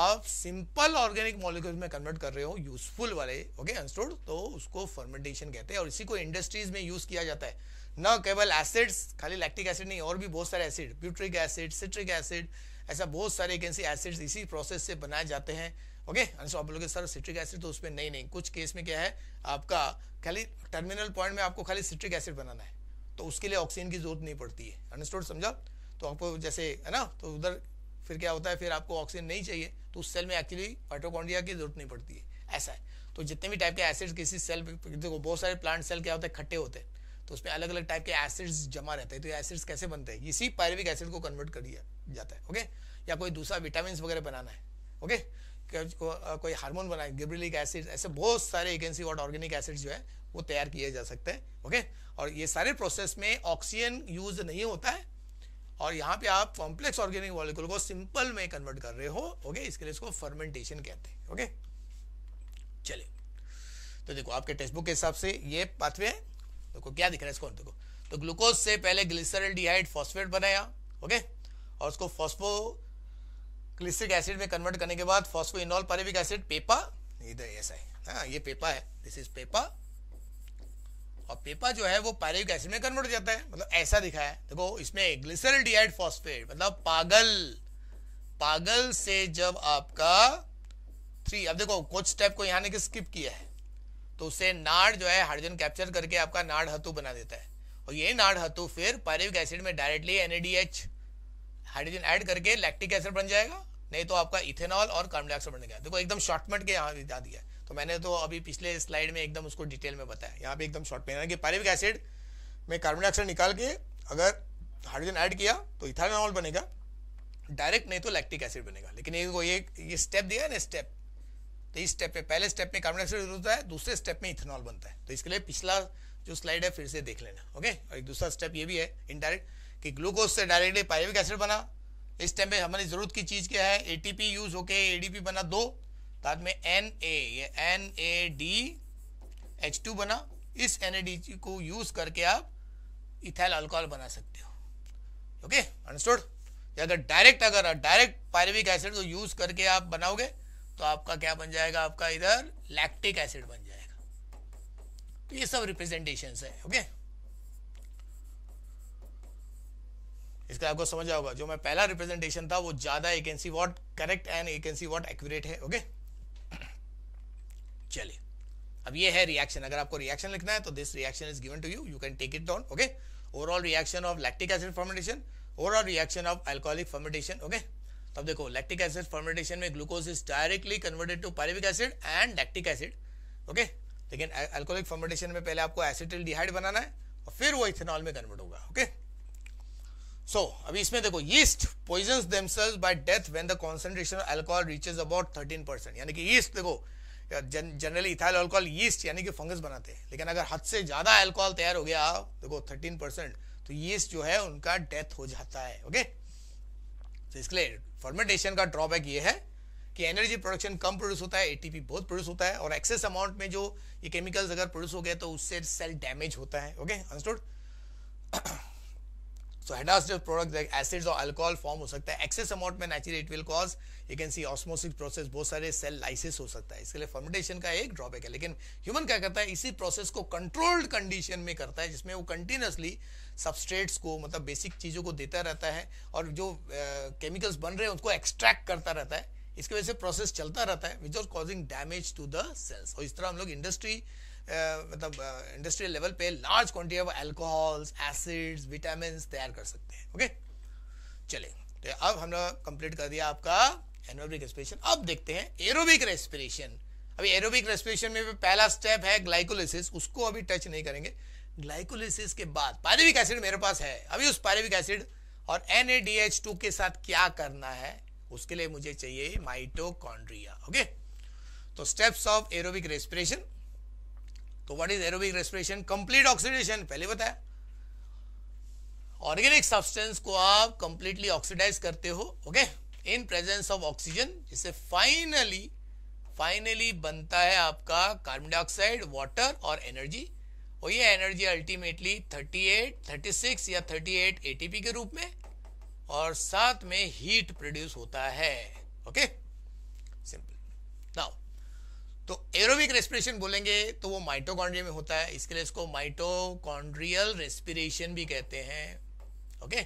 आप सिंपल ऑर्गेनिक मॉलिक्यूल में कन्वर्ट कर रहे हो यूजफुल वाले ओके अनस्टोर्ड तो उसको फर्मेंटेशन कहते हैं और इसी को इंडस्ट्रीज में यूज किया जाता है न केवल एसिड्स खाली लैक्टिक एसिड नहीं और भी बहुत सारे acid butyric acid citric acid ऐसा बहुत सारे कैसे एसिड्स इसी प्रोसेस से बनाए जाते हैं ओके okay? आप लोग सर सिट्रिक एसिड तो उसमें नहीं नहीं कुछ केस में क्या है आपका खाली टर्मिनल पॉइंट में आपको खाली सिट्रिक एसिड बनाना है तो उसके लिए ऑक्सीजन की जरूरत नहीं पड़ती है अंडरस्टूड समझा तो आपको जैसे है ना तो उधर फिर क्या होता है फिर आपको ऑक्सीजन नहीं चाहिए तो उस सेल में एक्चुअली माइटोकॉन्ड्रिया की जरूरत नहीं पड़ती है ऐसा है तो जितने भी टाइप के एसिड्स किसी सेल देखो बहुत सारे प्लांट सेल क्या होते हैं खट्टे होते हैं तो उसमें अलग अलग टाइप के एसिड्स जमा रहते हैं तो एसिड्स कैसे बनते हैं इसी पायरविक एसिड को कन्वर्ट कर दिया जाता है ओके या कोई दूसरा विटामिन वगैरह बनाना है ओके कोई हार्मोन बनाए गिब्रिलिक एसिड ऐसे बहुत सारे एगेंसी वॉट ऑर्गेनिक एसिड जो है वो तैयार किए जा सकते हैं ओके और ये सारे प्रोसेस में ऑक्सीजन यूज नहीं होता है और यहाँ पे आप कॉम्प्लेक्स ऑर्गेनिक मॉलिक्यूल को सिंपल में कन्वर्ट कर रहे हो ओके इसके लिए इसको फर्मेंटेशन कहते हैं ओके चलिए तो देखो आपके टेक्स्ट बुक के हिसाब से ये पाथवे है देखो क्या दिख रहा है इसको देखो तो ग्लूकोज से पहले ग्लिसरल डिहाइड फॉस्फेट बनाया ओके और उसको फॉस्फो क्लिसिक एसिड में कन्वर्ट करने के बाद फॉस्फोइनॉल परिविक एसिड पेपा इधर तो ऐसा है हाँ ये पेपा है दिस इज पेपा और पेपा जो है वो पैरिविक एसिड में कन्वर्ट हो जाता है मतलब ऐसा दिखाया है देखो इसमें ग्लिसरल डीआइड फॉस्फेट मतलब पागल पागल से जब आपका थ्री अब देखो कुछ स्टेप को यहाँ ने स्किप किया है तो उससे नाड़ जो है हाइड्रोजन कैप्चर करके आपका नाड़ हतु बना देता है और ये नाड़ हतु फिर पैरिविक एसिड में डायरेक्टली एनएडीएच हाइड्रोजन ऐड करके लैक्टिक एसिड बन जाएगा नहीं तो आपका इथेनॉल और कार्बन डाइऑक्साइड बन गया देखो एकदम शॉर्टमेट के यहाँ दिखा दिया तो मैंने तो अभी पिछले स्लाइड में एकदम उसको डिटेल में बताया यहाँ पे एकदम शॉर्ट में यानी कि पैरिविक एसिड में कार्बन डाइऑक्साइड निकाल के अगर हाइड्रोजन ऐड किया तो इथेनॉल बनेगा डायरेक्ट नहीं तो लैक्टिक एसिड बनेगा लेकिन ये ये ये स्टेप दिया है ना स्टेप तो इस स्टेप पे पहले स्टेप में कार्बन डाइऑक्साइड होता है दूसरे स्टेप में इथेनॉल बनता है तो इसके लिए पिछला जो स्लाइड है फिर से देख लेना ओके और एक दूसरा स्टेप ये भी है इनडायरेक्ट कि ग्लूकोज से डायरेक्टली पायरिविक एसिड बना इस टाइम पे हमारी जरूरत की चीज क्या है एटीपी यूज होके एडीपी बना दो बाद में N A N A D H two बना इस एन ए डी को यूज करके आप इथाइल अल्कोहल बना सकते हो ओके अंडरस्टूड अगर डायरेक्ट अगर डायरेक्ट पायरविक एसिड को यूज करके आप बनाओगे तो आपका क्या बन जाएगा आपका इधर लैक्टिक एसिड बन जाएगा तो ये सब रिप्रेजेंटेशन है ओके okay? इसका आपको समझ आया होगा जो मैं पहला रिप्रेजेंटेशन था वो ज़्यादा एकेंसी वॉट करेक्ट एंड एकेंसी कैन वॉट एक्यूरेट है ओके चलिए अब ये है रिएक्शन अगर आपको रिएक्शन लिखना है तो this reaction is given to you you can take it down okay overall reaction of lactic acid fermentation overall reaction of alcoholic fermentation okay तब देखो लैक्टिक एसिड फॉर्मेटेशन में glucose is directly converted to pyruvic acid and lactic acid okay लेकिन alcoholic fermentation में पहले आपको acetyl डिहाइड बनाना है और फिर वो इथेनॉल में कन्वर्ट होगा ओके okay? सो अभी इसमें देखो yeast poison themselves by death when the concentration of alcohol reaches about 13 percent यानी कि ईस्ट देखो जनरली इथाइल अल्कोहल यीस्ट यानी कि फंगस बनाते हैं लेकिन अगर हद से ज्यादा अल्कोहल तैयार हो गया देखो 13 परसेंट तो यीस्ट जो है उनका डेथ हो जाता है ओके तो इसके लिए फर्मेंटेशन का ड्रॉबैक ये है कि एनर्जी प्रोडक्शन कम प्रोड्यूस होता है एटीपी बहुत प्रोड्यूस होता है और एक्सेस अमाउंट में जो ये केमिकल्स अगर प्रोड्यूस हो गए तो उससे सेल डैमेज होता है ओके okay? अंडरस्टूड सो हेडास्टिव प्रोडक्ट एसिड्स और अल्कोहल फॉर्म हो सकता है एक्सेस अमाउंट में naturally it will cause you can see osmosis process बहुत सारे सेल लाइसिस हो सकता है इसके लिए फर्मेंटेशन का एक ड्रॉबैक है लेकिन ह्यूमन क्या करता है इसी प्रोसेस को कंट्रोल्ड कंडीशन में करता है जिसमें वो कंटिन्यूसली सबस्ट्रेट्स को मतलब बेसिक चीज़ों को देता रहता है और जो केमिकल्स uh, बन रहे हैं उनको एक्सट्रैक्ट करता रहता है इसकी वजह से प्रोसेस चलता रहता है which are causing damage to the cells और इस तरह हम लोग इंडस्ट्री मतलब इंडस्ट्रियल लेवल पे large quantity of alcohols acids vitamin तैयार कर सकते हैं ओके चले तो अब हमने कंप्लीट कर दिया आपका एनोबिक रेस्पिरेशन अब देखते हैं एरोबिक रेस्पिरेशन अभी एरोबिक रेस्पिरेशन में पहला स्टेप है ग्लाइकोलिसिस उसको अभी टच नहीं करेंगे ग्लाइकोलिसिस के बाद पायरेविक एसिड मेरे पास है अभी उस पायरेविक एसिड और एन के साथ क्या करना है उसके लिए मुझे चाहिए माइटोकॉन्ड्रिया ओके तो स्टेप्स ऑफ एरोबिक रेस्पिरेशन तो what is aerobic respiration complete oxidation पहले बताया ऑर्गेनिक सब्सटेंस को आप कंप्लीटली ऑक्सीडाइज करते हो okay in presence of oxygen जिससे फाइनली फाइनली बनता है आपका कार्बन डाइऑक्साइड वाटर और एनर्जी और ये एनर्जी अल्टीमेटली 38, 36 या 38 एटीपी के रूप में और साथ में हीट प्रोड्यूस होता है ओके okay? तो एरोबिक रेस्पिरेशन बोलेंगे तो वो माइटोकॉन्ड्रिया में होता है इसके लिए इसको माइटोकॉन्ड्रियल रेस्पिरेशन भी कहते हैं ओके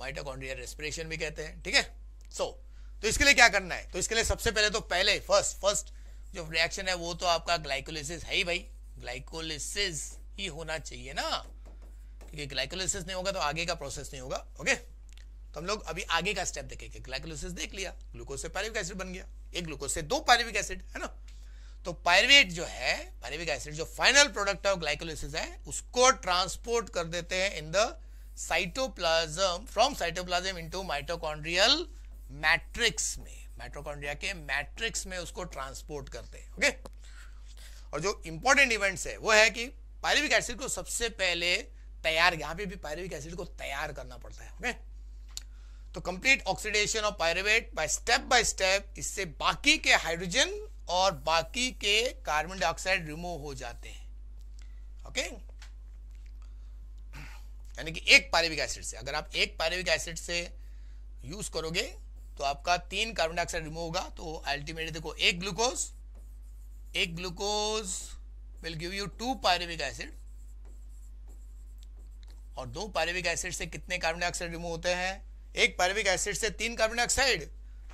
माइटोकॉन्ड्रियल रेस्पिरेशन भी कहते हैं ठीक है सो so, तो इसके लिए क्या करना है तो इसके लिए सबसे पहले तो पहले फर्स्ट फर्स्ट जो रिएक्शन है वो तो आपका ग्लाइकोलिसिस है ही भाई ग्लाइकोलिसिस ही होना चाहिए ना क्योंकि ग्लाइकोलिसिस नहीं होगा तो आगे का प्रोसेस नहीं होगा ओके okay? तो हम लोग अभी आगे का स्टेप देखेंगे ग्लाइकोलाइसिस देख लिया ग्लूकोज से पायरुविक एसिड बन गया एक ग्लूकोज से दो पायरुविक एसिड है ना तो पायरुवेट जो है पायरुविक एसिड जो फाइनल प्रोडक्ट ऑफ ग्लाइकोलाइसिस है उसको ट्रांसपोर्ट कर देते हैं in the cytoplasm from cytoplasm into mitochondrial matrix में माइटोकॉन्ड्रिया के मैट्रिक्स में उसको ट्रांसपोर्ट करते हैं ओके और जो इंपॉर्टेंट इवेंट्स है वो है कि पायरुविक एसिड को सबसे पहले तैयार यहां पे भी पायरुविक एसिड को तैयार करना पड़ता है ओके okay? तो complete oxidation of pyruvate by step by step इससे बाकी के हाइड्रोजन और बाकी के कार्बन डाइऑक्साइड रिमूव हो जाते हैं ओके यानी कि एक पायरेविक एसिड से अगर आप एक पायरेविक एसिड से यूज करोगे तो आपका तीन कार्बन डाइऑक्साइड रिमूव होगा तो अल्टीमेटली देखो एक ग्लूकोज एक glucose will give you two pyruvic acid और दो पायरेविक एसिड से कितने कार्बन डाइऑक्साइड रिमूव होते हैं एक पैरविक एसिड से तीन कार्बन डाइऑक्साइड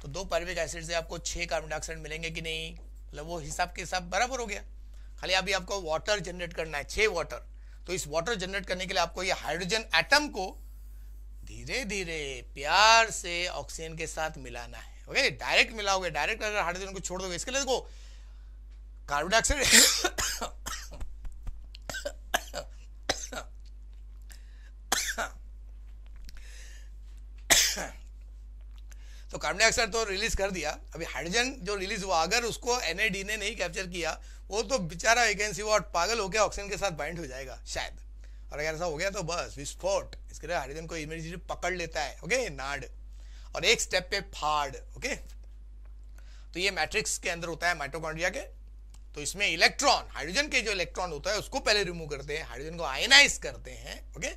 तो दो पैरविक एसिड से आपको छह कार्बन डाइऑक्साइड मिलेंगे कि नहीं मतलब वो हिसाब के हिसाब बराबर हो गया खाली अभी आपको वाटर जनरेट करना है छह वाटर तो इस वाटर जनरेट करने के लिए आपको ये हाइड्रोजन एटम को धीरे धीरे प्यार से ऑक्सीजन के साथ मिलाना है ओके डायरेक्ट मिलाओगे डायरेक्ट अगर हाइड्रोजन को छोड़ दोगे इसके लिए देखो कार्बन डाइऑक्साइड तो कार्बन डाइऑक्साइड तो रिलीज कर दिया अभी हाइड्रोजन जो रिलीज हुआ अगर उसको एन ने नहीं कैप्चर किया वो तो बेचारा वैकेंसी वॉट पागल होकर ऑक्सीजन के साथ बाइंड हो जाएगा शायद और अगर ऐसा हो गया तो बस विस्फोट इसके लिए हाइड्रोजन को इमरजेंसी पकड़ लेता है ओके नाड और एक स्टेप पे फाड़ ओके तो ये मैट्रिक्स के अंदर होता है माइटोकॉन्ड्रिया के तो इसमें इलेक्ट्रॉन हाइड्रोजन के जो इलेक्ट्रॉन होता है उसको पहले रिमूव करते हैं हाइड्रोजन को आयनाइज करते हैं ओके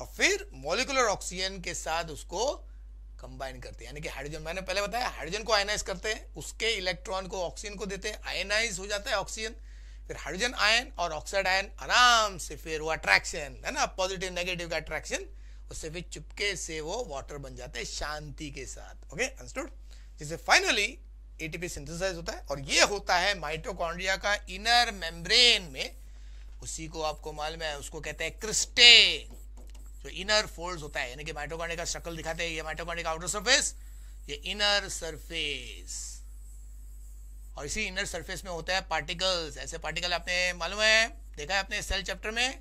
और फिर मोलिकुलर ऑक्सीजन के साथ उसको कंबाइन करते हैं यानी कि हाइड्रोजन मैंने पहले बताया हाइड्रोजन को आयनाइज करते हैं उसके इलेक्ट्रॉन को ऑक्सीजन को देते हैं आयनाइज हो जाता है ऑक्सीजन फिर हाइड्रोजन आयन और ऑक्साइड आयन आराम से फिर वो अट्रैक्शन है ना पॉजिटिव नेगेटिव का अट्रैक्शन उससे फिर चुपके से वो वाटर बन जाते हैं शांति के साथ ओके अंडरस्टूड जिससे फाइनली एटीपी सिंथेसाइज होता है और ये होता है माइटोकॉन्ड्रिया का इनर मेम्ब्रेन में उसी को आपको मालूम है उसको कहते हैं क्रिस्टेन जो इनर फोल्ड होता है यानी कि माइटोकॉन्ड्रिया का शक्ल दिखाते हैं ये माइटोकॉन्ड्रिया का आउटर सरफेस ये इनर सरफेस और इसी इनर सरफेस में होता है पार्टिकल्स ऐसे पार्टिकल आपने मालूम है देखा है आपने सेल चैप्टर में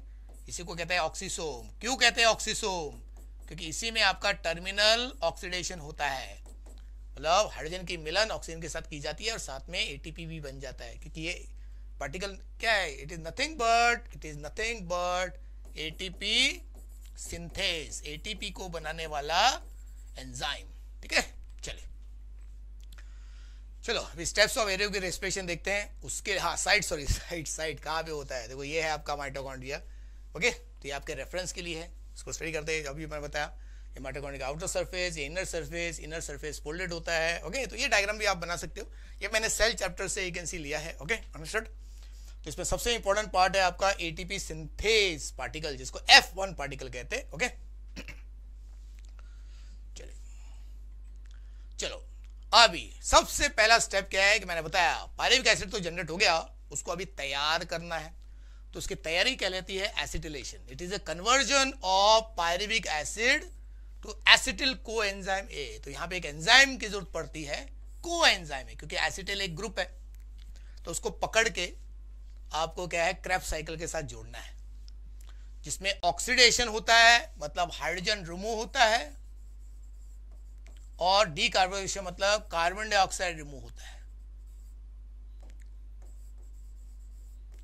इसी को कहते हैं ऑक्सीसोम क्यों कहते हैं ऑक्सीसोम क्योंकि इसी में आपका टर्मिनल ऑक्सीडेशन होता है मतलब हाइड्रोजन की मिलन ऑक्सीजन के साथ की जाती है और साथ में एटीपी भी बन जाता है क्योंकि ये पार्टिकल क्या है it is nothing but it is nothing but ATP synthase ATP को बनाने वाला एंजाइम ठीक है चलिए चलो अभी स्टेप्स ऑफ एरियो की रेस्पिरेशन देखते हैं उसके हाँ साइड सॉरी साइड साइड कहाँ पे होता है देखो ये है आपका माइटोकॉन्ड्रिया ओके तो ये आपके रेफरेंस के लिए है इसको स्टडी करते हैं अभी मैंने बताया ये माइटोकॉन्ड्रिया आउटर सरफेस ये inner surface inner surface folded होता है ओके तो ये डायग्राम भी आप बना सकते हो ये मैंने सेल चैप्टर से एक कैन लिया है ओके अंडरस्टूड तो इसमें सबसे इंपॉर्टेंट पार्ट है आपका एटीपी सिंथेस पार्टिकल जिसको एफ वन पार्टिकल कहते हैं ओके चलिए चलो अभी सबसे पहला स्टेप क्या है कि मैंने बताया पायरिविक एसिड तो जनरेट हो गया उसको अभी तैयार करना है तो उसकी तैयारी क्या लेती है acetylation it is a conversion of pyruvic acid to acetyl coenzyme A तो यहां पे एक एंजाइम की जरूरत पड़ती है को एंजाइम ए क्योंकि एसिटिल एक ग्रुप है तो उसको पकड़ के आपको क्या है क्रैप साइकिल के साथ जोड़ना है जिसमें ऑक्सीडेशन होता है मतलब हाइड्रोजन रिमूव होता है और डीकार्बोनेशन मतलब कार्बन डाइऑक्साइड रिमूव होता है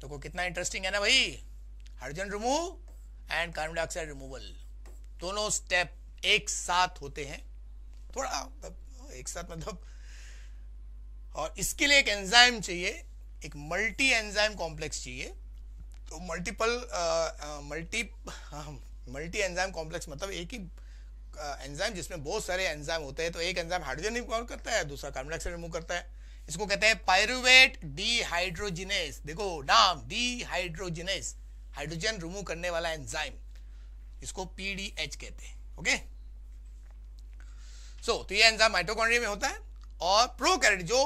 तो को कितना इंटरेस्टिंग है ना भाई hydrogen remove and carbon dioxide removal दोनों स्टेप एक साथ होते हैं थोड़ा एक साथ मतलब और इसके लिए एक एंजाइम चाहिए एक मल्टी एंजाइम कॉम्प्लेक्स चाहिए तो multiple multi multi enzyme complex मतलब एक ही एंजाइम जिसमें बहुत सारे एंजाइम होते हैं तो एक एंजाइम हाइड्रोजन रिमूव करता है दूसरा कार्बन डाइऑक्साइड रिमूव करता है इसको कहते हैं पायरुवेट डीहाइड्रोजिनेस देखो नाम डीहाइड्रोजिनेस हाइड्रोजन रिमूव करने वाला एंजाइम इसको पीडीएच कहते हैं ओके सो तो ये एंजाइम माइटोकॉन्ड्रिया में होता है और प्रोकैरियोट जो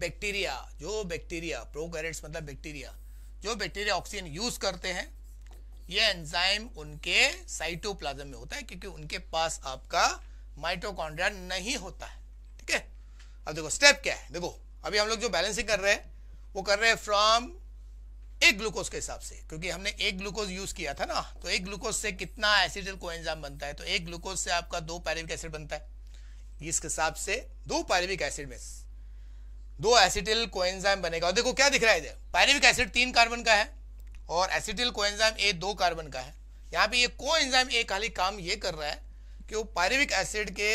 बैक्टीरिया जो बैक्टीरिया प्रोकैरियोट्स मतलब बैक्टीरिया जो बैक्टीरिया ऑक्सीजन यूज करते हैं ये एंजाइम उनके साइटोप्लाज्म में होता है क्योंकि उनके पास आपका माइटोकॉन्ड्रिया नहीं होता है ठीक है अब देखो स्टेप क्या है देखो अभी हम लोग जो बैलेंसिंग कर रहे हैं वो कर रहे हैं फ्रॉम एक ग्लूकोज के हिसाब से क्योंकि हमने एक ग्लूकोज यूज किया था ना तो एक ग्लूकोज से कितना एसिडिल एंजाम बनता है तो एक ग्लूकोज से आपका दो पैरिविक एसिड बनता है इस हिसाब से दो पैरिविक एसिड में दो एसिटिल कोएंजाइम बनेगा और देखो क्या दिख रहा है इधर पायरेविक एसिड तीन कार्बन का है और एसिटिल कोएंजाइम ए दो कार्बन का है यहाँ पे ये कोएंजाइम ए खाली काम ये कर रहा है कि वो पायरेविक एसिड के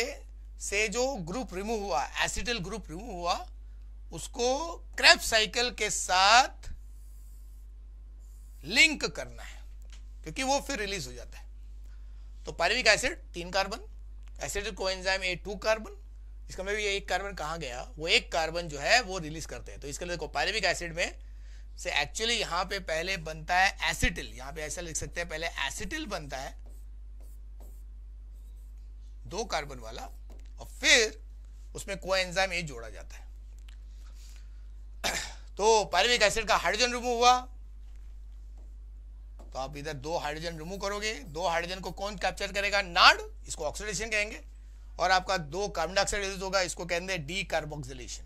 से जो ग्रुप रिमूव हुआ एसिटिल ग्रुप रिमूव हुआ उसको क्रेप साइकिल के साथ लिंक करना है क्योंकि वो फिर रिलीज हो जाता है तो पायरेविक एसिड तीन carbon acetyl coenzyme A two carbon इसका मतलब ये एक कार्बन कहाँ गया वो एक कार्बन जो है वो रिलीज करते हैं तो इसके लिए देखो पायरेविक एसिड में से एक्चुअली यहाँ पे पहले बनता है एसिटिल यहाँ पे ऐसा लिख सकते हैं पहले एसिटिल बनता है दो कार्बन वाला और फिर उसमें को एंजाइम ए जोड़ा जाता है तो पायरविक एसिड का हाइड्रोजन रिमूव हुआ तो आप इधर दो हाइड्रोजन रिमूव करोगे दो हाइड्रोजन को कौन कैप्चर करेगा नाड इसको ऑक्सीडेशन कहेंगे और आपका दो कार्बन डाइऑक्साइड रिलीज होगा इसको कहते हैं डी कार्बोक्सिलेशन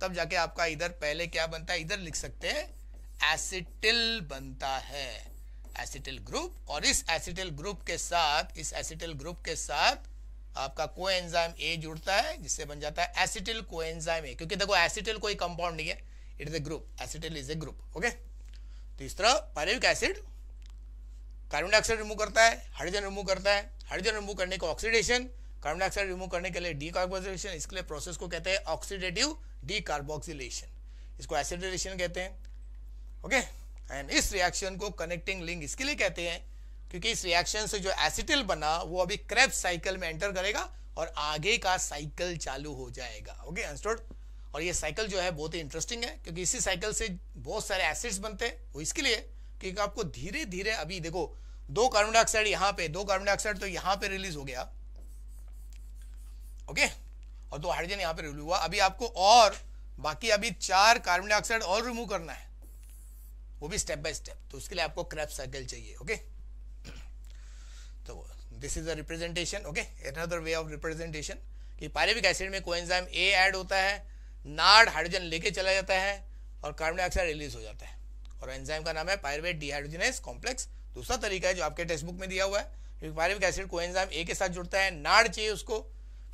तब जाके आपका इधर पहले क्या बनता है इधर लिख सकते हैं एसिटिल बनता है एसिटिल ग्रुप और इस एसिटिल ग्रुप के साथ इस एसिटिल ग्रुप के साथ आपका को एंजाइम ए जुड़ता है जिससे बन जाता है एसिटिल को एंजाइम ए क्योंकि देखो एसिटिल कोई कंपाउंड नहीं है it is a group acetyl is a group okay तो इस तरह pyruvic acid carbon dioxide remove करता है हाइड्रोजन रिमूव करता है हाइड्रोजन रिमूव करने का ऑक्सीडेशन कार्बन डाइऑक्साइड रिमूव करने के लिए डीकार्बोक्सिलेशन इसके लिए प्रोसेस को कहते हैं ऑक्सीडेटिव डीकार्बोक्सिलेशन इसको एसिडिलेशन कहते हैं ओके एंड इस रिएक्शन को कनेक्टिंग लिंक इसके लिए कहते हैं क्योंकि इस रिएक्शन से जो एसिटिल बना वो अभी क्रेप साइकिल में एंटर करेगा और आगे का साइकिल चालू हो जाएगा ओके अंडरस्टूड और ये साइकिल जो है बहुत ही इंटरेस्टिंग है क्योंकि इसी साइकिल से बहुत सारे एसिड्स बनते हैं वो इसके लिए क्योंकि आपको धीरे धीरे अभी देखो दो कार्बन डाइऑक्साइड यहाँ पे दो कार्बन डाइऑक्साइड तो यहाँ पे रिलीज हो गया ओके और दो हाइड्रोजन यहाँ पे रिमूव हुआ अभी आपको और बाकी अभी चार कार्बन डाइऑक्साइड और रिमूव करना है वो भी स्टेप बाय स्टेप तो उसके लिए आपको क्रैप साइकिल चाहिए ओके तो this is the representation okay another way of representation कि पायरेविक एसिड में कोएंजाइम ए ऐड होता है नाड हाइड्रोजन लेके चला जाता है और कार्बन डाइऑक्साइड रिलीज हो जाता है और एंजाइम का नाम है पायरवेट डिहाइड्रोजनेस कॉम्प्लेक्स दूसरा तरीका है जो आपके टेक्स्ट बुक में दिया हुआ है क्योंकि पायरविक एसिड कोएंजाइम ए के साथ जुड़ता है नाड चाहिए उसको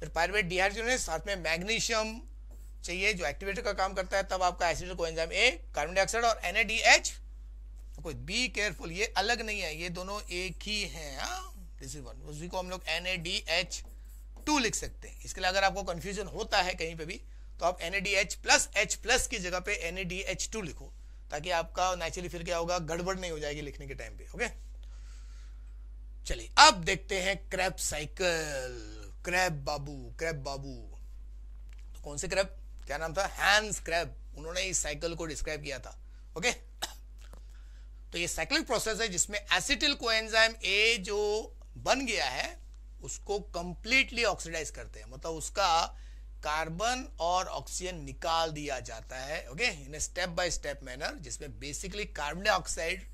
फिर पायरुवेट ने साथ में मैग्नीशियम चाहिए जो एक्टिवेटर का काम करता है तब आपका acetyl coenzyme A carbon dioxide और एनएडीएच कोई बी केयरफुल ये अलग नहीं है ये दोनों एक ही हैं दिस इज वन उसी को हम लोग एनएडीएच टू लिख सकते हैं इसके लिए अगर आपको कंफ्यूजन होता है कहीं पे भी तो आप एनएडीएच प्लस एच प्लस की जगह पे एनएडीएच टू लिखो ताकि आपका नेचुरली फिर क्या होगा गड़बड़ नहीं हो जाएगी लिखने के टाइम पे ओके चलिए अब देखते हैं क्रैप साइकिल क्रैब बाबू क्रैब बाबू तो कौन से क्रैब क्या नाम था हैंस क्रैब उन्होंने इस साइकिल को डिस्क्राइब किया था ओके तो ये साइक्लिक प्रोसेस है जिसमें एसिटिल कोएंजाइम ए जो बन गया है उसको कंप्लीटली ऑक्सीडाइज करते हैं मतलब उसका कार्बन और ऑक्सीजन निकाल दिया जाता है okay in step by step manner जिसमें बेसिकली कार्बन डाइऑक्साइड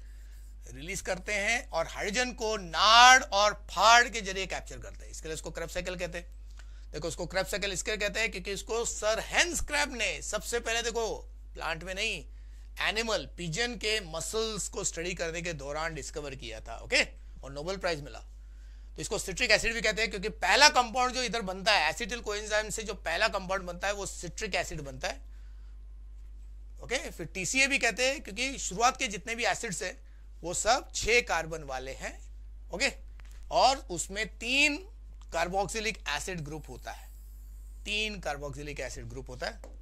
रिलीज करते हैं और हाइड्रोजन को नाड़ और फाड़ के जरिए कैप्चर करते हैं इसके लिए उसको क्रेप साइकिल कहते हैं देखो उसको क्रेप साइकिल इसके कहते हैं क्योंकि इसको सर हेंस क्रैप ने सबसे पहले देखो प्लांट में नहीं एनिमल पिजन के मसल्स को स्टडी करने के दौरान डिस्कवर किया था ओके और नोबेल प्राइज मिला तो इसको सिट्रिक एसिड भी कहते हैं क्योंकि पहला कंपाउंड जो इधर बनता है एसिटिल कोएंजाइम से जो पहला कंपाउंड बनता है वो सिट्रिक एसिड बनता है ओके फिर टीसीए भी कहते हैं क्योंकि शुरुआत के जितने भी एसिड्स हैं वो सब छह कार्बन वाले हैं ओके और उसमें तीन कार्बोक्सिलिक एसिड ग्रुप होता है तीन कार्बोक्सिलिक एसिड ग्रुप होता है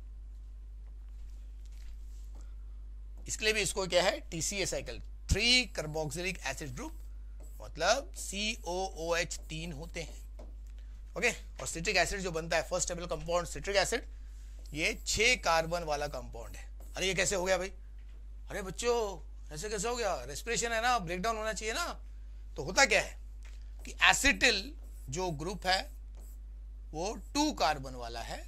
इसके लिए भी इसको क्या है TCA cycle three carboxylic acid group मतलब सी ओ ओ एच तीन होते हैं ओके और सिट्रिक एसिड जो बनता है first stable compound citric acid ये छह कार्बन वाला कंपाउंड है अरे ये कैसे हो गया भाई अरे बच्चों ऐसे कैसे हो गया रेस्पिरेशन है ना ब्रेकडाउन होना चाहिए ना तो होता क्या है कि एसिटिल जो ग्रुप है वो टू कार्बन वाला है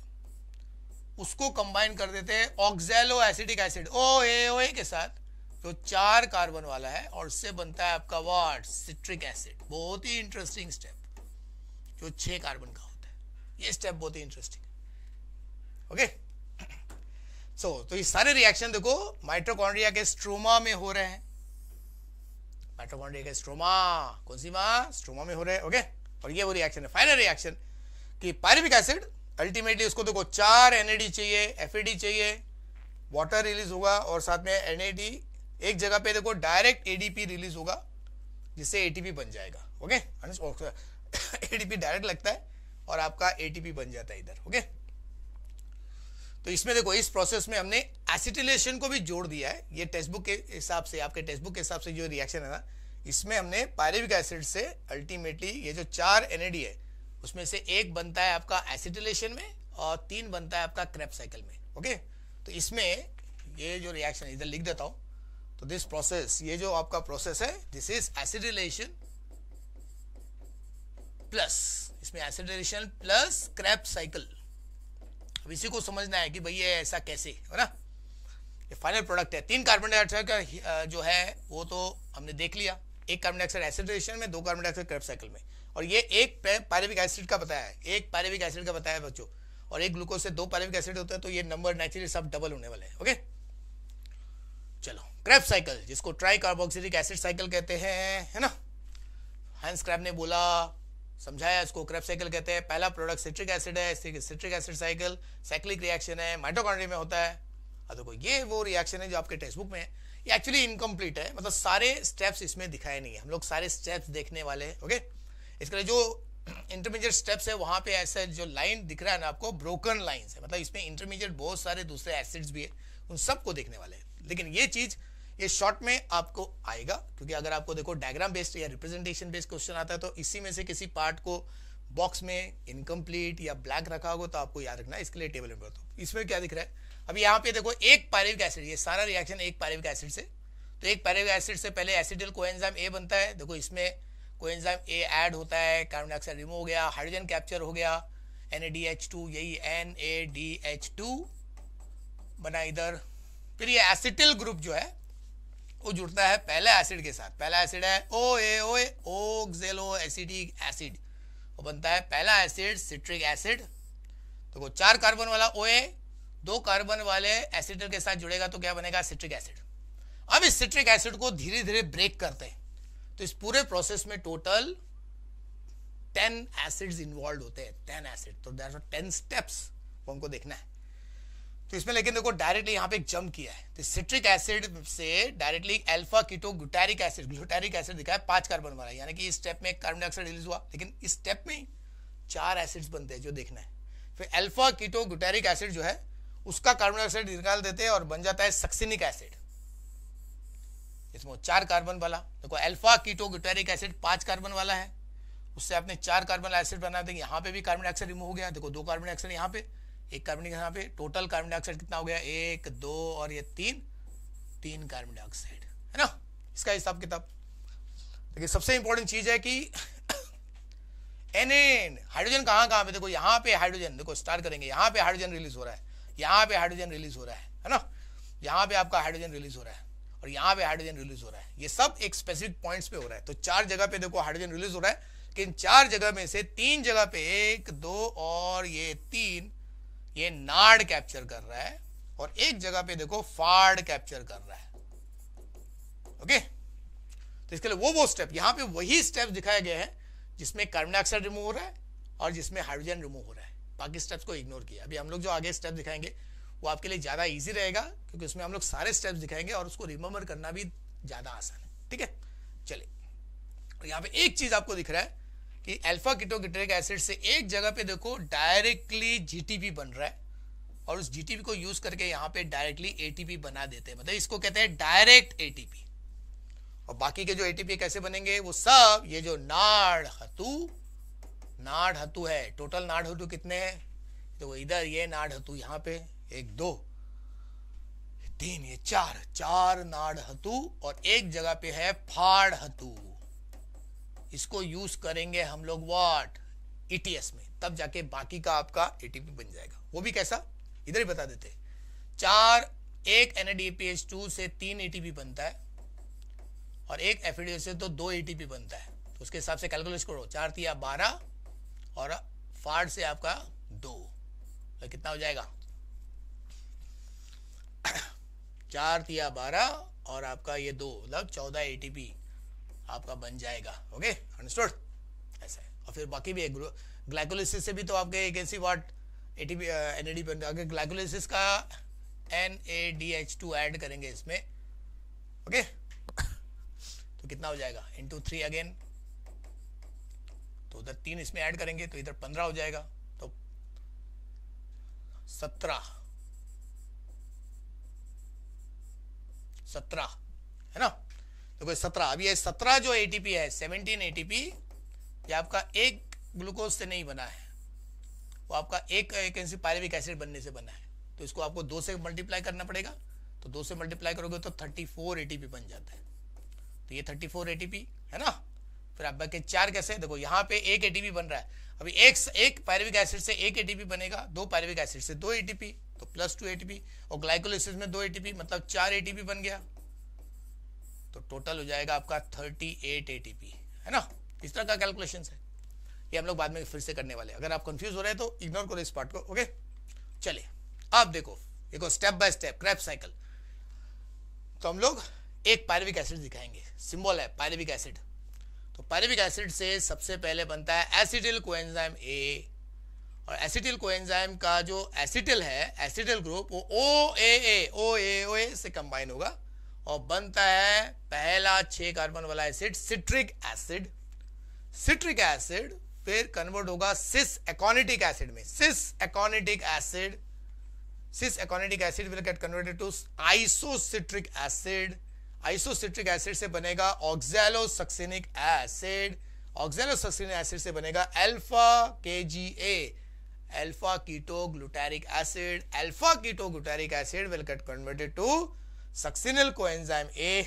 उसको कंबाइन कर देते हैं ऑक्जेलो एसिडिक एसिड ओ ए ओ ए के साथ तो चार कार्बन वाला है और उससे बनता है आपका वाट सिट्रिक एसिड बहुत ही इंटरेस्टिंग स्टेप जो छह कार्बन का होता है ये स्टेप बहुत ही interesting okay okay? So so, तो ये सारे रिएक्शन देखो माइट्रोकॉन्ड्रिया के स्ट्रोमा में हो रहे हैं माइट्रोकॉन्ड्रिया के स्ट्रोमा कौन सी माँ स्ट्रोमा में हो रहे हैं ओके okay? और ये वो रिएक्शन है फाइनल रिएक्शन कि पायरिविक एसिड अल्टीमेटली उसको देखो चार एन चाहिए एफ चाहिए वाटर रिलीज होगा और साथ में एन एक जगह पे देखो डायरेक्ट एडीपी रिलीज होगा जिससे एटीपी बन जाएगा ओके एडीपी डायरेक्ट लगता है और आपका एटीपी बन जाता है इधर ओके तो इसमें देखो इस प्रोसेस में हमने एसिटिलेशन को भी जोड़ दिया है ये टेक्स्ट बुक के हिसाब से आपके टेक्स्ट बुक के हिसाब से जो रिएक्शन है ना इसमें हमने पायरेविक एसिड से अल्टीमेटली ये जो चार एन है उसमें से एक बनता है आपका एसिटिलेशन में और तीन बनता है आपका क्रेप साइकिल में ओके तो इसमें ये जो रिएक्शन इधर लिख देता हूँ तो दिस प्रोसेस ये जो आपका प्रोसेस है दिस इज एसिडिलेशन प्लस इसमें एसिडिलेशन प्लस क्रैप साइकिल अब इसी को समझना है कि भाई ये ऐसा कैसे है ना ये फाइनल प्रोडक्ट है तीन कार्बन डाइऑक्साइड का जो है वो तो हमने देख लिया एक कार्बन डाइऑक्साइड एसिडेशन में दो कार्बन डाइऑक्साइड साइकिल में और ये एक पैरेविक एसिड का बताया है एक पैरेविक एसिड का बताया है बच्चों और एक ग्लूकोज से दो पैरेविक एसिड होता है तो ये नंबर नेचुरली सब डबल होने वाले हैं ओके चलो क्रैप साइकिल जिसको ट्राई कार्बोक्सिलिक एसिड साइकिल कहते हैं है ना हैंस क्रैब ने बोला समझाया इसको क्रेप साइकिल कहते हैं पहला प्रोडक्ट सिट्रिक एसिड है citric acid cycle cyclic reaction है माइटोकॉन्ड्री में होता है अब देखो ये वो रिएक्शन है जो आपके टेक्स्ट बुक में है ये एक्चुअली इनकम्प्लीट है मतलब सारे स्टेप्स इसमें दिखाए नहीं है हम लोग सारे स्टेप्स देखने वाले हैं ओके इसके लिए जो इंटरमीडिएट स्टेप्स है वहाँ पे ऐसा जो लाइन दिख रहा है ना आपको ब्रोकन लाइन है मतलब इसमें इंटरमीडिएट बहुत सारे दूसरे एसिड्स भी है उन सबको देखने वाले हैं लेकिन ये चीज़ ये शॉर्ट में आपको आएगा क्योंकि अगर आपको देखो डायग्राम बेस्ड या रिप्रेजेंटेशन बेस्ड क्वेश्चन आता है तो इसी में से किसी पार्ट को बॉक्स में इनकम्प्लीट या ब्लैक रखा होगा तो आपको याद रखना इसके लिए टेबल में बताओ इसमें क्या दिख रहा है अब यहाँ पे देखो एक पैरिविक एसिड ये सारा रिएक्शन एक पैरिविक एसिड से तो एक पैरिविक एसिड से पहले एसिडिल कोएंजाइम ए बनता है देखो इसमें कोएंजाइम ए ऐड होता है कार्बन डाइऑक्साइड रिमूव हो गया हाइड्रोजन कैप्चर हो गया एन यही एन बना इधर फिर ये एसिटिल ग्रुप जो है वो जुड़ता है पहले एसिड के साथ पहला एसिड है ओ ए ओ एसिडिक एसिड वो बनता है पहला एसिड सिट्रिक एसिड तो वो चार कार्बन वाला ओ ए दो कार्बन वाले एसिड के साथ जुड़ेगा तो क्या बनेगा सिट्रिक एसिड अब इस सिट्रिक एसिड को धीरे धीरे ब्रेक करते हैं तो इस पूरे प्रोसेस में टोटल टेन एसिड्स इन्वॉल्व होते हैं टेन एसिड तो दैट टेन स्टेप्स हमको देखना है तो इसमें लेकिन देखो डायरेक्टली यहाँ पे एक जंप किया है तो सिट्रिक एसिड से directly alpha keto glutaric acid glutaric acid दिखा है पांच कार्बन वाला यानी कि इस स्टेप में कार्बन डाइऑक्साइड रिलीज हुआ लेकिन इस स्टेप में चार एसिड्स बनते हैं जो देखना है फिर अल्फा कीटो ग्लूटारिक एसिड जो है उसका कार्बन डाइऑक्साइड निकाल देते हैं और बन जाता है सक्सिनिक एसिड इसमें चार कार्बन वाला देखो अल्फा कीटो गुटेरिक एसिड पांच कार्बन वाला है उससे आपने चार कार्बन एसिड बना दिया यहाँ पे भी कार्बन डाइऑक्साइड रिमूव हो गया देखो दो कार्बन डाइऑक्साइड यहाँ पे एक कार्बन के यहाँ पे टोटल कार्बन डाइऑक्साइड कितना हो गया एक दो और ये तीन तीन कार्बन डाइऑक्साइड है ना इसका हिसाब किताब देखिए सबसे इंपॉर्टेंट चीज है कि एन एन हाइड्रोजन कहाँ कहाँ पे देखो यहाँ पे हाइड्रोजन देखो स्टार्ट करेंगे यहाँ पे हाइड्रोजन रिलीज हो रहा है यहाँ पे हाइड्रोजन रिलीज हो रहा है है ना यहाँ पे आपका हाइड्रोजन रिलीज हो रहा है और यहाँ पे हाइड्रोजन रिलीज हो रहा है ये सब एक स्पेसिफिक पॉइंट्स पे हो रहा है तो चार जगह पे देखो हाइड्रोजन रिलीज हो रहा है लेकिन चार जगह में से तीन जगह पे एक दो और ये तीन ये नाड़ कैप्चर कर रहा है और एक जगह पे देखो फाड़ कैप्चर कर रहा है ओके तो इसके लिए वो वो स्टेप यहां पे वही स्टेप दिखाए गए हैं जिसमें कार्बन डाइऑक्साइड रिमूव हो रहा है और जिसमें हाइड्रोजन रिमूव हो रहा है बाकी स्टेप्स को इग्नोर किया अभी हम लोग जो आगे स्टेप दिखाएंगे वो आपके लिए ज़्यादा ईजी रहेगा क्योंकि उसमें हम लोग सारे स्टेप दिखाएंगे और उसको रिमेम्बर करना भी ज़्यादा आसान है ठीक है चलिए यहां यहाँ पे एक चीज़ आपको दिख रहा है कि अल्फा कीटोगिट्रिक एसिड से एक जगह पे देखो डायरेक्टली जीटीपी बन रहा है और उस जीटीपी को यूज करके यहाँ पे डायरेक्टली एटीपी बना देते हैं मतलब इसको कहते हैं डायरेक्ट एटीपी और बाकी के जो एटीपी कैसे बनेंगे वो सब ये जो नाड़ हतु नाड़ हतु है टोटल नाड़ हतु कितने हैं तो इधर ये नाड़ हतु यहाँ पे एक दो तीन ये चार चार नाड़ हतु और एक जगह पे है फाड़ हतु इसको यूज करेंगे हम लोग वॉट ईटीएस e में तब जाके बाकी का आपका एटीपी e बन जाएगा वो भी कैसा इधर ही बता देते चार एक एनएडीपीएच टू से तीन एटीपी e बनता है और एक एफ से तो दो एटीपी बनता है तो उसके हिसाब से कैलकुलेट करो चार तिया बारह और फाड़ से आपका दो तो कितना हो जाएगा चार तिया बारह और आपका ये दो मतलब चौदह एटीपी आपका बन जाएगा ओके अंडरस्टूड ऐसा है और फिर बाकी भी ग्लाइकोलाइसिस से भी तो आपके एक ऐसी वाट एटीपी टी बन जाएगा ग्लाइकोलाइसिस का N A D H two add करेंगे इसमें ओके तो कितना हो जाएगा इन टू थ्री अगेन तो उधर तीन इसमें ऐड करेंगे तो इधर पंद्रह हो जाएगा तो सत्रह सत्रह है ना देखो सत्रह अभी ये सत्रह जो एटीपी है सेवनटीन एटीपी ये आपका एक ग्लूकोज से नहीं बना है वो आपका एक वैकेंसी पायरिविक एसिड बनने से बना है तो इसको आपको दो से मल्टीप्लाई करना पड़ेगा तो दो से मल्टीप्लाई करोगे तो थर्टी फोर एटीपी बन जाता है तो ये थर्टी फोर एटीपी है ना फिर आप बाकी चार कैसे देखो यहाँ पे एक एटीपी बन रहा है अभी एक एक पायरविक एसिड से एक एटीपी बनेगा दो पायरविक एसिड से दो एटीपी तो प्लस टू एटीपी और ग्लाइकोलिस में दो एटीपी मतलब चार एटीपी बन गया तो टोटल हो जाएगा आपका थर्टी एट ए है ना इस तरह का कैलकुलेशन है ये हम लोग बाद में फिर से करने वाले अगर आप कंफ्यूज हो रहे हैं तो इग्नोर करो इस पार्ट को ओके चलिए आप देखो देखो step by step Krebs cycle तो हम लोग एक पायरविक एसिड दिखाएंगे सिंबल है पायरविक एसिड तो पायरविक एसिड से सबसे पहले बनता है एसिटिल कोएंजाइम ए और एसिटिल कोएंजाइम का जो एसिटिल है एसिटिल ग्रुप वो ओ ए ए ओ ए ओ ए से कंबाइन होगा और बनता है पहला छह कार्बन वाला acid citric acid citric acid फिर कन्वर्ट होगा सिस एकोनिटिक एसिड में cis aconitic acid cis aconitic acid will get converted to isocitric acid isocitric acid से बनेगा ऑक्सैलोसक्सिनिक एसिड ऑक्सैलोसक्सिनिक एसिड से बनेगा alpha KGA alpha keto ketoglutaric acid alpha keto ketoglutaric acid will get converted to succinyl coenzyme A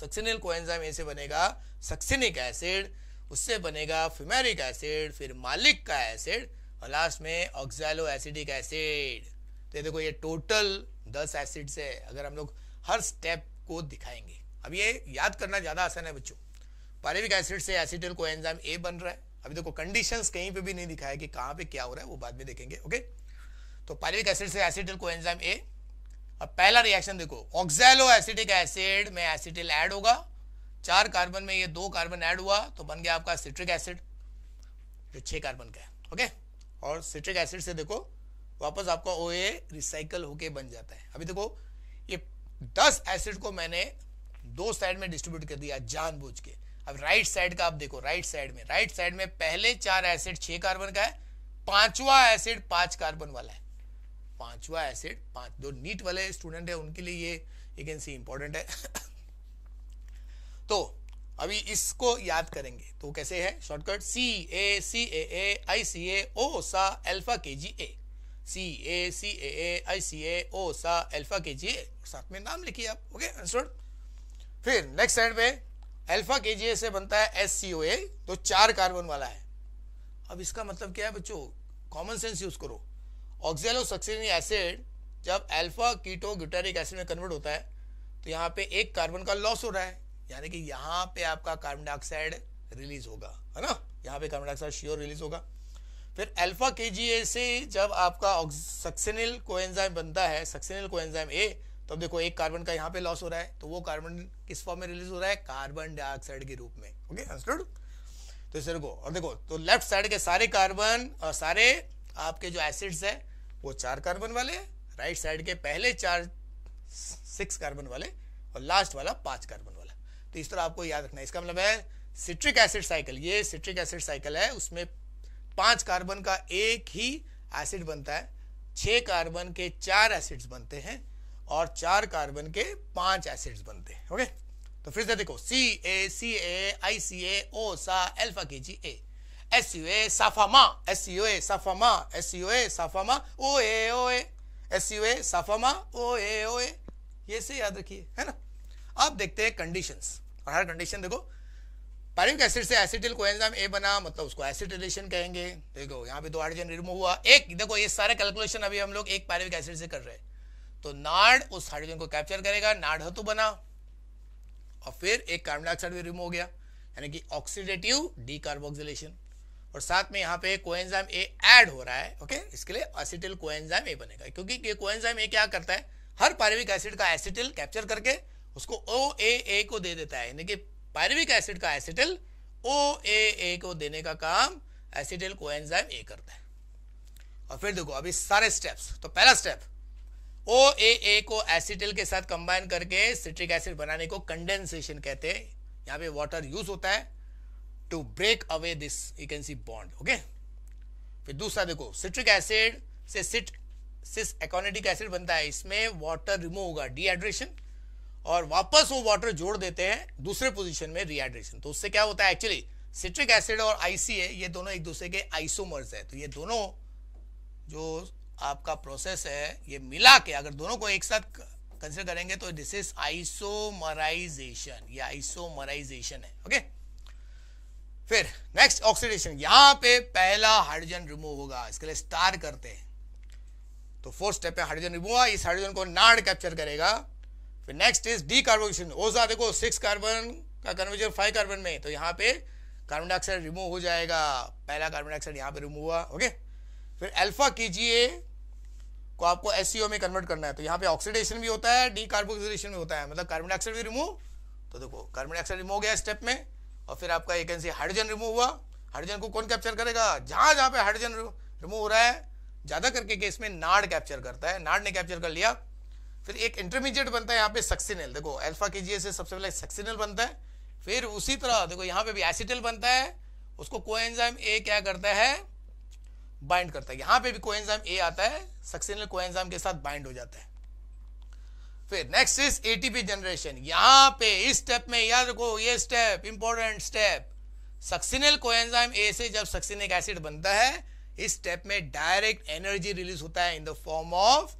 succinyl coenzyme A से बनेगा succinic acid उससे बनेगा फिमेरिक acid फिर मालिक का एसिड और लास्ट में ऑक्सैलो एसिडिक एसिड तो देखो ये टोटल दस एसिड से अगर हम लोग हर स्टेप को दिखाएंगे अब ये याद करना ज़्यादा आसान है बच्चों पारिविक एसिड से एसिडिल कोएंजाइम ए बन रहा है अभी देखो कंडीशंस कहीं पे भी नहीं दिखाया कि कहाँ पे क्या हो रहा है वो बाद में देखेंगे ओके तो पारिविक एसिड से एसिडिल कोएंजाइम ए अब पहला रिएक्शन देखो ऑक्सैलो एसिडिक एसिड में एसिटिल ऐड होगा चार कार्बन में ये दो कार्बन ऐड हुआ तो बन गया आपका सिट्रिक एसिड जो छह कार्बन का है ओके और सिट्रिक एसिड से देखो वापस आपका ओ ए रिसाइकल होके बन जाता है अभी देखो ये दस एसिड को मैंने दो साइड में डिस्ट्रीब्यूट कर दिया जानबूझ के अब राइट साइड का आप देखो राइट साइड में राइट साइड में पहले चार एसिड छह कार्बन का है पांचवा एसिड पांच कार्बन वाला है पांचवा एसिड पांच जो नीट वाले स्टूडेंट है उनके लिए ये यू कैन सी इंपॉर्टेंट है तो अभी इसको याद करेंगे तो कैसे है shortcut C A C A ए आई सी ए ओ सा alpha K G A C A C A ए आई सी ए ओ सा एल्फा के जी ए साथ में नाम लिखिए आप ओके आंसर फिर नेक्स्ट साइड पे एल्फा के जी ए से बनता है एस सी ओ ए तो चार कार्बन वाला है अब इसका मतलब क्या है बच्चों कॉमन सेंस यूज करो ऑक्जेलोसक्सिनिक एसिड जब अल्फा कीटो ग्यूटेरिक एसिड में कन्वर्ट होता है तो यहाँ पे एक कार्बन का लॉस हो रहा है यानी कि यहाँ पे आपका कार्बन डाइऑक्साइड रिलीज होगा है ना यहाँ पे कार्बन डाइऑक्साइड श्योर रिलीज होगा फिर अल्फा के से जब आपका सक्सेनिल कोएंजाइम बनता है सक्सेनिल कोएंजाइम ए तो अब देखो एक कार्बन का यहाँ पे लॉस हो रहा है तो वो कार्बन किस फॉर्म में रिलीज हो रहा है कार्बन डाइऑक्साइड के रूप में ओके तो इसे को और देखो तो लेफ्ट साइड के सारे कार्बन और सारे आपके जो एसिड्स है वो चार कार्बन वाले राइट साइड के पहले चार सिक्स कार्बन वाले और लास्ट वाला पांच कार्बन वाला तो इस तरह आपको याद रखना है इसका मतलब है सिट्रिक एसिड साइकिल ये सिट्रिक एसिड साइकिल है उसमें पांच कार्बन का एक ही एसिड बनता है छह कार्बन के चार एसिड्स बनते हैं और चार कार्बन के पांच एसिड्स बनते हैं ओके तो फिर से देखो सी ए सी ए आई सी ए ओ सा एल्फा के जी ए SUA Safama, SUA Safama, SUA Safama, OA OA, SUA Safama, OA OA, ये से याद रखिए है ना अब देखते हैं कंडीशंस और हर कंडीशन देखो पैरिक एसिड से एसिटिल कोएंजाइम ए बना मतलब उसको एसिटिलेशन कहेंगे देखो यहाँ पे दो हाइड्रोजन रिमूव हुआ एक देखो ये सारे कैलकुलेशन अभी हम लोग एक पैरिक एसिड से कर रहे हैं तो नार्ड उस हाइड्रोजन को कैप्चर करेगा नार्ड हतु बना और फिर एक कार्बन डाइऑक्साइड भी रिमूव हो गया यानी कि ऑक्सीडेटिव डीकार्बोक्सिलेशन और साथ में यहाँ पे कोएंजाइम ए ऐड हो रहा है ओके इसके लिए एसिटिल कोएंजाइम ए बनेगा क्योंकि ये कोएंजाइम ए क्या करता है हर पायरविक एसिड का एसिटिल कैप्चर करके उसको ओ ए ए को दे देता है यानी कि पायरविक एसिड का एसिटिल ओ ए ए को देने का काम एसिटिल कोएंजाइम ए करता है और फिर देखो अभी सारे स्टेप्स तो पहला स्टेप ओ ए ए को एसिटिल के साथ कंबाइन करके सिट्रिक एसिड बनाने को कंडेंसेशन कहते हैं यहाँ पे वाटर यूज होता है to break away this you can see bond okay फिर दूसरा देखो सिट्रिक एसिड से सिट सिस एकोनेटिक एसिड बनता है इसमें वाटर रिमूव होगा डिहाइड्रेशन और वापस वो वाटर जोड़ देते हैं दूसरे पोजीशन में रिहाइड्रेशन तो उससे क्या होता है एक्चुअली सिट्रिक एसिड और आईसीए ये दोनों एक दूसरे के आइसोमर्स है तो ये दोनों जो आपका प्रोसेस है ये मिला के अगर दोनों को एक साथ कंसिडर करेंगे तो दिस इज आइसोमराइजेशन ये आइसोमराइजेशन है ओके okay? फिर नेक्स्ट ऑक्सीडेशन यहां पे पहला हाइड्रोजन रिमूव होगा इसके लिए स्टार करते हैं तो फोर्थ स्टेप पे हाइड्रोजन रिमूव हुआ इस हाइड्रोजन को नाड कैप्चर करेगा फिर नेक्स्ट इज डी कार्बोनेशन ओजा देखो सिक्स कार्बन का कन्वर्जन फाइव कार्बन में तो यहाँ पे कार्बन डाइऑक्साइड रिमूव हो जाएगा पहला कार्बन डाइऑक्साइड यहाँ पे रिमूव हुआ ओके फिर अल्फा कीजिए को आपको एस में कन्वर्ट करना है तो यहाँ पे ऑक्सीडेशन भी होता है डी कार्बोक्सीडेशन भी होता है मतलब कार्बन डाइऑक्साइड भी रिमूव तो देखो कार्बन डाइऑक्साइड रिमूव हो गया स्टेप में और फिर आपका एक एनसी हाइड्रोजन रिमूव हुआ हाइड्रोजन को कौन कैप्चर करेगा जहां जहां पे हाइड्रोजन रिमूव हो रहा है ज्यादा करके केस में नाड कैप्चर करता है नाड ने कैप्चर कर लिया फिर एक इंटरमीडिएट बनता है यहाँ पे सक्सिनल देखो एल्फा के से सबसे पहले सक्सिनल बनता है फिर उसी तरह देखो यहाँ पे भी एसिटल बनता है उसको कोएंजाइम ए क्या करता है बाइंड करता है यहाँ पे भी कोएंजाइम ए आता है सक्सिनल कोएंजाइम के साथ बाइंड हो जाता है फिर नेक्स्ट इज एटीपी जनरेशन यहां पे इस स्टेप में याद रखो ये step important step succinyl coenzyme A से जब सक्सिनिक एसिड बनता है इस स्टेप में डायरेक्ट एनर्जी रिलीज होता है in the form of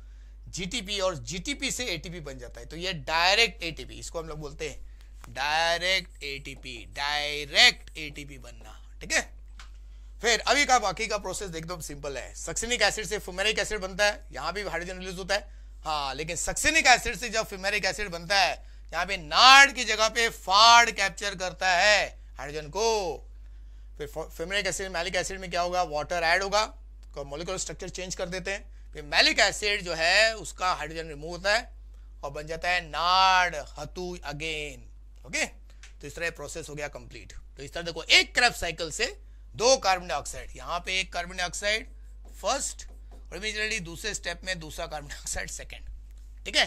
GTP और जीटीपी से एटीपी बन जाता है तो ये डायरेक्ट एटीपी इसको हम लोग बोलते हैं डायरेक्ट एटीपी डायरेक्ट एटीपी बनना ठीक है फिर अभी का बाकी का प्रोसेस एकदम सिंपल है सक्सिनिक एसिड से फुमेरिक एसिड बनता है यहां भी हाइड्रोजन रिलीज होता है हाँ लेकिन सक्सेनिक एसिड से जब फिमेरिक एसिड बनता है यहाँ पे नाड की जगह पे फाड़ कैप्चर करता है हाइड्रोजन को फिर फिमेरिक एसिड मैलिक एसिड में क्या होगा वाटर ऐड होगा तो मोलिकुलर स्ट्रक्चर चेंज कर देते हैं फिर मैलिक एसिड जो है उसका हाइड्रोजन रिमूव होता है और बन जाता है नाड हतु अगेन ओके तो इस तरह प्रोसेस हो गया कंप्लीट तो इस तरह देखो एक क्रेप साइकिल से दो कार्बन डाइऑक्साइड यहाँ पे एक कार्बन डाइऑक्साइड फर्स्ट और इमीजिएटली दूसरे स्टेप में दूसरा कार्बन डाइऑक्साइड सेकेंड ठीक है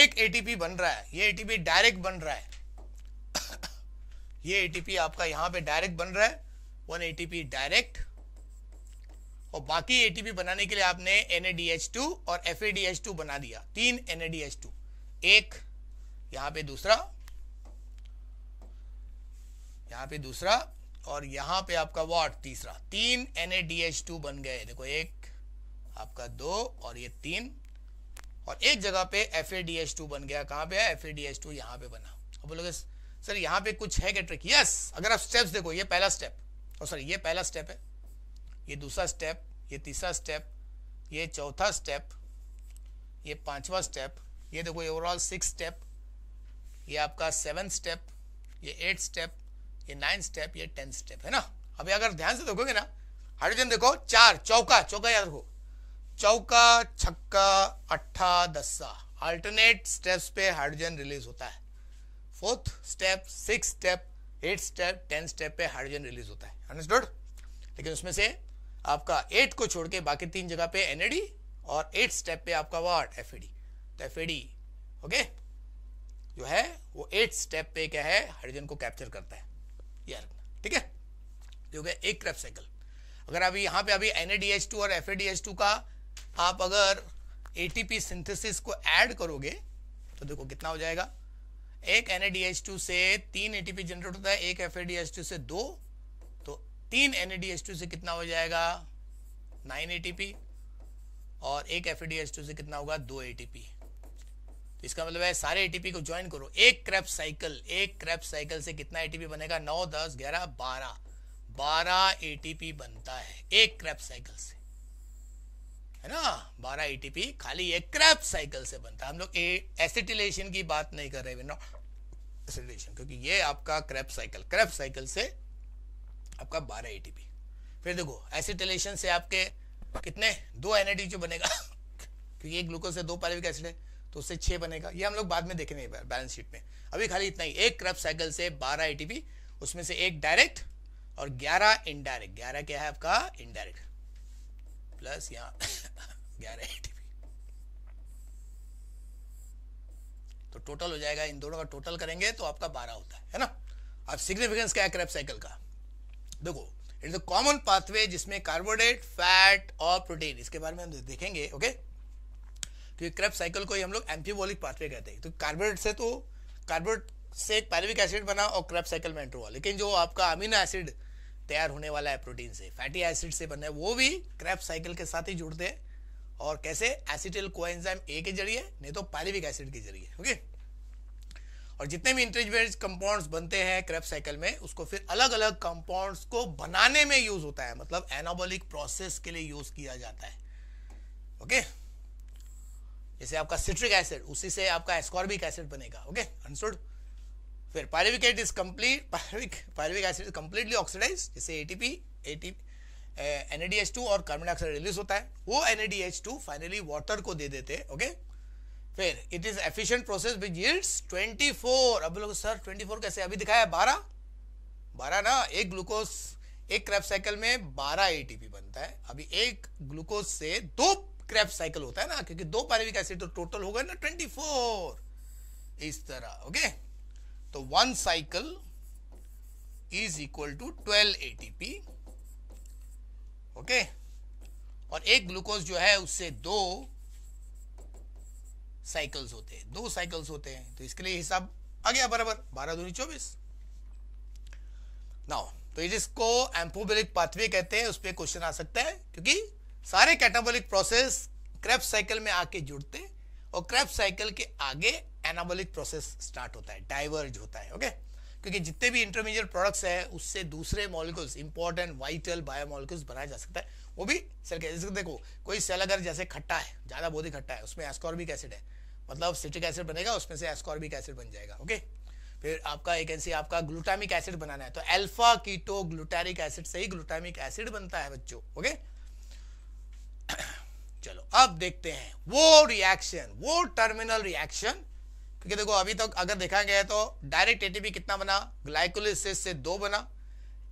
एक एटीपी बन रहा है ये एटीपी डायरेक्ट बन रहा है ये एटीपी आपका यहां पे डायरेक्ट बन रहा है वन एटीपी डायरेक्ट और बाकी एटीपी बनाने के लिए आपने टू और एफ टू बना दिया तीन टू एक यहां पे दूसरा यहां पे दूसरा और यहां पे आपका वॉट तीसरा तीन टू बन गए देखो एक आपका दो और ये तीन और एक जगह पे F A D H two बन गया कहाँ पे है F A D H two यहाँ पे बना अब बोलोगे सर यहाँ पे कुछ है क्या ट्रिक यस अगर आप स्टेप्स देखो ये पहला स्टेप और सर ये पहला स्टेप है ये दूसरा स्टेप ये तीसरा स्टेप ये चौथा स्टेप ये पांचवा स्टेप ये देखो ओवरऑल सिक्स स्टेप ये आपका सेवन स्टेप ये एट स्टेप ये नाइन स्टेप ये टेन स्टेप है ना अभी अगर ध्यान से देखोगे ना हाइड्रोजन देखो चार चौका चौका याद रखो चौका छक्का अट्ठा दस्सा अल्टरनेट स्टेप्स पे हाइड्रोजन रिलीज होता है fourth step six step eight step ten step पे हाइड्रोजन रिलीज होता है अंडरस्टूड लेकिन उसमें से आपका एट को छोड़ के बाकी तीन जगह पे एनएडी और एट स्टेप पे आपका वाट एफ तो एफ ओके जो है वो एट स्टेप पे क्या है हाइड्रोजन को कैप्चर करता है यार ठीक है हो एक क्रेप साइकिल अगर अभी यहाँ पे अभी एनएडीएच टू और एफ का आप अगर एटीपी सिंथेसिस को ऐड करोगे तो देखो कितना हो जाएगा एक एन से तीन एटीपी जनरेट होता है एक एफ से दो तो तीन एन से कितना हो जाएगा नाइन एटीपी और एक एफ से कितना होगा दो एटीपी तो इसका मतलब है सारे एटीपी को ज्वाइन करो एक क्रैप साइकिल एक क्रैप साइकिल से कितना एटीपी बनेगा नौ दस ग्यारह बारह बारह एटीपी बनता है एक क्रैप साइकिल से है ना 12 एटीपी खाली एक क्रैप साइकिल से बनता है हम लोग एसिटिलेशन की बात नहीं कर रहे एसिटिलेशन क्योंकि ये आपका क्रैप साइकिल क्रैप साइकिल से आपका 12 एटीपी फिर देखो एसिटिलेशन से आपके कितने दो एनएडी जो बनेगा क्योंकि एक ग्लूकोज से दो पैल्विक एसिड है तो उससे छः बनेगा ये हम लोग बाद में देखेंगे बैलेंस शीट में अभी खाली इतना ही एक क्रप साइकिल से बारह एटीपी उसमें से एक डायरेक्ट और ग्यारह इनडायरेक्ट ग्यारह क्या है आपका इनडायरेक्ट प्लस या ग्यारह एटी तो टोटल हो जाएगा इन दोनों का टोटल करेंगे तो आपका बारह होता है है ना अब सिग्निफिकेंस क्या है क्रैप साइकिल का देखो इट्स अ कॉमन पाथवे जिसमें कार्बोहाइड्रेट फैट और प्रोटीन इसके बारे में हम देखेंगे ओके क्योंकि क्रैप साइकिल को ही हम लोग एम्फीबोलिक पाथवे कहते हैं तो कार्बोहाइड्रेट से तो कार्बोडेट से एक पैरविक एसिड बना और क्रैप साइकिल में एंटर हुआ लेकिन जो आपका अमीनो एसिड तैयार होने वाला है प्रोटीन से फैटी एसिड से है वो भी क्रैप साइकिल के साथ ही जुड़ते हैं और कैसे एसिटिल को एंजाइम ए के जरिए नहीं तो पैरिविक एसिड के जरिए ओके और जितने भी इंटरवेज कंपाउंड्स बनते हैं क्रैप साइकिल में उसको फिर अलग अलग कंपाउंड्स को बनाने में यूज होता है मतलब एनाबोलिक प्रोसेस के लिए यूज किया जाता है ओके जैसे आपका सिट्रिक एसिड उसी से आपका एस्कॉर्बिक एसिड बनेगा ओके अंडरस्टूड फिर pyruvate is complete pyruvic pyruvic acid is completely oxidize जैसे एटीपी एनएडीएच एन और कार्बन डाइऑक्साइड रिलीज होता है वो एन फाइनली वाटर को दे देते हैं ओके फिर it is efficient process which yields 24 अब लोग सर 24 कैसे अभी दिखाया बारह बारह ना एक ग्लूकोज एक क्रैप साइकिल में बारह एटीपी बनता है अभी एक ग्लूकोज से दो क्रैप साइकिल होता है ना क्योंकि दो पायरविक एसिड तो टोटल हो गए ना 24 इस तरह ओके okay? तो one cycle is equal to 12 ATP okay और एक ग्लूकोज जो है उससे दो साइकिल्स होते हैं दो साइकिल्स होते हैं तो इसके लिए हिसाब आ गया बराबर बारह दूनी चौबीस नाउ तो जिसको एम्पोबेलिक पाथवे कहते हैं उस पर क्वेश्चन आ सकता है क्योंकि सारे कैटाबोलिक प्रोसेस क्रेप साइकिल में आके जुड़ते और क्रेप साइकिल के आगे एनाबोलिक प्रोसेस स्टार्ट होता है डाइवर्ज होता है ओके क्योंकि जितने भी इंटरमीडिएट प्रोडक्ट्स है उससे दूसरे मॉलिक्यूल्स इंपॉर्टेंट वाइटल बायोमोलिक्यूल्स बनाया जा सकता है वो भी सेल जैसे देखो कोई सेल अगर जैसे खट्टा है ज़्यादा बहुत ही खट्टा है उसमें एस्कॉर्बिक एसिड है मतलब सिट्रिक एसिड बनेगा उसमें से एस्कॉर्बिक एसिड बन जाएगा ओके फिर आपका एक ऐसी आपका ग्लूटामिक एसिड बनाना है तो अल्फा कीटो ग्लूटेरिक एसिड से ही ग्लूटामिक एसिड बनता है बच्चों ओके चलो अब देखते हैं वो रिएक्शन वो टर्मिनल रिएक्शन क्योंकि देखो अभी तक तो अगर देखा गया तो डायरेक्ट एटीपी कितना बना ग्लाइकोलिसिस से दो बना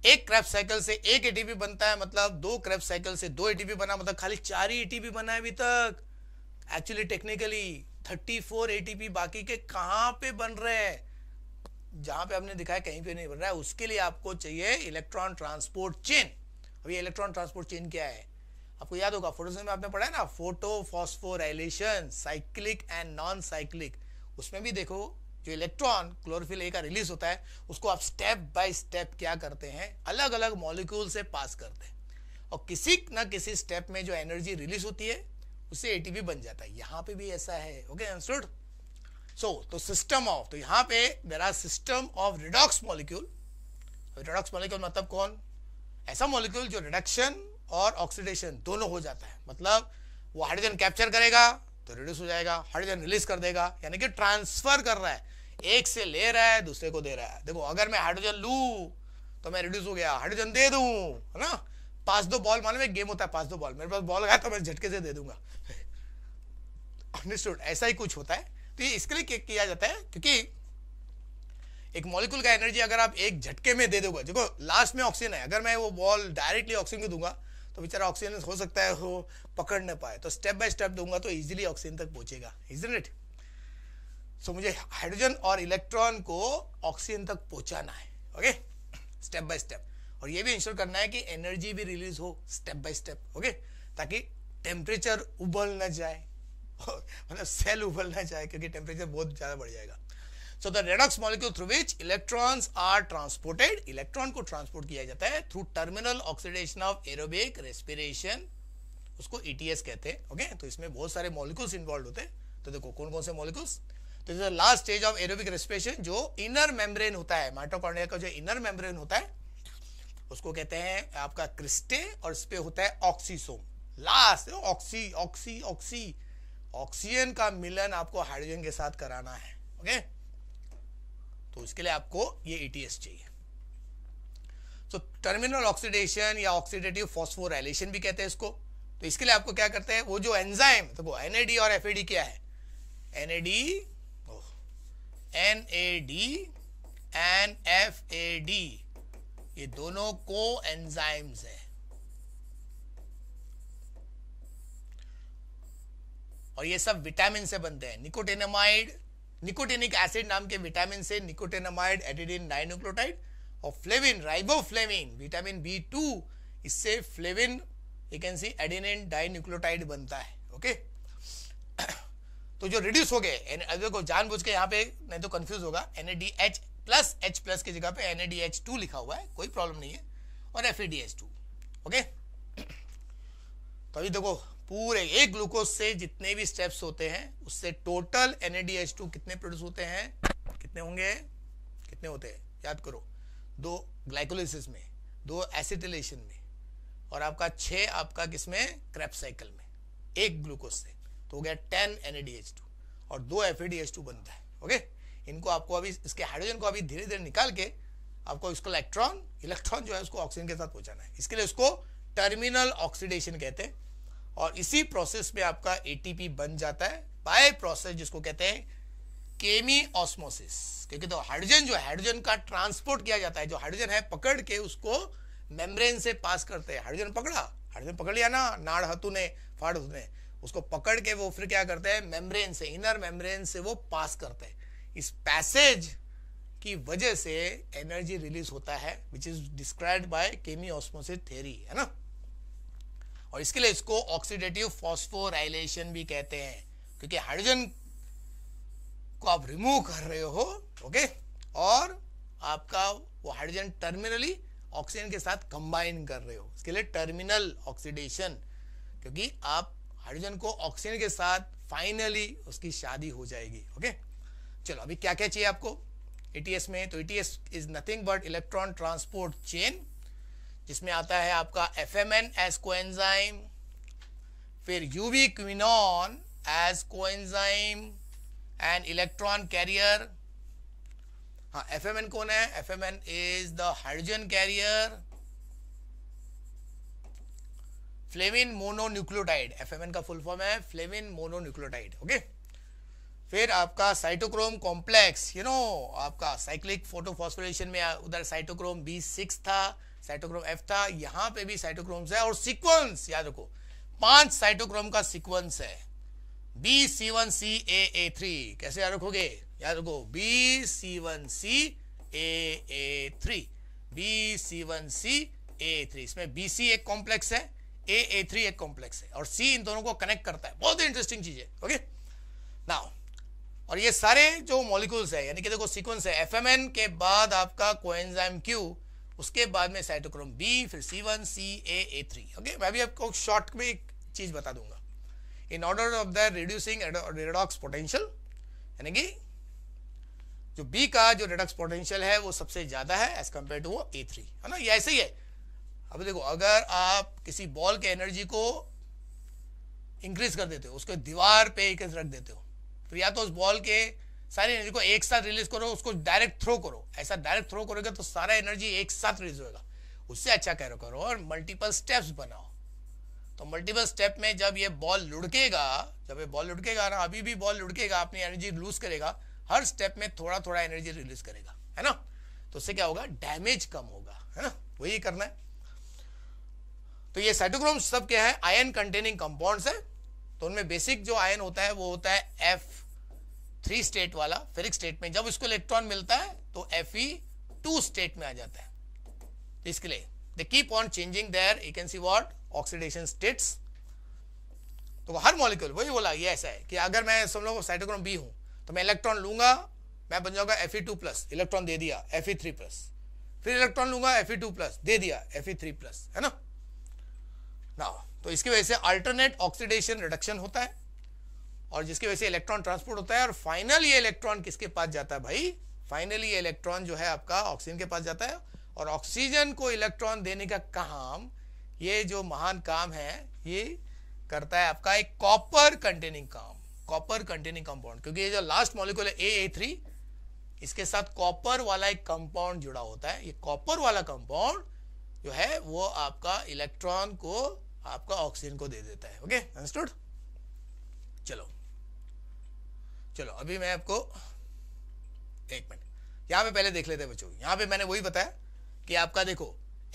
एक क्रैप साइकिल से एक एटीपी बनता है मतलब दो क्रैप साइकिल से दो एटीपी बना मतलब खाली चार ही एटीपी बना है अभी तक एक्चुअली टेक्निकली 34 एटीपी बाकी के कहा पे बन रहे हैं जहां पे आपने दिखाया कहीं पे नहीं बन रहा है उसके लिए आपको चाहिए इलेक्ट्रॉन ट्रांसपोर्ट चेन अभी इलेक्ट्रॉन ट्रांसपोर्ट चेन क्या है आपको याद होगा फोटोस में आपने पढ़ा है ना photo phosphorylation cyclic and non cyclic उसमें भी देखो जो इलेक्ट्रॉन क्लोरोफिल ए का रिलीज होता है उसको आप स्टेप बाय स्टेप क्या करते हैं अलग अलग मॉलिक्यूल से पास करते हैं और किसी ना किसी स्टेप में जो एनर्जी रिलीज होती है उससे एटीपी बन जाता है यहाँ पे भी ऐसा है ओके अंडरस्टूड सो तो सिस्टम ऑफ तो यहाँ पे there are system of redox molecule redox molecule मतलब कौन ऐसा मॉलिक्यूल जो रिडक्शन और ऑक्सीडेशन दोनों हो जाता है मतलब वो हाइड्रोजन कैप्चर करेगा तो रिड्यूस हो जाएगा हाइड्रोजन रिलीज कर देगा यानी कि ट्रांसफर कर रहा है एक से ले रहा है दूसरे को दे रहा है देखो अगर मैं हाइड्रोजन लू तो मैं रिड्यूस हो गया हाइड्रोजन दे दू है ना पास दो बॉल मालूम एक गेम होता है पास दो बॉल मेरे पास बॉल गया तो मैं झटके से दे दूंगा अंडरस्टूड ऐसा ही कुछ होता है तो ये इसके लिए किया जाता है क्योंकि एक मॉलिक्यूल का एनर्जी अगर आप एक झटके में दे दोगे देखो लास्ट में ऑक्सीजन है अगर मैं वो बॉल डायरेक्टली ऑक्सीजन को दूंगा तो बेचारा ऑक्सीजन हो सकता है हो पकड़ ना पाए तो स्टेप बाय स्टेप दूंगा तो इजीली ऑक्सीजन तक पहुंचेगा इजन इट सो मुझे हाइड्रोजन और इलेक्ट्रॉन को ऑक्सीजन तक पहुंचाना है ओके स्टेप बाय स्टेप और ये भी इंश्योर करना है कि एनर्जी भी रिलीज हो स्टेप बाय स्टेप ओके ताकि टेम्परेचर उबल ना जाए मतलब सेल उबल ना जाए क्योंकि टेम्परेचर बहुत ज़्यादा बढ़ जाएगा so the redox molecule through which electrons are transported electron को ट्रांसपोर्ट किया जाता है through terminal oxidation of aerobic respiration उसको ईटीएस e कहते हैं, ओके तो इसमें बहुत सारे मॉलिक्यूल्स इन्वॉल्व होते हैं, तो देखो कौन कौन से मॉलिक्यूल्स तो is the last stage of aerobic respiration जो इनर मेम्ब्रेन होता है माइटोकॉन्ड्रिया का जो इनर मेम्ब्रेन होता है उसको कहते हैं आपका क्रिस्टे और इस पे होता है oxysome last oxy oxy oxy oxygen का मिलन आपको हाइड्रोजन के साथ कराना है ओके okay? तो इसके लिए आपको ये ईटीएस e चाहिए तो टर्मिनल ऑक्सीडेशन या ऑक्सीडेटिव फॉस्फोराइलेशन भी कहते हैं इसको तो इसके लिए आपको क्या करते हैं वो जो एंजाइम तो वो एनएडी और एफएडी क्या है एनएडी एनएडी एंड एफएडी ये दोनों को एंजाइम्स है और ये सब विटामिन से बनते हैं निकोटेनामाइड निकोटिनिक एसिड नाम के विटामिन से निकोटेनामाइड एडिडिन नाइनोक्लोटाइड और flavin riboflavin vitamin B two इससे flavin you can see adenine dinucleotide बनता है ओके तो जो रिड्यूस हो गए अगर को जानबूझ के यहाँ पे नहीं तो कंफ्यूज होगा एन प्लस एच प्लस की जगह पे एन टू लिखा हुआ है कोई प्रॉब्लम नहीं है और एफ टू ओके तो अभी देखो पूरे एक ग्लूकोज से जितने भी स्टेप्स होते हैं उससे टोटल एनएडीएच टू कितने प्रोड्यूस होते हैं कितने होंगे कितने होते हैं याद करो दो ग्लाइकोलिसिस में दो एसिटिलेशन में और आपका छः आपका किसमें क्रैप साइकिल में एक ग्लूकोज से तो हो गया टेन एन और दो एफ बनता है ओके इनको आपको अभी इसके हाइड्रोजन को अभी धीरे धीरे निकाल के आपको इसको इलेक्ट्रॉन इलेक्ट्रॉन जो है उसको ऑक्सीजन के साथ पहुंचाना है इसके लिए उसको टर्मिनल ऑक्सीडेशन कहते हैं और इसी प्रोसेस में आपका एटीपी बन जाता है बाय प्रोसेस जिसको कहते हैं केमी ऑस्मोसिस क्योंकि तो हाइड्रोजन जो हाइड्रोजन का ट्रांसपोर्ट किया जाता है जो हाइड्रोजन है पकड़ के उसको मेम्ब्रेन से पास करते हैं हाइड्रोजन पकड़ा हाइड्रोजन पकड़ लिया ना नाड़ हतु ने फाड़ ने उसको पकड़ के वो फिर क्या करते हैं मेम्ब्रेन से इनर मेम्ब्रेन से वो पास करते हैं इस पैसेज की वजह से एनर्जी रिलीज होता है which is describe by chemiosmosis theory है ना और इसके लिए इसको ऑक्सीडेटिव फॉस्फोराइलेशन भी कहते हैं क्योंकि हाइड्रोजन को आप रिमूव कर रहे हो ओके और आपका वो हाइड्रोजन टर्मिनली ऑक्सीजन के साथ कंबाइन कर रहे हो इसके लिए टर्मिनल ऑक्सीडेशन क्योंकि आप हाइड्रोजन को ऑक्सीजन के साथ फाइनली उसकी शादी हो जाएगी ओके चलो अभी क्या क्या चाहिए आपको एटीएस में तो ATS is nothing but electron transport chain जिसमें आता है आपका F M N as coenzyme फिर ubiquinone as coenzyme and electron carrier हाँ एफ एम एन कौन है F M N is the hydrogen carrier flavin mononucleotide N का full form है फ्लेविन मोनोन्यूक्लियोटाइड ओके फिर आपका साइटोक्रोम कॉम्प्लेक्स यू नो आपका cyclic photophosphorylation में उधर साइटोक्रोम बी सिक्स था साइटोक्रोम एफ था यहां पे भी साइटोक्रोम्स है और सीक्वेंस याद रखो पांच साइटोक्रोम का सीक्वेंस है B C one C A A three कैसे याद रखोगे याद रखो B C one C A A three B C one C A three इसमें बी सी एक कॉम्प्लेक्स है ए ए थ्री एक कॉम्प्लेक्स है और सी इन दोनों को कनेक्ट करता है बहुत इंटरेस्टिंग चीज है ओके नाउ और ये सारे जो मॉलिक्यूल्स है यानी कि देखो सीक्वेंस है एफ के बाद आपका कोएंजाइम क्यू उसके बाद में साइटोक्रोम बी फिर C one C A A three okay मैं भी आपको शॉर्ट में एक चीज बता दूंगा in order of the reducing redox potential यानी कि जो बी का जो रेडॉक्स पोटेंशियल है वो सबसे ज्यादा है एज कम्पेयर टू वो ए थ्री है ना ये ऐसे ही है अब देखो अगर आप किसी बॉल के एनर्जी को इंक्रीज कर देते हो उसके दीवार पे एक रख देते हो तो या तो उस बॉल के सारी एनर्जी को एक साथ रिलीज करो उसको डायरेक्ट थ्रो करो ऐसा डायरेक्ट थ्रो करोगे तो सारा एनर्जी एक साथ रिलीज होगा उससे अच्छा कह करो और मल्टीपल स्टेप्स बनाओ तो मल्टीपल स्टेप में जब ये बॉल लुढ़केगा जब ये बॉल लुढ़केगा ना अभी भी बॉल लुढ़केगा अपनी एनर्जी लूज करेगा हर स्टेप में थोड़ा थोड़ा एनर्जी रिलीज करेगा है ना तो उससे क्या होगा डैमेज कम होगा है ना वही करना है तो ये साइटोक्रोम सब क्या है आयन कंटेनिंग कंपाउंड्स है तो उनमें बेसिक जो आयन होता है वो होता है एफ थ्री स्टेट वाला फेरिक स्टेट में जब उसको इलेक्ट्रॉन मिलता है तो एफ ई टू स्टेट में आ जाता है तो इसके लिए they keep on changing their you can see what oxidation states तो हर मॉलिक्यूल वही बोला ये ऐसा है कि अगर मैं सब लोग साइटोक्रोम बी हूं तो मैं इलेक्ट्रॉन लूंगा मैं बन जाऊंगा F E two plus electron दे दिया एफ ई थ्री प्लस फिर इलेक्ट्रॉन लूंगा एफ ई टू प्लस दे दिया एफ ई थ्री प्लस है ना ना तो इसकी वजह से अल्टरनेट ऑक्सीडेशन रिडक्शन होता है और जिसकी वजह से इलेक्ट्रॉन ट्रांसपोर्ट होता है और फाइनल ये इलेक्ट्रॉन किसके पास जाता है भाई फाइनली ये इलेक्ट्रॉन जो है आपका ऑक्सीजन के पास जाता है और ऑक्सीजन को इलेक्ट्रॉन देने का काम ये जो महान काम है ये करता है आपका एक कॉपर कंटेनिंग काम कॉपर कंटेनिंग कंपाउंड क्योंकि ये जो लास्ट मॉलिक्यूल है ए ए थ्री इसके साथ कॉपर वाला एक कंपाउंड जुड़ा होता है ये कॉपर वाला कंपाउंड जो है वो आपका इलेक्ट्रॉन को आपका ऑक्सीजन को दे देता है ओके अंडरस्टूड चलो चलो अभी मैं आपको एक मिनट यहाँ पे पहले देख लेते हैं बच्चों यहाँ पे मैंने वही बताया कि आपका देखो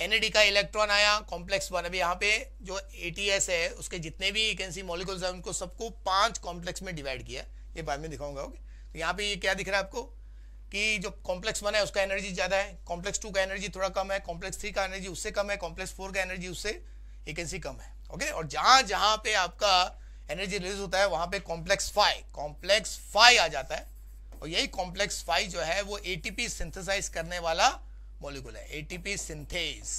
एन का इलेक्ट्रॉन आया कॉम्प्लेक्स वन अभी यहाँ पे जो ए है उसके जितने भी कैंसी मॉलिक्यूल्स हैं उनको सबको पांच कॉम्प्लेक्स में डिवाइड किया ये बाद में दिखाऊंगा ओके तो यहाँ पे ये क्या दिख रहा है आपको कि जो कॉम्प्लेक्स वन है उसका एनर्जी ज़्यादा है कॉम्प्लेक्स टू का एनर्जी थोड़ा कम है कॉम्प्लेक्स थ्री का एनर्जी उससे कम है कॉम्प्लेक्स फोर का एनर्जी उससे एक कम है ओके और जहाँ जहाँ पे आपका एनर्जी रिलीज होता है वहां पे कॉम्प्लेक्स फाइव कॉम्प्लेक्स फाइव आ जाता है और यही कॉम्प्लेक्स फाइव जो है वो एटीपी सिंथेसाइज करने वाला मॉलिक्यूल है एटीपी सिंथेस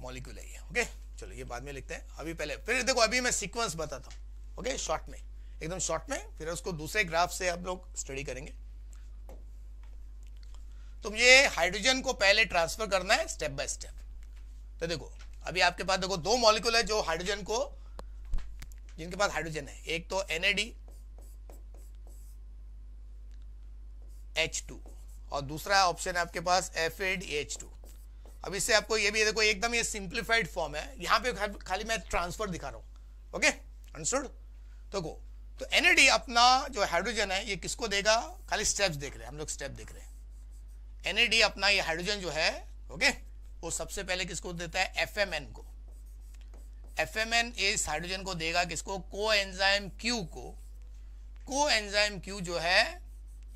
मॉलिक्यूल है ये ओके चलो ये बाद में लिखते हैं अभी पहले फिर देखो अभी मैं सिक्वेंस बताता हूँ ओके शॉर्ट में एकदम शॉर्ट में फिर उसको दूसरे ग्राफ से हम लोग स्टडी करेंगे तो ये हाइड्रोजन को पहले ट्रांसफर करना है स्टेप बाय स्टेप तो देखो अभी आपके पास देखो दो मॉलिक्यूल है जो हाइड्रोजन को जिनके पास हाइड्रोजन है एक तो एनएडी एच टू और दूसरा ऑप्शन है आपके पास एफ एड एच टू अब इससे आपको ये भी देखो एकदम ये सिंप्लीफाइड फॉर्म है यहां पे खाली मैं ट्रांसफर दिखा रहा हूं ओके अंडरस्टूड देखो तो एनएडी अपना जो हाइड्रोजन है ये किसको देगा खाली स्टेप्स देख रहे हैं हम लोग स्टेप देख रहे हैं एनएडी अपना ये हाइड्रोजन जो है ओके okay? वो सबसे पहले किसको देता है एफ को एफ एम एन इस हाइड्रोजन को देगा किसको को एंजाइम क्यू को को एंजाइम क्यू जो है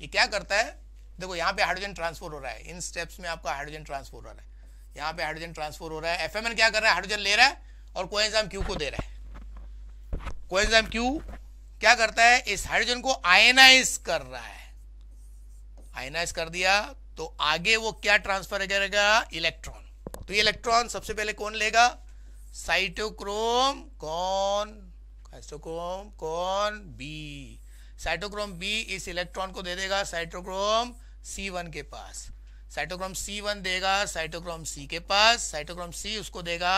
ये क्या करता है देखो यहाँ पे हाइड्रोजन ट्रांसफर हो रहा है इन स्टेप्स में आपका हाइड्रोजन ट्रांसफर हो रहा है यहाँ पे हाइड्रोजन ट्रांसफर हो रहा है एफ क्या कर रहा है हाइड्रोजन ले रहा है और कोएंजाइम क्यू को दे रहा है को क्यू क्या करता है इस हाइड्रोजन को आयनाइज कर रहा है आयनाइज कर दिया तो आगे वो क्या ट्रांसफर करेगा इलेक्ट्रॉन तो ये इलेक्ट्रॉन सबसे पहले कौन लेगा साइटोक्रोम कौन साइटोक्रोम कौन बी साइटोक्रोम बी इस इलेक्ट्रॉन को दे देगा साइटोक्रोम सी वन के पास साइटोक्रोम सी वन देगा साइटोक्रोम सी के पास साइटोक्रोम सी उसको देगा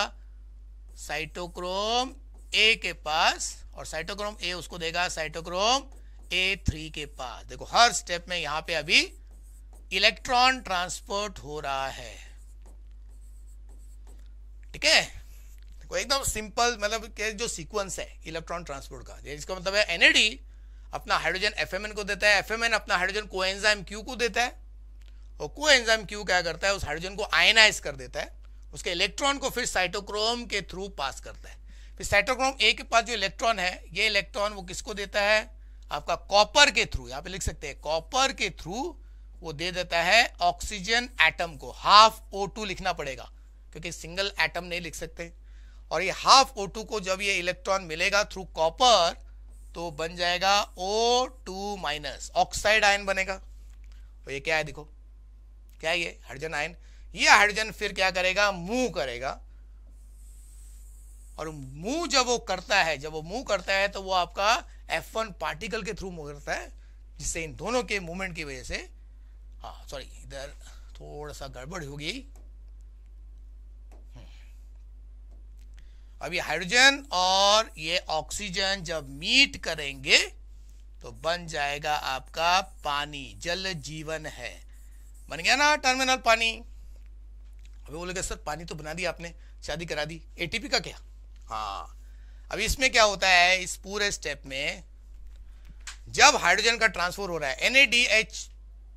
साइटोक्रोम ए के पास और साइटोक्रोम ए उसको देगा साइटोक्रोम ए थ्री के पास देखो हर स्टेप में यहाँ पे अभी इलेक्ट्रॉन ट्रांसपोर्ट हो रहा है ठीक है एकदम सिंपल मतलब के जो सीक्वेंस है इलेक्ट्रॉन ट्रांसपोर्ट का जिसका मतलब है एनएडी अपना हाइड्रोजन एफएमएन को देता है एफएमएन अपना हाइड्रोजन को एनजाइम क्यू को देता है और को कोएंजाइम क्यू क्या करता है उस हाइड्रोजन को आयनाइज कर देता है उसके इलेक्ट्रॉन को फिर साइटोक्रोम के थ्रू पास करता है फिर साइटोक्रोम ए के पास जो इलेक्ट्रॉन है ये इलेक्ट्रॉन वो किसको देता है आपका कॉपर के थ्रू यहाँ पे लिख सकते हैं कॉपर के थ्रू वो दे देता है ऑक्सीजन एटम को हाफ ओ टू लिखना पड़ेगा क्योंकि सिंगल एटम नहीं लिख सकते और ये हाफ ओ को जब ये इलेक्ट्रॉन मिलेगा थ्रू कॉपर तो बन जाएगा O two minus oxide ion बनेगा तो ये क्या है देखो क्या है ये हाइड्रोजन आयन ये हाइड्रोजन फिर क्या करेगा मुंह करेगा और मुंह जब वो करता है जब वो मुंह करता है तो वो आपका एफ वन पार्टिकल के थ्रू मूव करता है जिससे इन दोनों के मूवमेंट की वजह से हाँ सॉरी इधर थोड़ा सा गड़बड़ होगी अब ये हाइड्रोजन और ये ऑक्सीजन जब मीट करेंगे तो बन जाएगा आपका पानी जल जीवन है बन गया ना टर्मिनल पानी अभी बोलेगा सर पानी तो बना दिया आपने शादी करा दी एटीपी का क्या हाँ अब इसमें क्या होता है इस पूरे स्टेप में जब हाइड्रोजन का ट्रांसफर हो रहा है एनएडीएच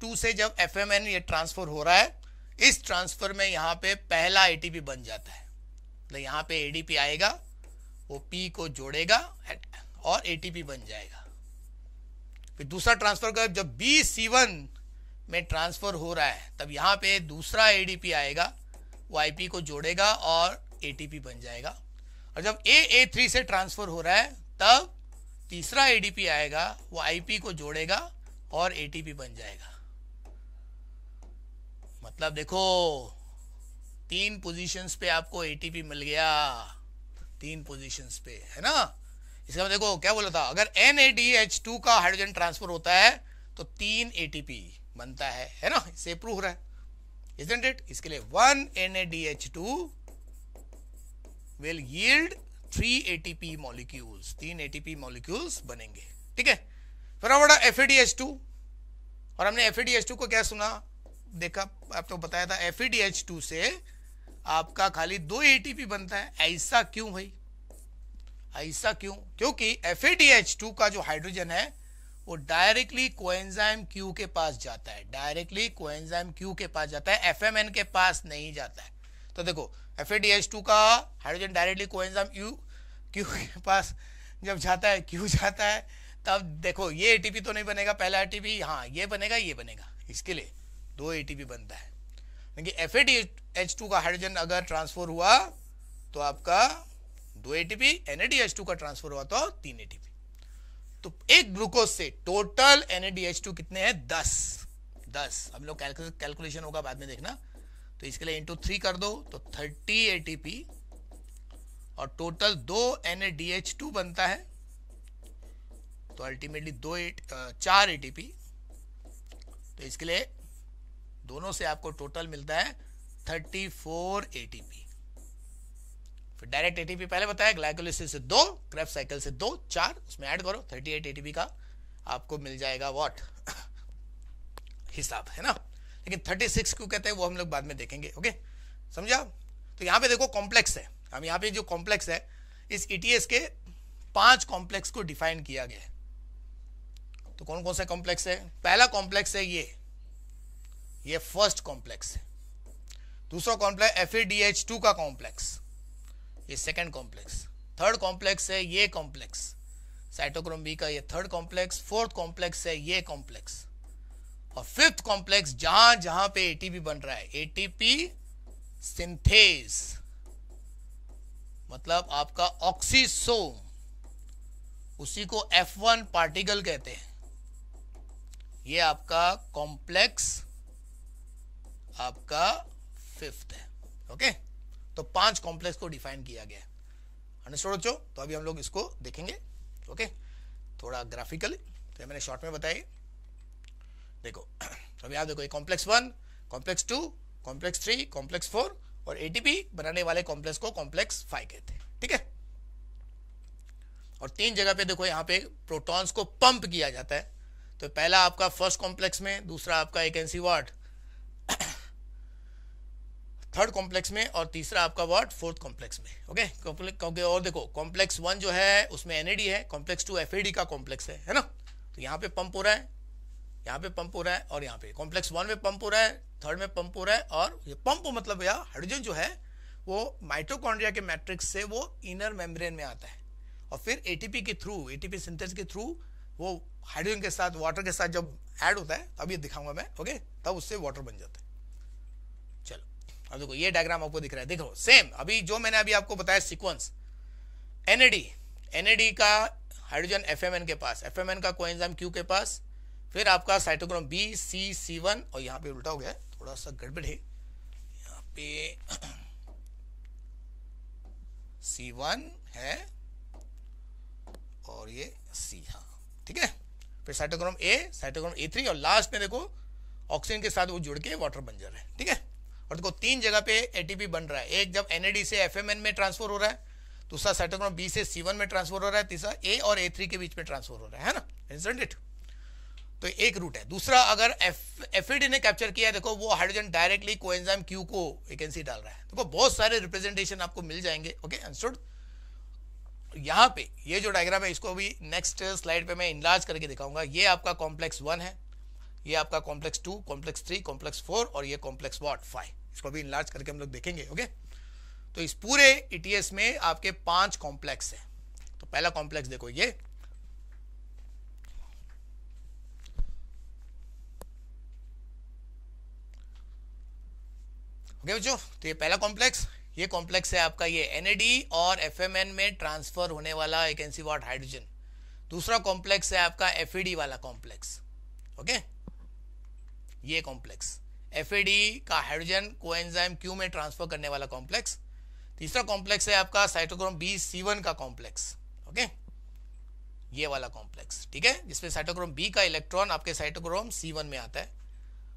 टू से जब एफ ये ट्रांसफर हो रहा है इस ट्रांसफर में यहां पे पहला एटीपी बन जाता है मतलब यहाँ पे एडीपी आएगा वो पी को जोड़ेगा और एटीपी बन जाएगा फिर दूसरा ट्रांसफर कर जब बी सी वन में ट्रांसफर हो रहा है तब यहाँ पे दूसरा एडीपी आएगा वो आईपी को जोड़ेगा और एटीपी बन जाएगा और जब ए ए थ्री से ट्रांसफर हो रहा है तब तीसरा एडीपी आएगा वो आईपी को जोड़ेगा और एटीपी बन जाएगा मतलब देखो तीन पोजीशंस पे आपको एटीपी मिल गया तीन पोजीशंस पे है ना इसका देखो क्या बोला था अगर एन का हाइड्रोजन ट्रांसफर होता है तो तीन ए बनता है है ना इसे प्रूव रहा है इजेंट इट इसके लिए one N will yield three ATP molecules तीन एटीपी मॉलिक्यूल्स बनेंगे ठीक है फिर हमारा एफ और हमने एफ को क्या सुना देखा आपको तो बताया था एफ से आपका खाली दो एटीपी बनता है ऐसा क्यों भाई ऐसा क्यों क्योंकि एफ टू का जो हाइड्रोजन है वो डायरेक्टली कोएंजाइम क्यू के पास जाता है डायरेक्टली कोएंजाइम क्यू के पास जाता है एफ के पास नहीं जाता है तो देखो एफ टू का hydrogen directly coenzyme U Q के पास जब जाता है क्यू जाता है तब देखो ये ए तो नहीं बनेगा पहला ए एटीपी हाँ ये बनेगा ये बनेगा इसके लिए दो ए बनता है लेकिन एफ एच टू का हाइड्रोजन अगर ट्रांसफर हुआ तो आपका दो ए एटीपी टू का ट्रांसफर हुआ तो तीन एटीपी तो एक ग्लूकोज से टोटल एन टू कितने हैं दस दस हम लोग कैलकुलेशन होगा बाद में देखना तो इसके लिए इंटू थ्री कर दो तो थर्टी एटीपी और टोटल दो एन टू बनता है तो अल्टीमेटली दो ए चार एटीपी तो इसके लिए दोनों से आपको टोटल मिलता है थर्टी फोर एटीपी फिर डायरेक्ट एटीपी पहले बताया ग्लाइकोलिसिस से दो क्रेप साइकिल से दो चार उसमें ऐड करो थर्टी एट एटीपी का आपको मिल जाएगा वॉट हिसाब है ना लेकिन थर्टी सिक्स क्यों कहते हैं वो हम लोग बाद में देखेंगे ओके समझा तो यहाँ पे देखो कॉम्प्लेक्स है हम यहाँ पे जो कॉम्प्लेक्स है इस ईटीएस e के पांच कॉम्प्लेक्स को डिफाइन किया गया है तो कौन कौन सा कॉम्प्लेक्स है पहला कॉम्प्लेक्स है ये ये फर्स्ट कॉम्प्लेक्स है दूसरा कॉम्प्लेक्स एफ टू का कॉम्प्लेक्स ये सेकेंड कॉम्प्लेक्स थर्ड कॉम्प्लेक्स है ये कॉम्प्लेक्स साइटोक्रोम बी का ये थर्ड कॉम्प्लेक्स फोर्थ कॉम्प्लेक्स है ये कॉम्प्लेक्स और फिफ्थ कॉम्प्लेक्स जहां जहां पे एटीपी बन रहा है एटीपी सिंथेस मतलब आपका ऑक्सीसोम उसी को वन पार्टिकल कहते हैं ये आपका कॉम्प्लेक्स आपका फिफ्थ है ओके तो पांच कॉम्प्लेक्स को डिफाइन किया गया है अंडरस्टोर तो अभी हम लोग इसको देखेंगे ओके थोड़ा ग्राफिकली तो मैंने शॉर्ट में बताया देखो तो अभी आप देखो complex one complex two complex three complex four और एटीपी बनाने वाले कॉम्प्लेक्स को कॉम्प्लेक्स फाइव कहते हैं ठीक है और तीन जगह पे देखो यहाँ पे प्रोटॉन्स को पंप किया जाता है तो पहला आपका फर्स्ट कॉम्प्लेक्स में दूसरा आपका एक एनसी वार्ड थर्ड कॉम्प्लेक्स में और तीसरा आपका वर्ड फोर्थ कॉम्प्लेक्स में ओके क्योंकि और देखो कॉम्प्लेक्स वन जो है उसमें एन है कॉम्प्लेक्स टू एफ का कॉम्प्लेक्स है है ना तो यहाँ पे पंप हो रहा है यहाँ पे पंप हो रहा है और यहाँ पे कॉम्प्लेक्स वन में पंप हो रहा है थर्ड में पंप हो रहा है और ये पंप मतलब भैया हाइड्रोजन जो है वो माइट्रोकॉन्ड्रिया के मैट्रिक्स से वो इनर मेम्ब्रेन में आता है और फिर ए के थ्रू ए टी के थ्रू वो हाइड्रोजन के साथ वाटर के साथ जब एड होता है तब ये दिखाऊंगा मैं ओके तब उससे वाटर बन जाता है अब देखो ये डायग्राम आपको दिख रहा है देखो सेम अभी जो मैंने अभी आपको बताया सीक्वेंस एनएडी एनएडी का हाइड्रोजन एफएमएन के पास एफएमएन का कोएंजाइम क्यू के पास फिर आपका cytochrome B C C one और यहाँ पे उल्टा हो गया थोड़ा सा गड़बड़ है यहाँ पे सी वन है और ये सी हाँ ठीक है फिर cytochrome A cytochrome A three और लास्ट में देखो ऑक्सीजन के साथ वो जुड़ के वाटर बन जा रहे हैं ठीक है और देखो तीन जगह पे एटीपी बन रहा है एक जब एनएडी से एफएमएन में ट्रांसफर हो रहा है दूसरा साइटोक्रोम बी से सी में ट्रांसफर हो रहा है तीसरा ए और ए के बीच में ट्रांसफर हो रहा है, ना इंसेंट इट तो एक रूट है दूसरा अगर एफ ने कैप्चर किया है देखो वो हाइड्रोजन डायरेक्टली कोएंजाइम क्यू को वेकेंसी डाल रहा है देखो बहुत सारे रिप्रेजेंटेशन आपको मिल जाएंगे ओके अंडरस्टूड यहाँ पे ये जो डायग्राम है इसको भी नेक्स्ट स्लाइड पे मैं इनलार्ज करके दिखाऊंगा ये आपका कॉम्प्लेक्स वन है ये आपका complex two complex three complex four और ये कॉम्प्लेक्स वॉट फाइव इसको भी इनलार्ज करके हम लोग देखेंगे ओके तो इस पूरे ईटीएस e में आपके पांच कॉम्प्लेक्स है तो पहला कॉम्प्लेक्स देखो ये ओके बच्चों तो ये पहला कॉम्प्लेक्स ये कॉम्प्लेक्स है आपका ये एनएडी और एफएमएन में ट्रांसफर होने वाला एक एनसी वॉट हाइड्रोजन दूसरा कॉम्प्लेक्स है आपका एफईडी e वाला कॉम्प्लेक्स ओके ये कॉम्प्लेक्स एफ का हाइड्रोजन कोएंजाइम क्यू में ट्रांसफर करने वाला कॉम्प्लेक्स तीसरा कॉम्प्लेक्स है आपका साइटोक्रोम बी सी का कॉम्प्लेक्स ओके ये वाला कॉम्प्लेक्स ठीक है जिसमें साइटोक्रोम बी का इलेक्ट्रॉन आपके साइटोक्रोम सी में आता है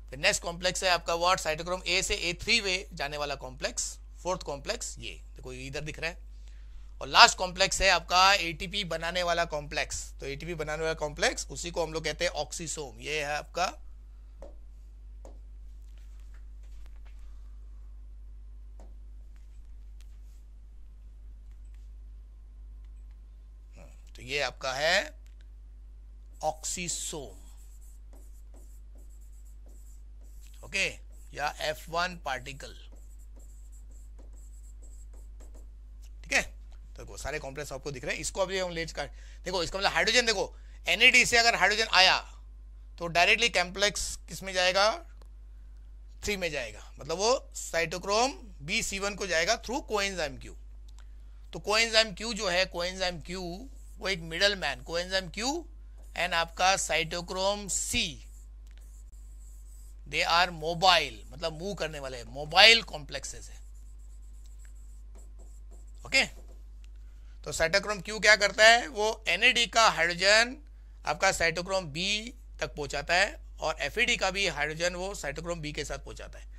फिर नेक्स्ट कॉम्प्लेक्स है आपका वॉट साइटोक्रोम ए से ए थ्री वे जाने वाला कॉम्प्लेक्स फोर्थ कॉम्प्लेक्स ये देखो इधर दिख रहा है और लास्ट कॉम्प्लेक्स है आपका एटीपी बनाने वाला कॉम्प्लेक्स तो एटीपी बनाने वाला कॉम्प्लेक्स उसी को हम लोग कहते हैं ऑक्सीसोम ये है आपका ये आपका है ऑक्सीसोम ओके या एफ वन पार्टिकल ठीक है तो सारे कॉम्प्लेक्स आपको दिख रहे हैं इसको अभी हम लेट कर देखो इसका मतलब हाइड्रोजन देखो एनईडी से अगर हाइड्रोजन आया तो डायरेक्टली कॉम्प्लेक्स किस में जाएगा थ्री में जाएगा मतलब वो साइटोक्रोम बी सी वन को जाएगा थ्रू कोएंजाइम क्यू तो कोएंजाइम क्यू जो है कोएंजाइम क्यू वो एक मिडल मैन को कोएंजाइम क्यू एंड आपका cytochrome C they are mobile मतलब मूव करने वाले मोबाइल कॉम्प्लेक्सेस है ओके तो साइटोक्रोम क्यू क्या करता है वो एनएडी का हाइड्रोजन आपका साइटोक्रोम बी तक पहुंचाता है और एफईडी का भी हाइड्रोजन वो साइटोक्रोम बी के साथ पहुंचाता है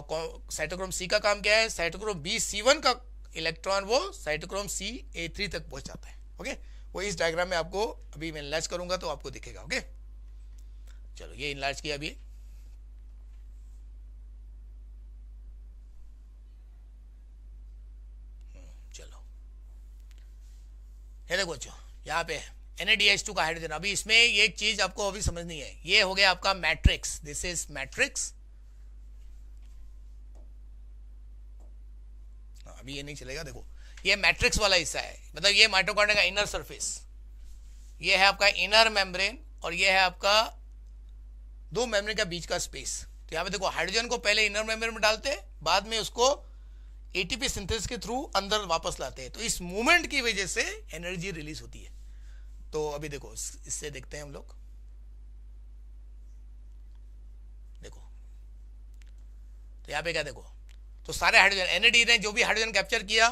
और साइटोक्रोम सी का काम क्या है साइटोक्रोम बी सी वन का इलेक्ट्रॉन वो साइटोक्रोम सी ए थ्री तक पहुंचाता है ओके okay? वो इस डायग्राम में आपको अभी मैं इनलाइज करूंगा तो आपको दिखेगा ओके चलो ये इनलाइज किया अभी हम्म, चलो ये देखो बच्चों यहाँ पे एनएडीएच टू का हाइड्रोजन अभी इसमें ये चीज आपको अभी समझनी है ये हो गया आपका मैट्रिक्स दिस इज मैट्रिक्स अभी ये नहीं चलेगा देखो ये मैट्रिक्स वाला हिस्सा है मतलब ये माइटोकॉन्ड्रिया का इनर सरफेस ये है आपका इनर मेम्ब्रेन और ये है आपका दो मेम्ब्रेन का बीच का स्पेस तो यहाँ पे देखो हाइड्रोजन को पहले इनर मेम्ब्रेन में डालते हैं बाद में उसको एटीपी सिंथेसिस के थ्रू अंदर वापस लाते हैं तो इस मूवमेंट की वजह से एनर्जी रिलीज होती है तो अभी देखो इससे देखते हैं हम लोग देखो तो यहाँ पे क्या देखो तो सारे हाइड्रोजन एनएडी ने जो भी हाइड्रोजन कैप्चर किया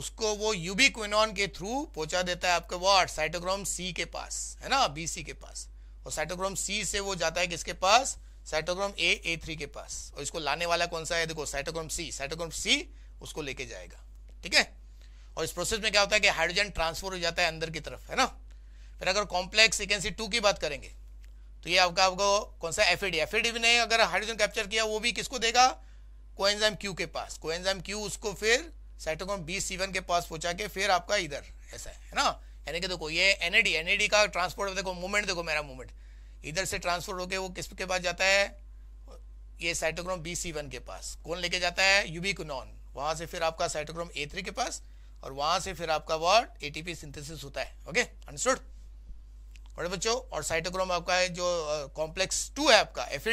उसको वो यूबिक्विनॉन के थ्रू पहुंचा देता है आपके वार्ड साइटोग्राम सी के पास है ना बी सी के पास और साइटोक्रोम सी से वो जाता है किसके पास साइटोग्राम ए ए थ्री के पास और इसको लाने वाला कौन सा है देखो साइटोग्राम सी साइटोग्राम सी उसको लेके जाएगा ठीक है और इस प्रोसेस में क्या होता है कि हाइड्रोजन ट्रांसफर हो जाता है अंदर की तरफ है ना फिर अगर कॉम्प्लेक्स सिक्वेंसी टू की बात करेंगे तो ये आपका आपको कौन सा एफ एडी भी नहीं अगर हाइड्रोजन कैप्चर किया वो भी किसको देगा कोएंजाइम क्यू के पास कोएंजाइम क्यू उसको फिर साइटोक्रोम बी सी वन के पास पहुंचा के फिर आपका इधर ऐसा है ना यानी कि देखो ये एनएडी एनएडी का ट्रांसपोर्ट देखो मूवमेंट देखो मेरा मूवमेंट इधर से ट्रांसपोर्ट होके वो किस के पास जाता है ये साइटोक्रोम बी सी वन के पास कौन लेके जाता है यूबिकुनॉन वहां से फिर आपका साइटोक्रोम ए थ्री के पास और वहां से फिर आपका वॉट एटीपी सिंथेसिस होता है ओके अंडरस्टूड बड़े बच्चों और साइटोक्रोम आपका है जो कॉम्प्लेक्स टू है आपका एफ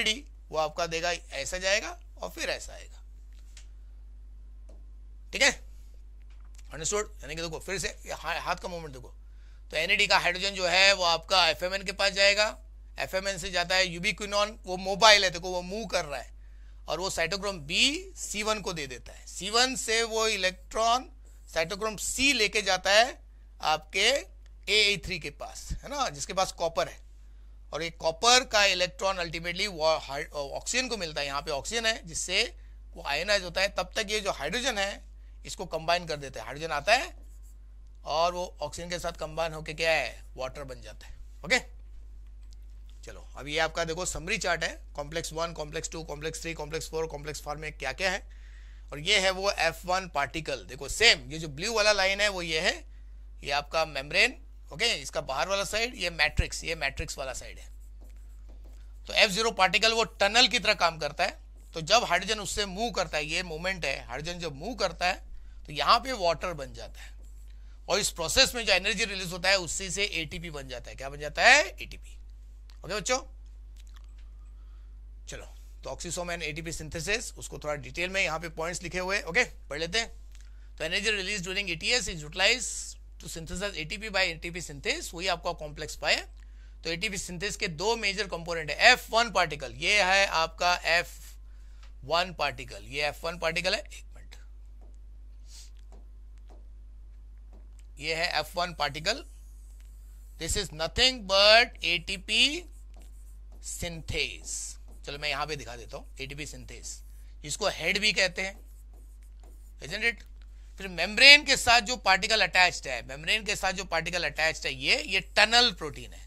वो आपका देगा ऐसा जाएगा और फिर ऐसा आएगा ठीक है अंडरस्टूड यानी कि देखो फिर से हाथ का मूवमेंट देखो तो एन का हाइड्रोजन जो है वो आपका एफ के पास जाएगा एफ से जाता है यूबिक्विनॉन वो मोबाइल है देखो वो मूव कर रहा है और वो साइटोक्रोम बी सी को दे देता है सी से वो इलेक्ट्रॉन साइटोक्रोम सी लेके जाता है आपके ए थ्री के पास है ना जिसके पास कॉपर है और ये कॉपर का इलेक्ट्रॉन अल्टीमेटली ऑक्सीजन को मिलता है यहाँ पे ऑक्सीजन है जिससे वो आयनाइज होता है तब तक ये जो हाइड्रोजन है इसको कंबाइन कर देते हैं हाइड्रोजन आता है और वो ऑक्सीजन के साथ कंबाइन होके क्या है वाटर बन जाता है ओके चलो अब ये आपका देखो समरी चार्ट है complex one complex two complex three complex four complex four में क्या क्या है और ये है वो एफ वन पार्टिकल देखो सेम ये जो ब्लू वाला लाइन है वो ये है ये आपका मेम्ब्रेन ओके इसका बाहर वाला साइड ये मैट्रिक्स ये मैट्रिक्स वाला साइड है तो एफ जीरो पार्टिकल वो टनल की तरह काम करता है तो जब हाइड्रोजन उससे मूव करता है ये मोमेंट है हाइड्रोजन जब मूव करता है तो यहाँ पे वाटर बन जाता है और इस प्रोसेस में जो एनर्जी रिलीज होता है उससे से एटीपी बन जाता है क्या बन जाता है एटीपी ओके बच्चों चलो तो ऑक्सीसोम एंड एटीपी सिंथेसिस उसको थोड़ा डिटेल में यहाँ पे पॉइंट्स लिखे हुए ओके पढ़ लेते हैं तो energy release during ATS is utilize to synthesize ATP by ATP synthesis वही आपका कॉम्प्लेक्स पाए तो एटीपी सिंथेसिस के दो मेजर कंपोनेंट है एफ वन पार्टिकल ये है आपका एफ वन पार्टिकल ये एफ वन पार्टिकल है ये है F one particle this is nothing but A TP synthase चलो मैं यहां पे दिखा देता हूं एटीपी सिंथेस इसको हेड भी कहते हैं Isn't it? फिर मेम्ब्रेन के साथ जो पार्टिकल अटैच्ड है मेम्ब्रेन के साथ जो पार्टिकल अटैच्ड है ये ये टनल प्रोटीन है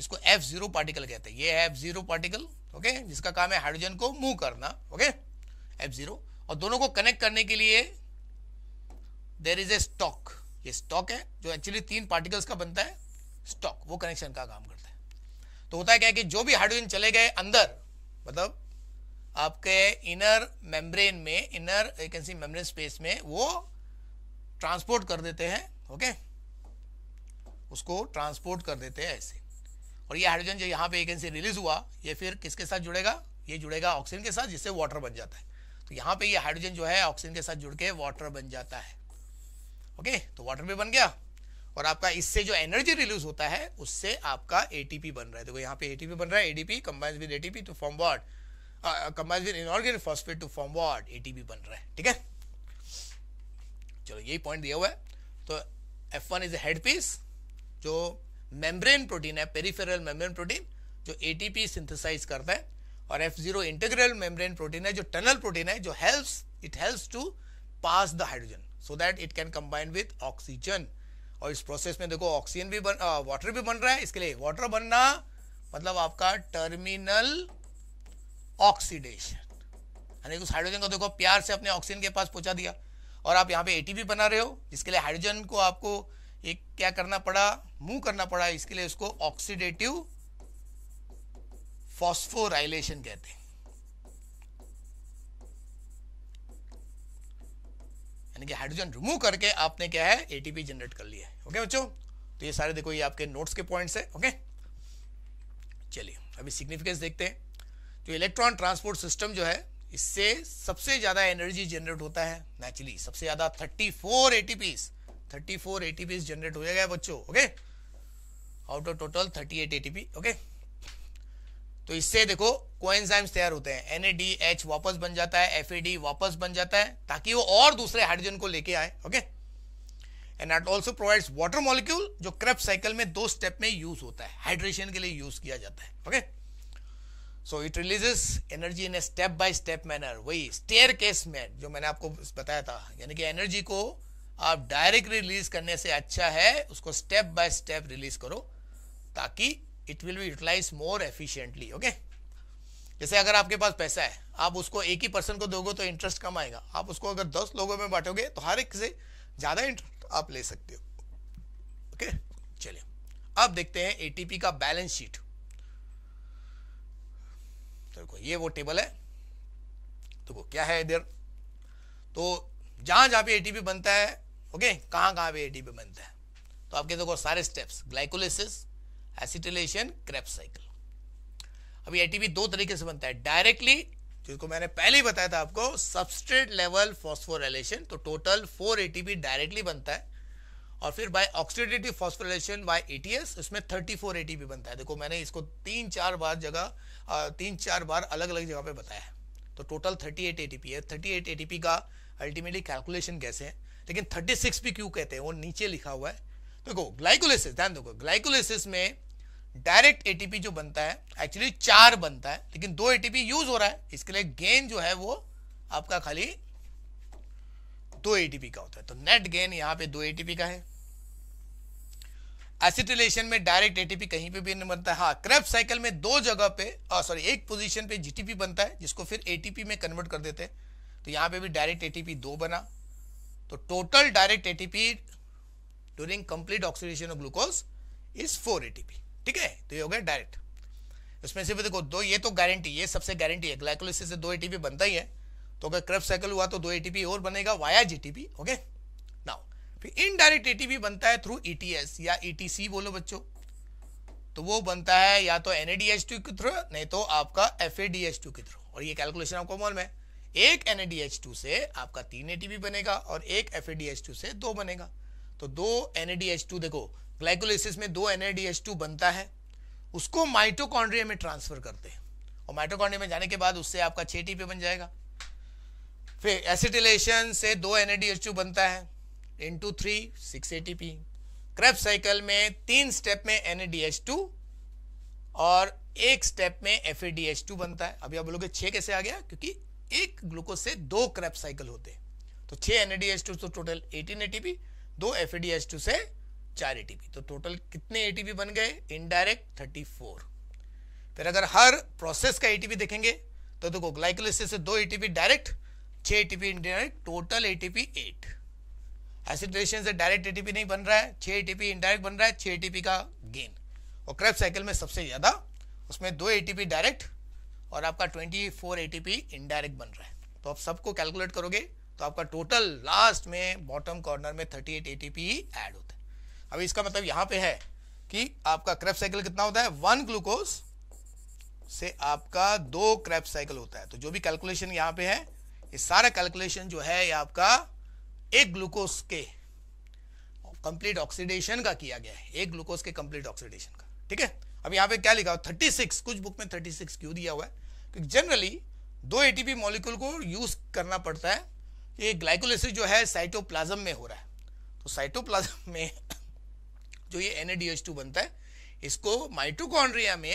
इसको एफ जीरो पार्टिकल कहते हैं ये है एफ जीरो पार्टिकल ओके जिसका काम है हाइड्रोजन को मूव करना ओके एफ जीरो और दोनों को कनेक्ट करने के लिए देर इज ए स्टॉक ये स्टॉक है जो एक्चुअली तीन पार्टिकल्स का बनता है स्टॉक वो कनेक्शन का काम करता है तो होता है क्या कि जो भी हाइड्रोजन चले गए अंदर मतलब आपके इनर मेम्ब्रेन में इनर कैंसी मेम्ब्रेन स्पेस में वो ट्रांसपोर्ट कर देते हैं ओके उसको ट्रांसपोर्ट कर देते हैं ऐसे और ये हाइड्रोजन जो यहाँ पे एक रिलीज हुआ ये फिर किसके साथ जुड़ेगा ये जुड़ेगा ऑक्सीजन के साथ जिससे वाटर बन जाता है तो यहाँ पे ये हाइड्रोजन जो है ऑक्सीजन के साथ जुड़ के वाटर बन जाता है ओके तो वाटर भी बन गया और आपका इससे जो एनर्जी रिलीज होता है उससे आपका एटीपी बन रहा है देखो तो यहाँ पे एटीपी बन रहा है ADP combines with ATP to form what combines with inorganic phosphate to form what ATP बन रहा है ठीक है चलो यही पॉइंट दिया हुआ है तो F one is head piece जो मेम्ब्रेन प्रोटीन है पेरीफेरल मेम्ब्रेन प्रोटीन जो एटीपी सिंथेसाइज करता है और F zero integral membrane protein है जो टनल प्रोटीन है जो helps it helps to pass the hydrogen so that it can combine with oxygen और इस प्रोसेस में देखो ऑक्सीजन भी बन वाटर भी बन रहा है इसके लिए वाटर बनना मतलब आपका टर्मिनल ऑक्सीडेशन यानी उस हाइड्रोजन को देखो प्यार से अपने ऑक्सीजन के पास पहुंचा दिया और आप यहाँ पे एटीपी बना रहे हो जिसके लिए हाइड्रोजन को आपको एक क्या करना पड़ा मूव करना पड़ा इसके लिए उसको ऑक्सीडेटिव फॉस्फोराइलेशन कहते हैं यानी कि हाइड्रोजन रिमूव करके आपने क्या है एटीपी जनरेट कर लिया है ओके बच्चों तो ये सारे देखो ये आपके नोट्स के पॉइंट्स है ओके चलिए अभी सिग्निफिकेंस देखते हैं तो इलेक्ट्रॉन ट्रांसपोर्ट सिस्टम जो है इससे सबसे ज़्यादा एनर्जी जनरेट होता है नेचुरली सबसे ज़्यादा 34 four ATPs thirty four generate हो जाएगा बच्चों okay out of total 38 ATP okay तो इससे देखो कोएंजाइम्स तैयार होते हैं NADH वापस बन जाता है FAD वापस बन जाता है ताकि वो और दूसरे हाइड्रोजन को लेके आए okay and it also provide water molecule जो क्रेप साइकिल में दो स्टेप में यूज होता है हाइड्रेशन के लिए यूज किया जाता है okay so it releases energy in a step by step manner वही स्टेयर केस में जो मैंने आपको बताया था यानी कि एनर्जी को आप डायरेक्ट रिलीज करने से अच्छा है उसको स्टेप बाय स्टेप रिलीज करो ताकि it will be utilize more efficiently okay जैसे अगर आपके पास पैसा है आप उसको एक ही पर्सन को दोगे तो इंटरेस्ट कम आएगा आप उसको अगर दस लोगों में बांटोगे तो हर एक से ज़्यादा इंटरेस्ट आप ले सकते हो ओके चलिए अब देखते हैं एटीपी का बैलेंस शीट देखो ये वो टेबल है देखो तो क्या है इधर तो जहां जहां पे एटीपी बनता है ओके कहां कहां पे एटीपी बनता है तो आपके देखो सारे steps glycolysis acetylation Krebs cycle अभी एटीपी दो तरीके से बनता है डायरेक्टली जिसको मैंने पहले ही बताया था आपको सबस्ट्रेट लेवल फॉस्फोरेशन तो टोटल फोर एटीपी डायरेक्टली बनता है और फिर by oxidative phosphorylation by ATS thirty four ATP बनता है देखो मैंने इसको तीन चार बार जगह तीन चार बार अलग अलग जगह पे बताया तो है तो टोटल एट एटीपी है एट एटीपी का अल्टीमेटली कैलकुलेशन कैसे है लेकिन थर्टी सिक्स भी क्यों कहते हैं वो नीचे लिखा हुआ है देखो ग्लाइकोलाइसिस ध्यान देखो ग्लाइकोलाइसिस में डायरेक्ट एटीपी जो बनता है एक्चुअली चार बनता है लेकिन दो एटीपी यूज हो रहा है इसके लिए गेन जो है वो आपका खाली दो एटीपी का होता है तो नेट गेन यहां पे दो एटीपी का है एसिटिलेशन में डायरेक्ट एटीपी कहीं पे भी नहीं बनता है हाँ क्रेप साइकिल में दो जगह पे सॉरी एक पोजिशन पे जीटीपी बनता है जिसको फिर एटीपी में कन्वर्ट कर देते हैं तो यहाँ पे भी डायरेक्ट एटीपी दो बना तो total direct ATP during complete oxidation of glucose is four ATP ठीक है तो ये हो गया डायरेक्ट इसमें से भी देखो दो ये तो गारंटी ये सबसे गारंटी है ग्लाइकोलिसिस से दो एटीपी बनता ही है तो अगर क्रेब साइकिल हुआ तो दो एटीपी और बनेगा वाया जीटीपी ओके नाउ फिर इनडायरेक्ट एटीपी बनता है थ्रू ईटीएस e या ईटीसी e बोलो बच्चों तो वो बनता है या तो टू के थ्रू नहीं तो आपका एफ टू के थ्रू और ये कैलकुलेशन आपको मालूम है एक टू से आपका तीन एटीपी बनेगा और एक एफ टू से दो बनेगा तो दो एन देखो ग्लाइकोलाइसिस में दो एन बनता है उसको माइटोकॉन्ड्रिया में ट्रांसफर करते हैं और माइटोकॉन्ड्रिया में जाने के बाद उससे आपका छे टीपी बन जाएगा फिर एसिटिलेशन से दो एन बनता है in two three six A Krebs cycle में तीन स्टेप में एन और एक स्टेप में एफ बनता है अभी आप बोलोगे छह कैसे आ गया क्योंकि एक ग्लूकोज से दो क्रेप साइकिल होते हैं तो छः एन तो टोटल एटीन ए दो एफ से चार एटीपी तो टोटल कितने एटीपी बन गए इनडायरेक्ट थर्टी फिर अगर हर प्रोसेस का एटीपी देखेंगे तो देखो तो ग्लाइकोलिसिस से दो एटीपी डायरेक्ट छह ATP indirect total ATP eight acid ration से डायरेक्ट एटीपी नहीं बन रहा है छह एटीपी इनडायरेक्ट बन रहा है छह एटीपी का गेन और क्रैप साइकिल में सबसे ज्यादा उसमें दो एटीपी डायरेक्ट और आपका ट्वेंटी फोर एटीपी इनडायरेक्ट बन रहा है तो आप सबको कैलकुलेट करोगे तो आपका टोटल लास्ट में बॉटम कॉर्नर में 38 एट एटीपी ऐड होता है अब इसका मतलब यहां पे है कि आपका क्रेप साइकिल कितना होता है वन ग्लूकोज से आपका दो क्रेप साइकिल होता है तो जो भी कैलकुलेशन यहां पे है ये सारा कैलकुलेशन जो है ये आपका एक ग्लूकोज के कंप्लीट ऑक्सीडेशन का किया गया है एक ग्लूकोज के कंप्लीट ऑक्सीडेशन का ठीक है अब यहाँ पे क्या लिखा हुआ थर्टी सिक्स कुछ बुक में थर्टी सिक्स क्यों दिया हुआ है क्योंकि जनरली दो एटीपी मॉलिक्यूल को यूज करना पड़ता है ये ग्लाइकोलिस जो है साइटोप्लाज्म में हो रहा है तो साइटोप्लाज्म में जो ये एन बनता है इसको माइट्रोकॉन्ड्रिया में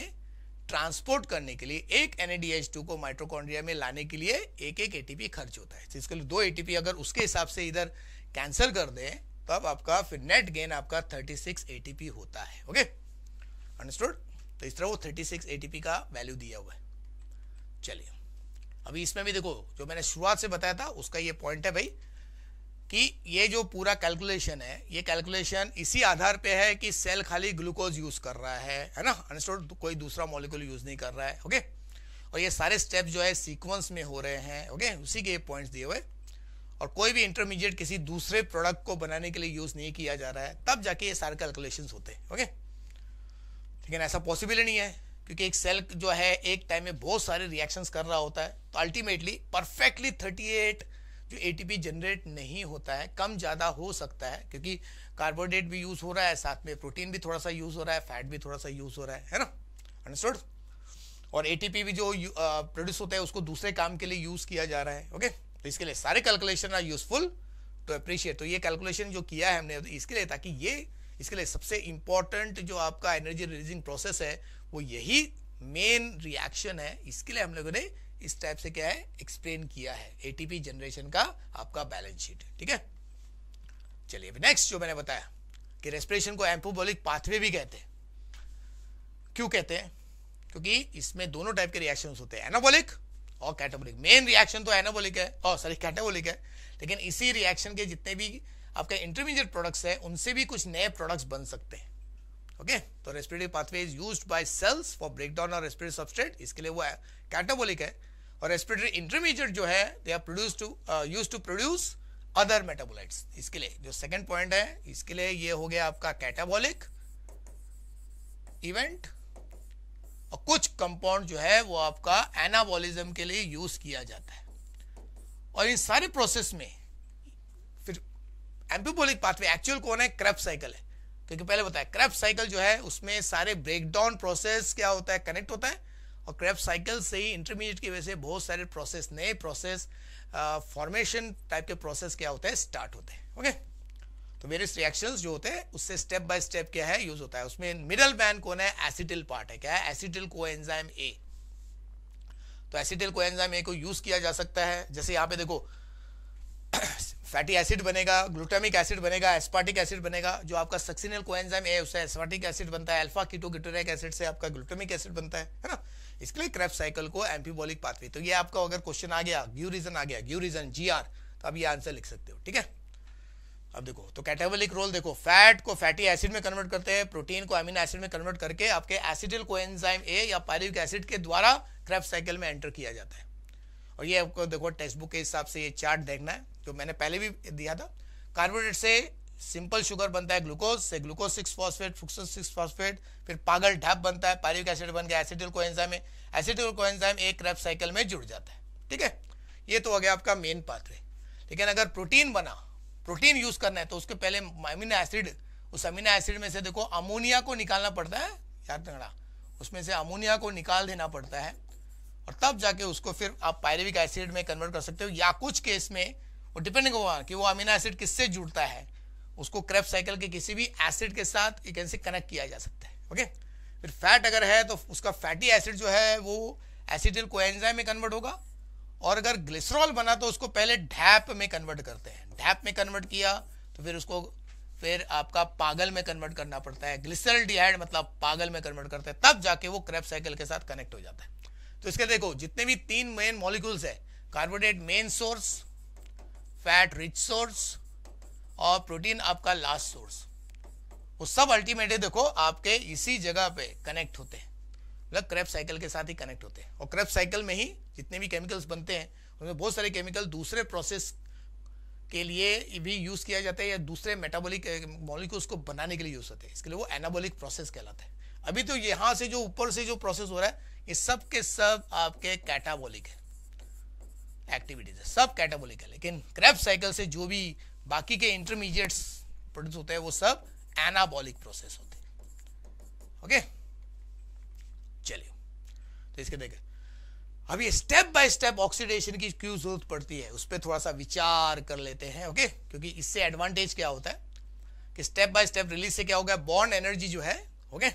ट्रांसपोर्ट करने के लिए एक एन को माइट्रोकॉन्ड्रिया में लाने के लिए एक एक एटीपी खर्च होता है इसके लिए दो एटीपी अगर उसके हिसाब से इधर कैंसिल कर दें तब आपका फिर नेट गेन आपका 36 एटीपी होता है ओके अंडरस्टूड तो इस तरह वो 36 एटीपी का वैल्यू दिया हुआ है चलिए अभी इसमें भी देखो जो मैंने शुरुआत से बताया था उसका ये पॉइंट है भाई कि ये जो पूरा कैलकुलेशन है ये कैलकुलेशन इसी आधार पे है कि सेल खाली ग्लूकोज यूज कर रहा है है ना अनस्टोर्ड कोई दूसरा मॉलिक्यूल यूज नहीं कर रहा है ओके और ये सारे स्टेप जो है सीक्वेंस में हो रहे हैं ओके उसी के पॉइंट्स दिए हुए और कोई भी इंटरमीडिएट किसी दूसरे प्रोडक्ट को बनाने के लिए यूज नहीं किया जा रहा है तब जाके ये सारे कैलकुलेशन होते हैं ओके लेकिन ऐसा पॉसिबल ही नहीं है क्योंकि एक सेल जो है एक टाइम में बहुत सारे रिएक्शंस कर रहा होता है तो अल्टीमेटली परफेक्टली 38 जो एटीपी जनरेट नहीं होता है कम ज़्यादा हो सकता है क्योंकि कार्बोहाइड्रेट भी यूज़ हो रहा है साथ में प्रोटीन भी थोड़ा सा यूज़ हो रहा है फैट भी थोड़ा सा यूज़ हो रहा है है ना अंडरस्टूड और ए भी जो प्रोड्यूस uh, होता है उसको दूसरे काम के लिए यूज़ किया जा रहा है ओके तो इसके लिए सारे calculation are useful to appreciate तो ये कैलकुलेशन जो किया है हमने इसके लिए ताकि ये इसके लिए सबसे इंपॉर्टेंट जो आपका एनर्जी रिलीजिंग प्रोसेस है वो यही मेन रिएक्शन है इसके लिए हम लोगों ने इस टाइप से क्या है एक्सप्लेन किया है एटीपी जनरेशन का आपका बैलेंस शीट ठीक है चलिए अभी नेक्स्ट जो मैंने बताया कि रेस्पिरेशन को एम्पोबोलिक पाथवे भी कहते हैं क्यों कहते हैं क्योंकि इसमें दोनों टाइप के रिएक्शन होते हैं एनाबोलिक और कैटाबोलिक मेन रिएक्शन तो एनाबोलिक है और सॉरी कैटाबोलिक है लेकिन इसी रिएक्शन के जितने भी आपके इंटरमीडिएट प्रोडक्ट्स हैं उनसे भी कुछ नए प्रोडक्ट्स बन सकते हैं ओके तो respiratory pathway is use by cells for breakdown और रेस्पिरेटरी सबस्ट्रेट इसके लिए वो कैटाबोलिक है और रेस्पिरेटरी इंटरमीडिएट जो है they are produce to use to produce other metabolites इसके लिए जो सेकंड पॉइंट है इसके लिए ये हो गया आपका कैटाबॉलिक इवेंट और कुछ कंपाउंड जो है वो आपका एनाबॉलिज्म के लिए यूज किया जाता है और इन सारे प्रोसेस में फिर एम्पीबोलिक पाथवे एक्चुअल कौन है क्रैप साइकिल है क्योंकि पहले बताया क्रेप साइकिल जो है उसमें सारे ब्रेकडाउन प्रोसेस क्या होता है कनेक्ट होता है और क्रेप साइकिल से ही इंटरमीडिएट की वजह से बहुत सारे प्रोसेस नए प्रोसेस फॉर्मेशन टाइप के प्रोसेस क्या होते हैं स्टार्ट होते हैं ओके तो वेरियस रिएक्शन जो होते हैं उससे स्टेप बाय स्टेप क्या है यूज होता है उसमें मिडल मैन कौन है एसिडिल पार्ट है क्या है एसिडिल तो को एंजाइम ए तो एसिडिल को एंजाइम ए को यूज किया जा सकता है जैसे यहाँ पे देखो फैटी एसिड बनेगा ग्लूटामिक एसिड बनेगा एस्पार्टिक एसिड बनेगा जो आपका सक्सिनल कोएंजाइम है उससे एस्पार्टिक एसिड बनता है अल्फा कीटोगिटोरिक एसिड से आपका ग्लूटामिक एसिड बनता है है ना इसके लिए क्रेफ साइकिल को एम्पीबोलिक पाथवे तो ये आपका अगर क्वेश्चन आ गया ग्यू रीजन आ गया ग्यू रीजन जी आर तो आप ये आंसर लिख सकते हो ठीक है अब देखो तो कैटाबोलिक रोल देखो फैट को फैटी एसिड में कन्वर्ट करते हैं प्रोटीन को अमीनो एसिड में कन्वर्ट करके आपके एसिडिल कोएंजाइम ए या पायरिक एसिड के द्वारा क्रेफ साइकिल में एंटर किया जाता है और ये आपको देखो टेक्स्ट बुक के हिसाब से ये चार्ट देखना है जो मैंने पहले भी दिया था कार्बोहाइड्रेट से सिंपल शुगर बनता है ग्लूकोज से glucose six phosphate fructose six phosphate फिर पागल ढाप बनता है पारिविक एसिड बन गया एसिडिल कोएंजाइम में एसिडिल एंजाइम एक रेप साइकिल में जुड़ जाता है ठीक है ये तो हो गया आपका मेन है लेकिन अगर प्रोटीन बना प्रोटीन यूज करना है तो उसके पहले अमीनो एसिड उस अमीनो एसिड में से देखो अमोनिया को निकालना पड़ता है याद रखना उसमें से अमोनिया को निकाल देना पड़ता है और तब जाके उसको फिर आप पायरेविक एसिड में कन्वर्ट कर सकते हो या कुछ केस में वो डिपेंडिंग हुआ कि वो अमीनो एसिड किससे जुड़ता है उसको क्रेप साइकिल के किसी भी एसिड के साथ एक ऐसे कनेक्ट किया जा सकता है ओके फिर फैट अगर है तो उसका फैटी एसिड जो है वो एसिडिल को में कन्वर्ट होगा और अगर ग्लिसरॉल बना तो उसको पहले ढैप में कन्वर्ट करते हैं ढैप में कन्वर्ट किया तो फिर उसको फिर आपका पागल में कन्वर्ट करना पड़ता है ग्लिसरल डिहाइड मतलब पागल में कन्वर्ट करते हैं तब जाके वो क्रेप साइकिल के साथ कनेक्ट हो जाता है तो इसके देखो जितने भी तीन मेन मॉलिक्यूल्स है carbohydrate main source fat rich source और प्रोटीन आपका लास्ट सोर्स वो सब अल्टीमेटली देखो आपके इसी जगह पे कनेक्ट होते हैं मतलब क्रेप साइकिल के साथ ही कनेक्ट होते हैं और क्रेप साइकिल में ही जितने भी केमिकल्स बनते हैं उनमें बहुत सारे केमिकल दूसरे प्रोसेस के लिए भी यूज़ किया जाता है या दूसरे मेटाबॉलिक मॉलिक्यूल्स eh, को बनाने के लिए यूज़ होते हैं इसके लिए वो एनाबॉलिक प्रोसेस कहलाता है अभी तो यहाँ से जो ऊपर से जो प्रोसेस हो रहा है ये सब के सब आपके कैटाबोलिक है एक्टिविटीज है सब कैटाबोलिक है लेकिन क्रेब्स साइकिल से जो भी बाकी के इंटरमीडिएट्स प्रोड्यूस होते हैं वो सब एनाबॉलिक प्रोसेस होते हैं ओके चलिए तो इसके देखें अब ये स्टेप बाय स्टेप ऑक्सीडेशन की क्यों जरूरत पड़ती है उस पर थोड़ा सा विचार कर लेते हैं ओके क्योंकि इससे एडवांटेज क्या होता है कि स्टेप बाय स्टेप रिलीज से क्या हो गया बॉन्ड एनर्जी जो है ओके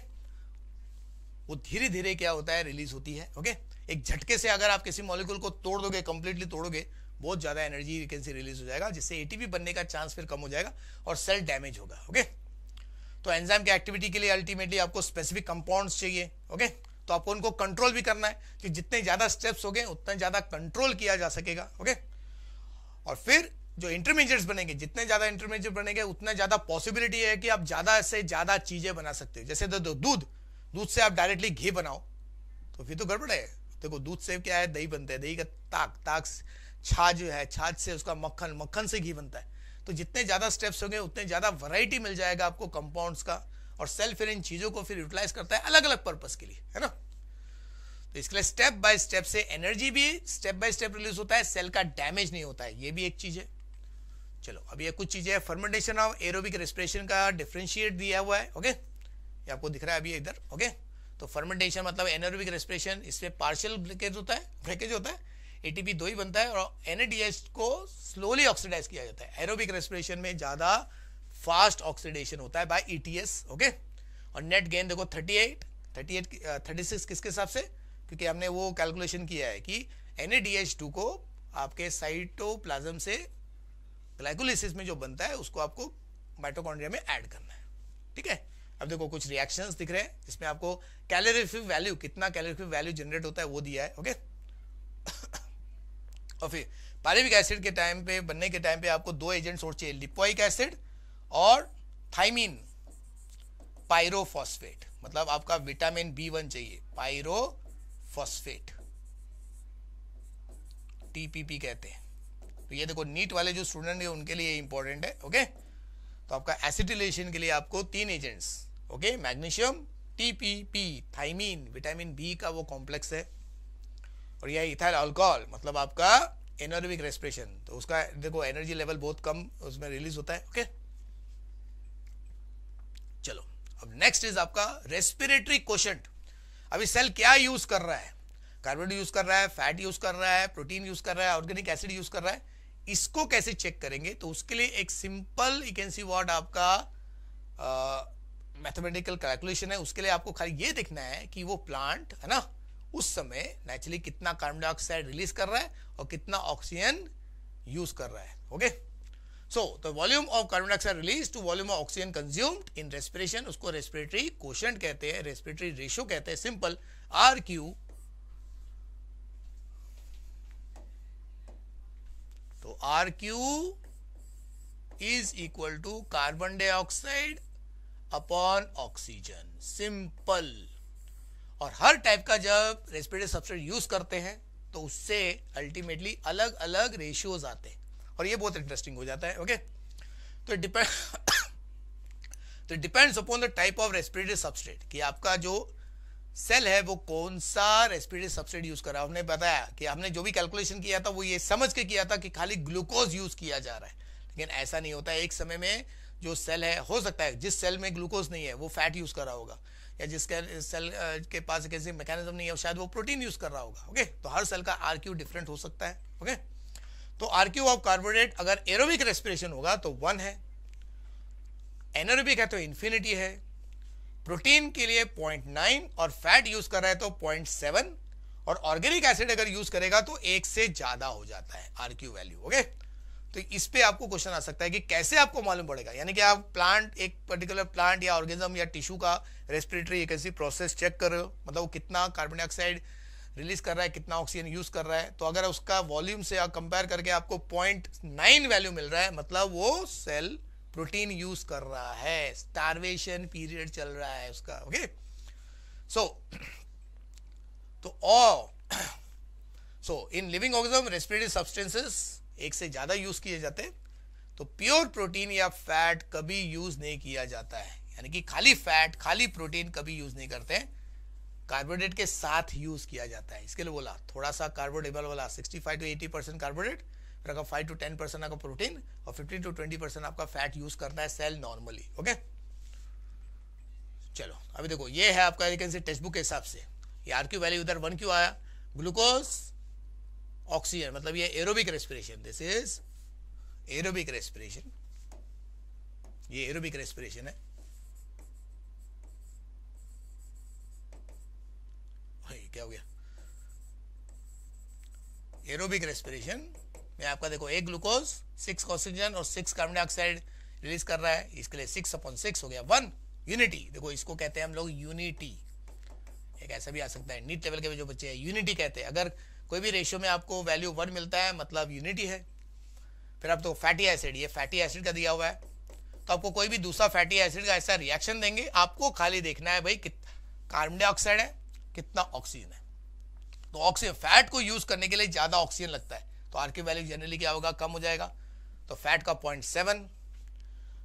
वो धीरे धीरे क्या होता है रिलीज होती है ओके एक झटके से अगर आप किसी मॉलिक्यूल को तोड़ दोगे कंप्लीटली तोड़ोगे बहुत ज़्यादा एनर्जी वीकेंसी रिलीज हो जाएगा जिससे एटीपी बनने का चांस फिर कम हो जाएगा और सेल डैमेज होगा ओके तो एंजाइम के एक्टिविटी के लिए अल्टीमेटली आपको स्पेसिफिक कंपाउंड्स चाहिए ओके तो आपको उनको कंट्रोल भी करना है कि जितने ज़्यादा स्टेप्स हो गए उतना ज़्यादा कंट्रोल किया जा सकेगा ओके और फिर जो इंटरमीडिएट्स बनेंगे जितने ज़्यादा इंटरमीडिएट बनेंगे उतना ज़्यादा पॉसिबिलिटी है कि आप ज़्यादा से ज़्यादा चीज़ें बना सकते हो जैसे दूध दूध से आप डायरेक्टली घी बनाओ तो फिर तो गड़बड़ है देखो दूध से क्या है दही बनता है दही का ताक ताक छाछ है छाछ से उसका मक्खन मक्खन से घी बनता है तो जितने ज़्यादा स्टेप्स होंगे उतने ज़्यादा वैरायटी मिल जाएगा आपको कंपाउंड्स का और सेल फिर इन चीज़ों को फिर यूटिलाइज करता है अलग अलग पर्पज़ के लिए है ना तो इसके लिए स्टेप बाय स्टेप से एनर्जी भी स्टेप बाय स्टेप रिलीज होता है सेल का डैमेज नहीं होता है ये भी एक चीज़ है चलो अब ये कुछ चीज़ें फर्मेंटेशन ऑफ एरोबिक रेस्पिरेशन का डिफ्रेंशिएट दिया हुआ है ओके okay? ये आपको दिख रहा है अभी इधर ओके तो फर्मेंटेशन मतलब एनर्विक रेस्पिरेशन इसमें पार्शियल ब्रेकेज होता है ब्रेकेज होता है एटीपी दो ही बनता है और एनएडीएच को स्लोली ऑक्सीडाइज किया जाता है एरोबिक रेस्पिरेशन में ज्यादा फास्ट ऑक्सीडेशन होता है बाय ईटीएस ओके और नेट गेन देखो 38 38 36 किसके हिसाब से क्योंकि हमने वो कैलकुलेशन किया है कि एन को आपके साइटोप्लाज्म से ग्लाइकोलिसिस में जो बनता है उसको आपको माइटोकॉन्ड्रिया में ऐड करना है ठीक है अब देखो कुछ रिएक्शन दिख रहे हैं इसमें आपको कैलोरीफिक वैल्यू कितना कैलोरीफिक वैल्यू जनरेट होता है वो दिया है ओके और फिर पारिविक एसिड के टाइम पे बनने के टाइम पे आपको दो एजेंट और चाहिए लिपोइक एसिड और थाइमिन पायरोफॉस्फेट मतलब आपका विटामिन बी वन चाहिए पायरोफॉस्फेट टीपीपी कहते हैं तो ये देखो नीट वाले जो स्टूडेंट है उनके लिए इंपॉर्टेंट है ओके तो आपका एसिटिलेशन के लिए आपको तीन agents okay magnesium TPP thiamine vitamin B का वो कॉम्प्लेक्स है और यह इथाइल अल्कोहल मतलब आपका एनर्विक रेस्पिरेशन तो उसका देखो एनर्जी लेवल बहुत कम उसमें रिलीज होता है ओके चलो अब नेक्स्ट इज आपका रेस्पिरेटरी क्वेश्चन अभी सेल क्या यूज कर रहा है कार्बोड यूज कर रहा है फैट यूज कर रहा है प्रोटीन यूज कर रहा है ऑर्गेनिक एसिड यूज कर रहा है इसको कैसे चेक करेंगे तो उसके लिए एक simple you can see what आपका uh, मैथमेटिकल कैलकुलेशन है उसके लिए आपको खाली ये देखना है कि वो प्लांट है ना उस समय नेचुरली कितना कार्बन डाइऑक्साइड रिलीज कर रहा है और कितना ऑक्सीजन यूज कर रहा है okay so the volume of carbon dioxide release to volume of oxygen consumed in respiration उसको रेस्पिरेटरी क्वेश्चन कहते हैं रेस्पिरेटरी रेशियो कहते हैं सिंपल आर क्यू तो R Q is equal to carbon dioxide upon oxygen simple और हर type का जब रेस्पिरेटरी सब्सटेंस यूज करते हैं तो उससे अल्टीमेटली अलग अलग रेशियोज आते हैं और ये बहुत इंटरेस्टिंग हो जाता है ओके तो डिपेंड तो depends upon the type of respiratory substrate कि आपका जो सेल है वो कौन सा रेस्पिरेटरी सब्सटेट यूज कर रहा है हमने बताया कि हमने जो भी कैलकुलेशन किया था वो ये समझ के किया था कि खाली ग्लूकोज यूज किया जा रहा है लेकिन ऐसा नहीं होता एक समय में जो सेल है हो सकता है जिस सेल में ग्लूकोज नहीं है वो फैट यूज कर रहा होगा या जिसके सेल के पास कैसे मैकेनिज्म नहीं है शायद वो प्रोटीन यूज कर रहा होगा ओके तो हर सेल का आर क्यू डिफरेंट हो सकता है ओके तो आर क्यू ऑफ कार्बोहाइड्रेट अगर एरोबिक रेस्पिरेशन होगा तो वन है एनरोबिक है तो इन्फिनिटी है प्रोटीन के लिए 0.9 और फैट यूज कर रहा है तो 0.7 और ऑर्गेनिक एसिड अगर यूज करेगा तो एक से ज्यादा हो जाता है आर क्यू वैल्यू ओके तो इस पे आपको क्वेश्चन आ सकता है कि कैसे आपको मालूम पड़ेगा यानी कि आप प्लांट एक पर्टिकुलर प्लांट या ऑर्गेनिज्म या टिश्यू का रेस्पिरेटरी एक ऐसी प्रोसेस चेक कर रहे हो मतलब वो कितना कार्बन डाइऑक्साइड रिलीज कर रहा है कितना ऑक्सीजन यूज कर रहा है तो अगर उसका वॉल्यूम से आप कंपेयर करके आपको पॉइंट नाइन वैल्यू मिल रहा है मतलब वो सेल प्रोटीन यूज कर रहा है स्टारवेशन पीरियड चल रहा है उसका ओके सो तो oh so in living organism respiratory substances एक से ज़्यादा यूज़ किए जाते हैं तो प्योर प्रोटीन या फैट कभी यूज़ नहीं किया जाता है यानी कि खाली फैट खाली प्रोटीन कभी यूज़ नहीं करते हैं कार्बोहाइड्रेट के साथ यूज़ किया जाता है इसके लिए बोला थोड़ा सा कार्बोडेबल वाला 65 टू 80 परसेंट कार्बोहाइड्रेट फिर आपका 5 टू टेन परसेंट आपका प्रोटीन और 15 टू 20 परसेंट आपका फैट यूज़ करता है सेल नॉर्मली ओके चलो अभी देखो ये है आपका टेक्स्ट बुक के हिसाब से आर क्यू वैल्यू इधर वन क्यू आया ग्लूकोज ऑक्सीजन मतलब ये aerobic respiration this is aerobic respiration ये एरोबिक रेस्पिरेशन है क्या हो गया एरोबिक रेस्पिरेशन में आपका देखो एक ग्लूकोज सिक्स ऑक्सीजन और सिक्स कार्बन डाइऑक्साइड रिलीज कर रहा है इसके लिए सिक्स अपॉन सिक्स हो गया वन यूनिटी देखो इसको कहते हैं हम लोग यूनिटी एक ऐसा भी आ सकता है नीट लेवल के जो बच्चे हैं यूनिटी कहते हैं अगर कोई भी रेशियो में आपको वैल्यू वन मिलता है मतलब यूनिटी है फिर आप तो फैटी एसिड ये फैटी एसिड का दिया हुआ है तो आपको कोई भी दूसरा फैटी एसिड का ऐसा रिएक्शन देंगे आपको खाली देखना है भाई कार्बन डाइऑक्साइड है कितना ऑक्सीजन है तो ऑक्सीजन फैट को यूज करने के लिए ज्यादा ऑक्सीजन लगता है तो आर की वैल्यू जनरली क्या होगा कम हो जाएगा तो फैट का पॉइंट सेवन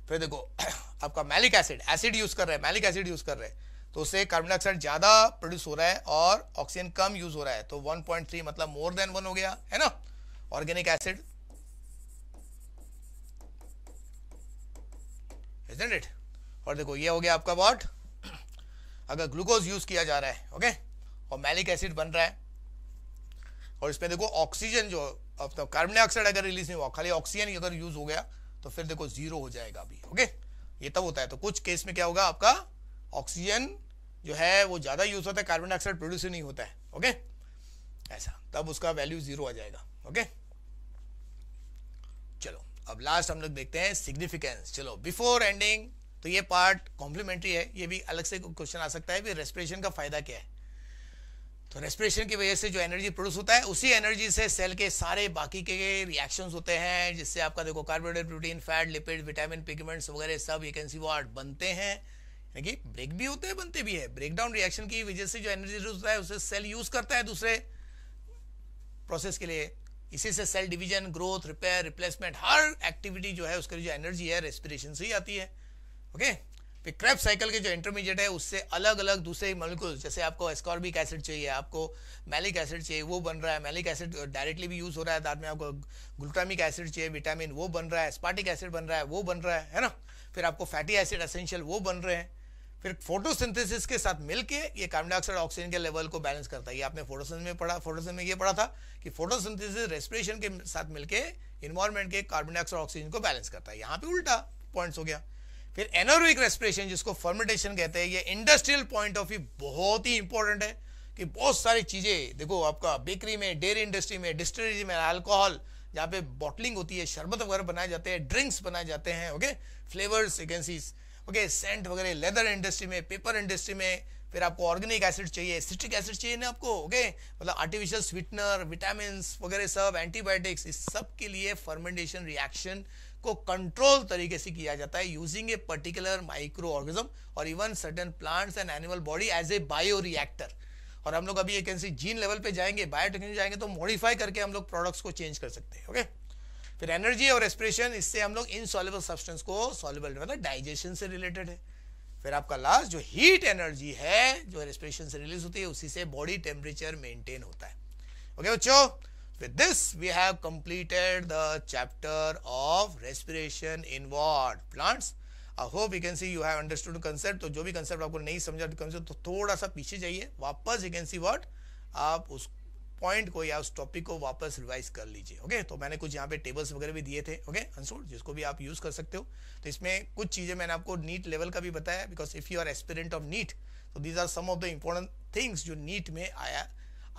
फिर देखो आपका मैलिक एसिड एसिड यूज कर रहे हैं मैलिक एसिड यूज कर रहे हैं तो उससे कार्बन डाइऑक्साइड ज़्यादा प्रोड्यूस हो रहा है और ऑक्सीजन कम यूज हो रहा है तो 1.3 मतलब मोर देन वन हो गया है ना ऑर्गेनिक एसिड इजंट इट और देखो ये हो गया आपका वॉट अगर ग्लूकोज यूज किया जा रहा है ओके और मैलिक एसिड बन रहा है और इसमें देखो ऑक्सीजन जो तो कार्बन डाइऑक्साइड अगर रिलीज नहीं हुआ खाली ऑक्सीजन अगर यूज हो गया तो फिर देखो जीरो हो जाएगा अभी ओके ये तब होता है तो कुछ केस में क्या होगा आपका ऑक्सीजन जो है वो ज़्यादा यूज़ होता है कार्बन डाइऑक्साइड प्रोड्यूस ही नहीं होता है ओके ऐसा तब उसका वैल्यू ज़ीरो आ जाएगा ओके चलो अब लास्ट हम लोग देखते हैं सिग्निफिकेंस चलो बिफोर एंडिंग तो ये पार्ट कॉम्प्लीमेंट्री है ये भी अलग से क्वेश्चन आ सकता है भी रेस्पिरेशन का फ़ायदा क्या है तो रेस्पिरेशन की वजह से जो एनर्जी प्रोड्यूस होता है उसी एनर्जी से सेल के सारे बाकी के रिएक्शंस होते हैं जिससे आपका देखो carbohydrate protein fat lipid vitamin pigments वगैरह सब यू कैन सी वॉट बनते हैं देखिए ब्रेक भी होते हैं बनते भी है ब्रेकडाउन रिएक्शन की वजह से जो एनर्जी होता है उसे सेल यूज करता है दूसरे प्रोसेस के लिए इसी से cell division growth repair replacement हर एक्टिविटी जो है उसकी जो एनर्जी है रेस्पिरेशन से ही आती है ओके फिर क्रेप साइकिल के जो इंटरमीडिएट है उससे अलग अलग दूसरे मलिकुल जैसे आपको एस्कॉर्बिक एसिड चाहिए आपको मैलिक एसिड चाहिए वो बन रहा है मैलिक एसिड डायरेक्टली भी यूज हो रहा है बाद में आपको ग्लूटामिक एसिड चाहिए विटामिन वो बन रहा है स्पार्टिक एसिड बन रहा है वो बन रहा है है ना फिर आपको फैटी एसिड असेंशियल वो बन रहे हैं फिर फोटोसिंथेसिस के साथ मिलके ये कार्बन डाइऑक्साइड ऑक्सीजन के लेवल को बैलेंस करता है ये आपने फोटोसिंथेसिस में पढ़ा फोटोसिंथेसिस में ये पढ़ा था कि फोटोसिंथेसिस रेस्पिरेशन के साथ मिलके इन्वायरमेंट के कार्बन डाइऑक्साइड ऑक्सीजन को बैलेंस करता है यहाँ पे उल्टा पॉइंट्स हो गया फिर एनोरोइक रेस्पिरेशन जिसको फर्मेंटेशन कहते हैं ये इंडस्ट्रियल पॉइंट ऑफ व्यू बहुत ही इंपॉर्टेंट है कि बहुत सारी चीज़ें देखो आपका बेकरी में डेयरी इंडस्ट्री में डिस्टिलरी में अल्कोहल जहाँ पे बॉटलिंग होती है शरबत वगैरह बनाए जाते हैं ड्रिंक्स बनाए जाते हैं okay flavours agencies okay scent वगैरह लेदर इंडस्ट्री में पेपर इंडस्ट्री में फिर आपको ऑर्गेनिक एसिड चाहिए सिट्रिक एसिड चाहिए ना आपको ओके मतलब आर्टिफिशियल स्वीटनर विटामिन वगैरह सब एंटीबायोटिक्स इस सब के लिए फर्मेंटेशन रिएक्शन को कंट्रोल तरीके से किया जाता है using a particular microorganism और even certain plants and animal body as a bioreactor और हम लोग अभी एक जीन लेवल पे जाएंगे बायोटेक्नोलॉजी जाएंगे तो मॉडिफाई करके हम लोग प्रोडक्ट्स को चेंज कर सकते हैं ओके okay? फिर एनर्जी और एस्पिरेशन इससे हम लोग इनसॉलेबल सब्सटेंस को सॉलेबल मतलब डाइजेशन से रिलेटेड है फिर आपका लास्ट जो हीट एनर्जी है जो रेस्पिरेशन से रिलीज होती है उसी से बॉडी टेम्परेचर मेंटेन होता है ओके बच्चों with this we have completed the chapter of respiration in what plants I hope you can see you have understood concept तो जो भी कंसेप्ट आपको नहीं समझा कंसेप्ट तो, तो थोड़ा सा पीछे जाइए वापस यू कैन सी वॉट आप उसको पॉइंट को या उस टॉपिक को वापस रिवाइज कर लीजिए ओके तो मैंने कुछ यहाँ पे टेबल्स वगैरह भी दिए थे ओके अंशुल जिसको भी आप यूज़ कर सकते हो तो इसमें कुछ चीज़ें मैंने आपको नीट लेवल का भी बताया because if you are aspirant of NEET तो these are some of the important things जो नीट में आया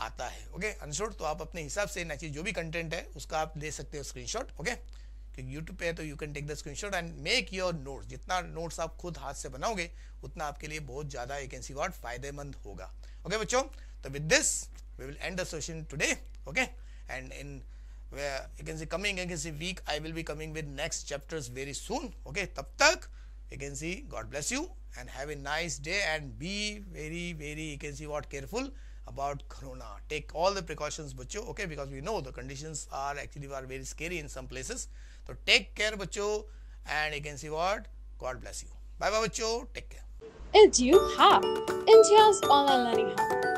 आता है ओके अंशुल तो आप अपने हिसाब से नेक्स्ट जो भी कंटेंट है उसका आप ले सकते हो स्क्रीन ओके क्योंकि यूट्यूब पे है तो you can take the screen and make your note जितना नोट्स आप खुद हाथ से बनाओगे उतना आपके लिए बहुत ज़्यादा एक एनसी वार्ड फायदेमंद होगा ओके बच्चों तो with this we will end the session today okay and in where you can see coming you can see week i will be coming with next chapters very soon okay tab tak you can see god bless you and have a nice day and be very very you can see what careful about corona take all the precautions bacho okay because we know the conditions are actually are very scary in some places so take care bacho and you can see what god bless you bye bye bacho take care edu ha. india's online learning hub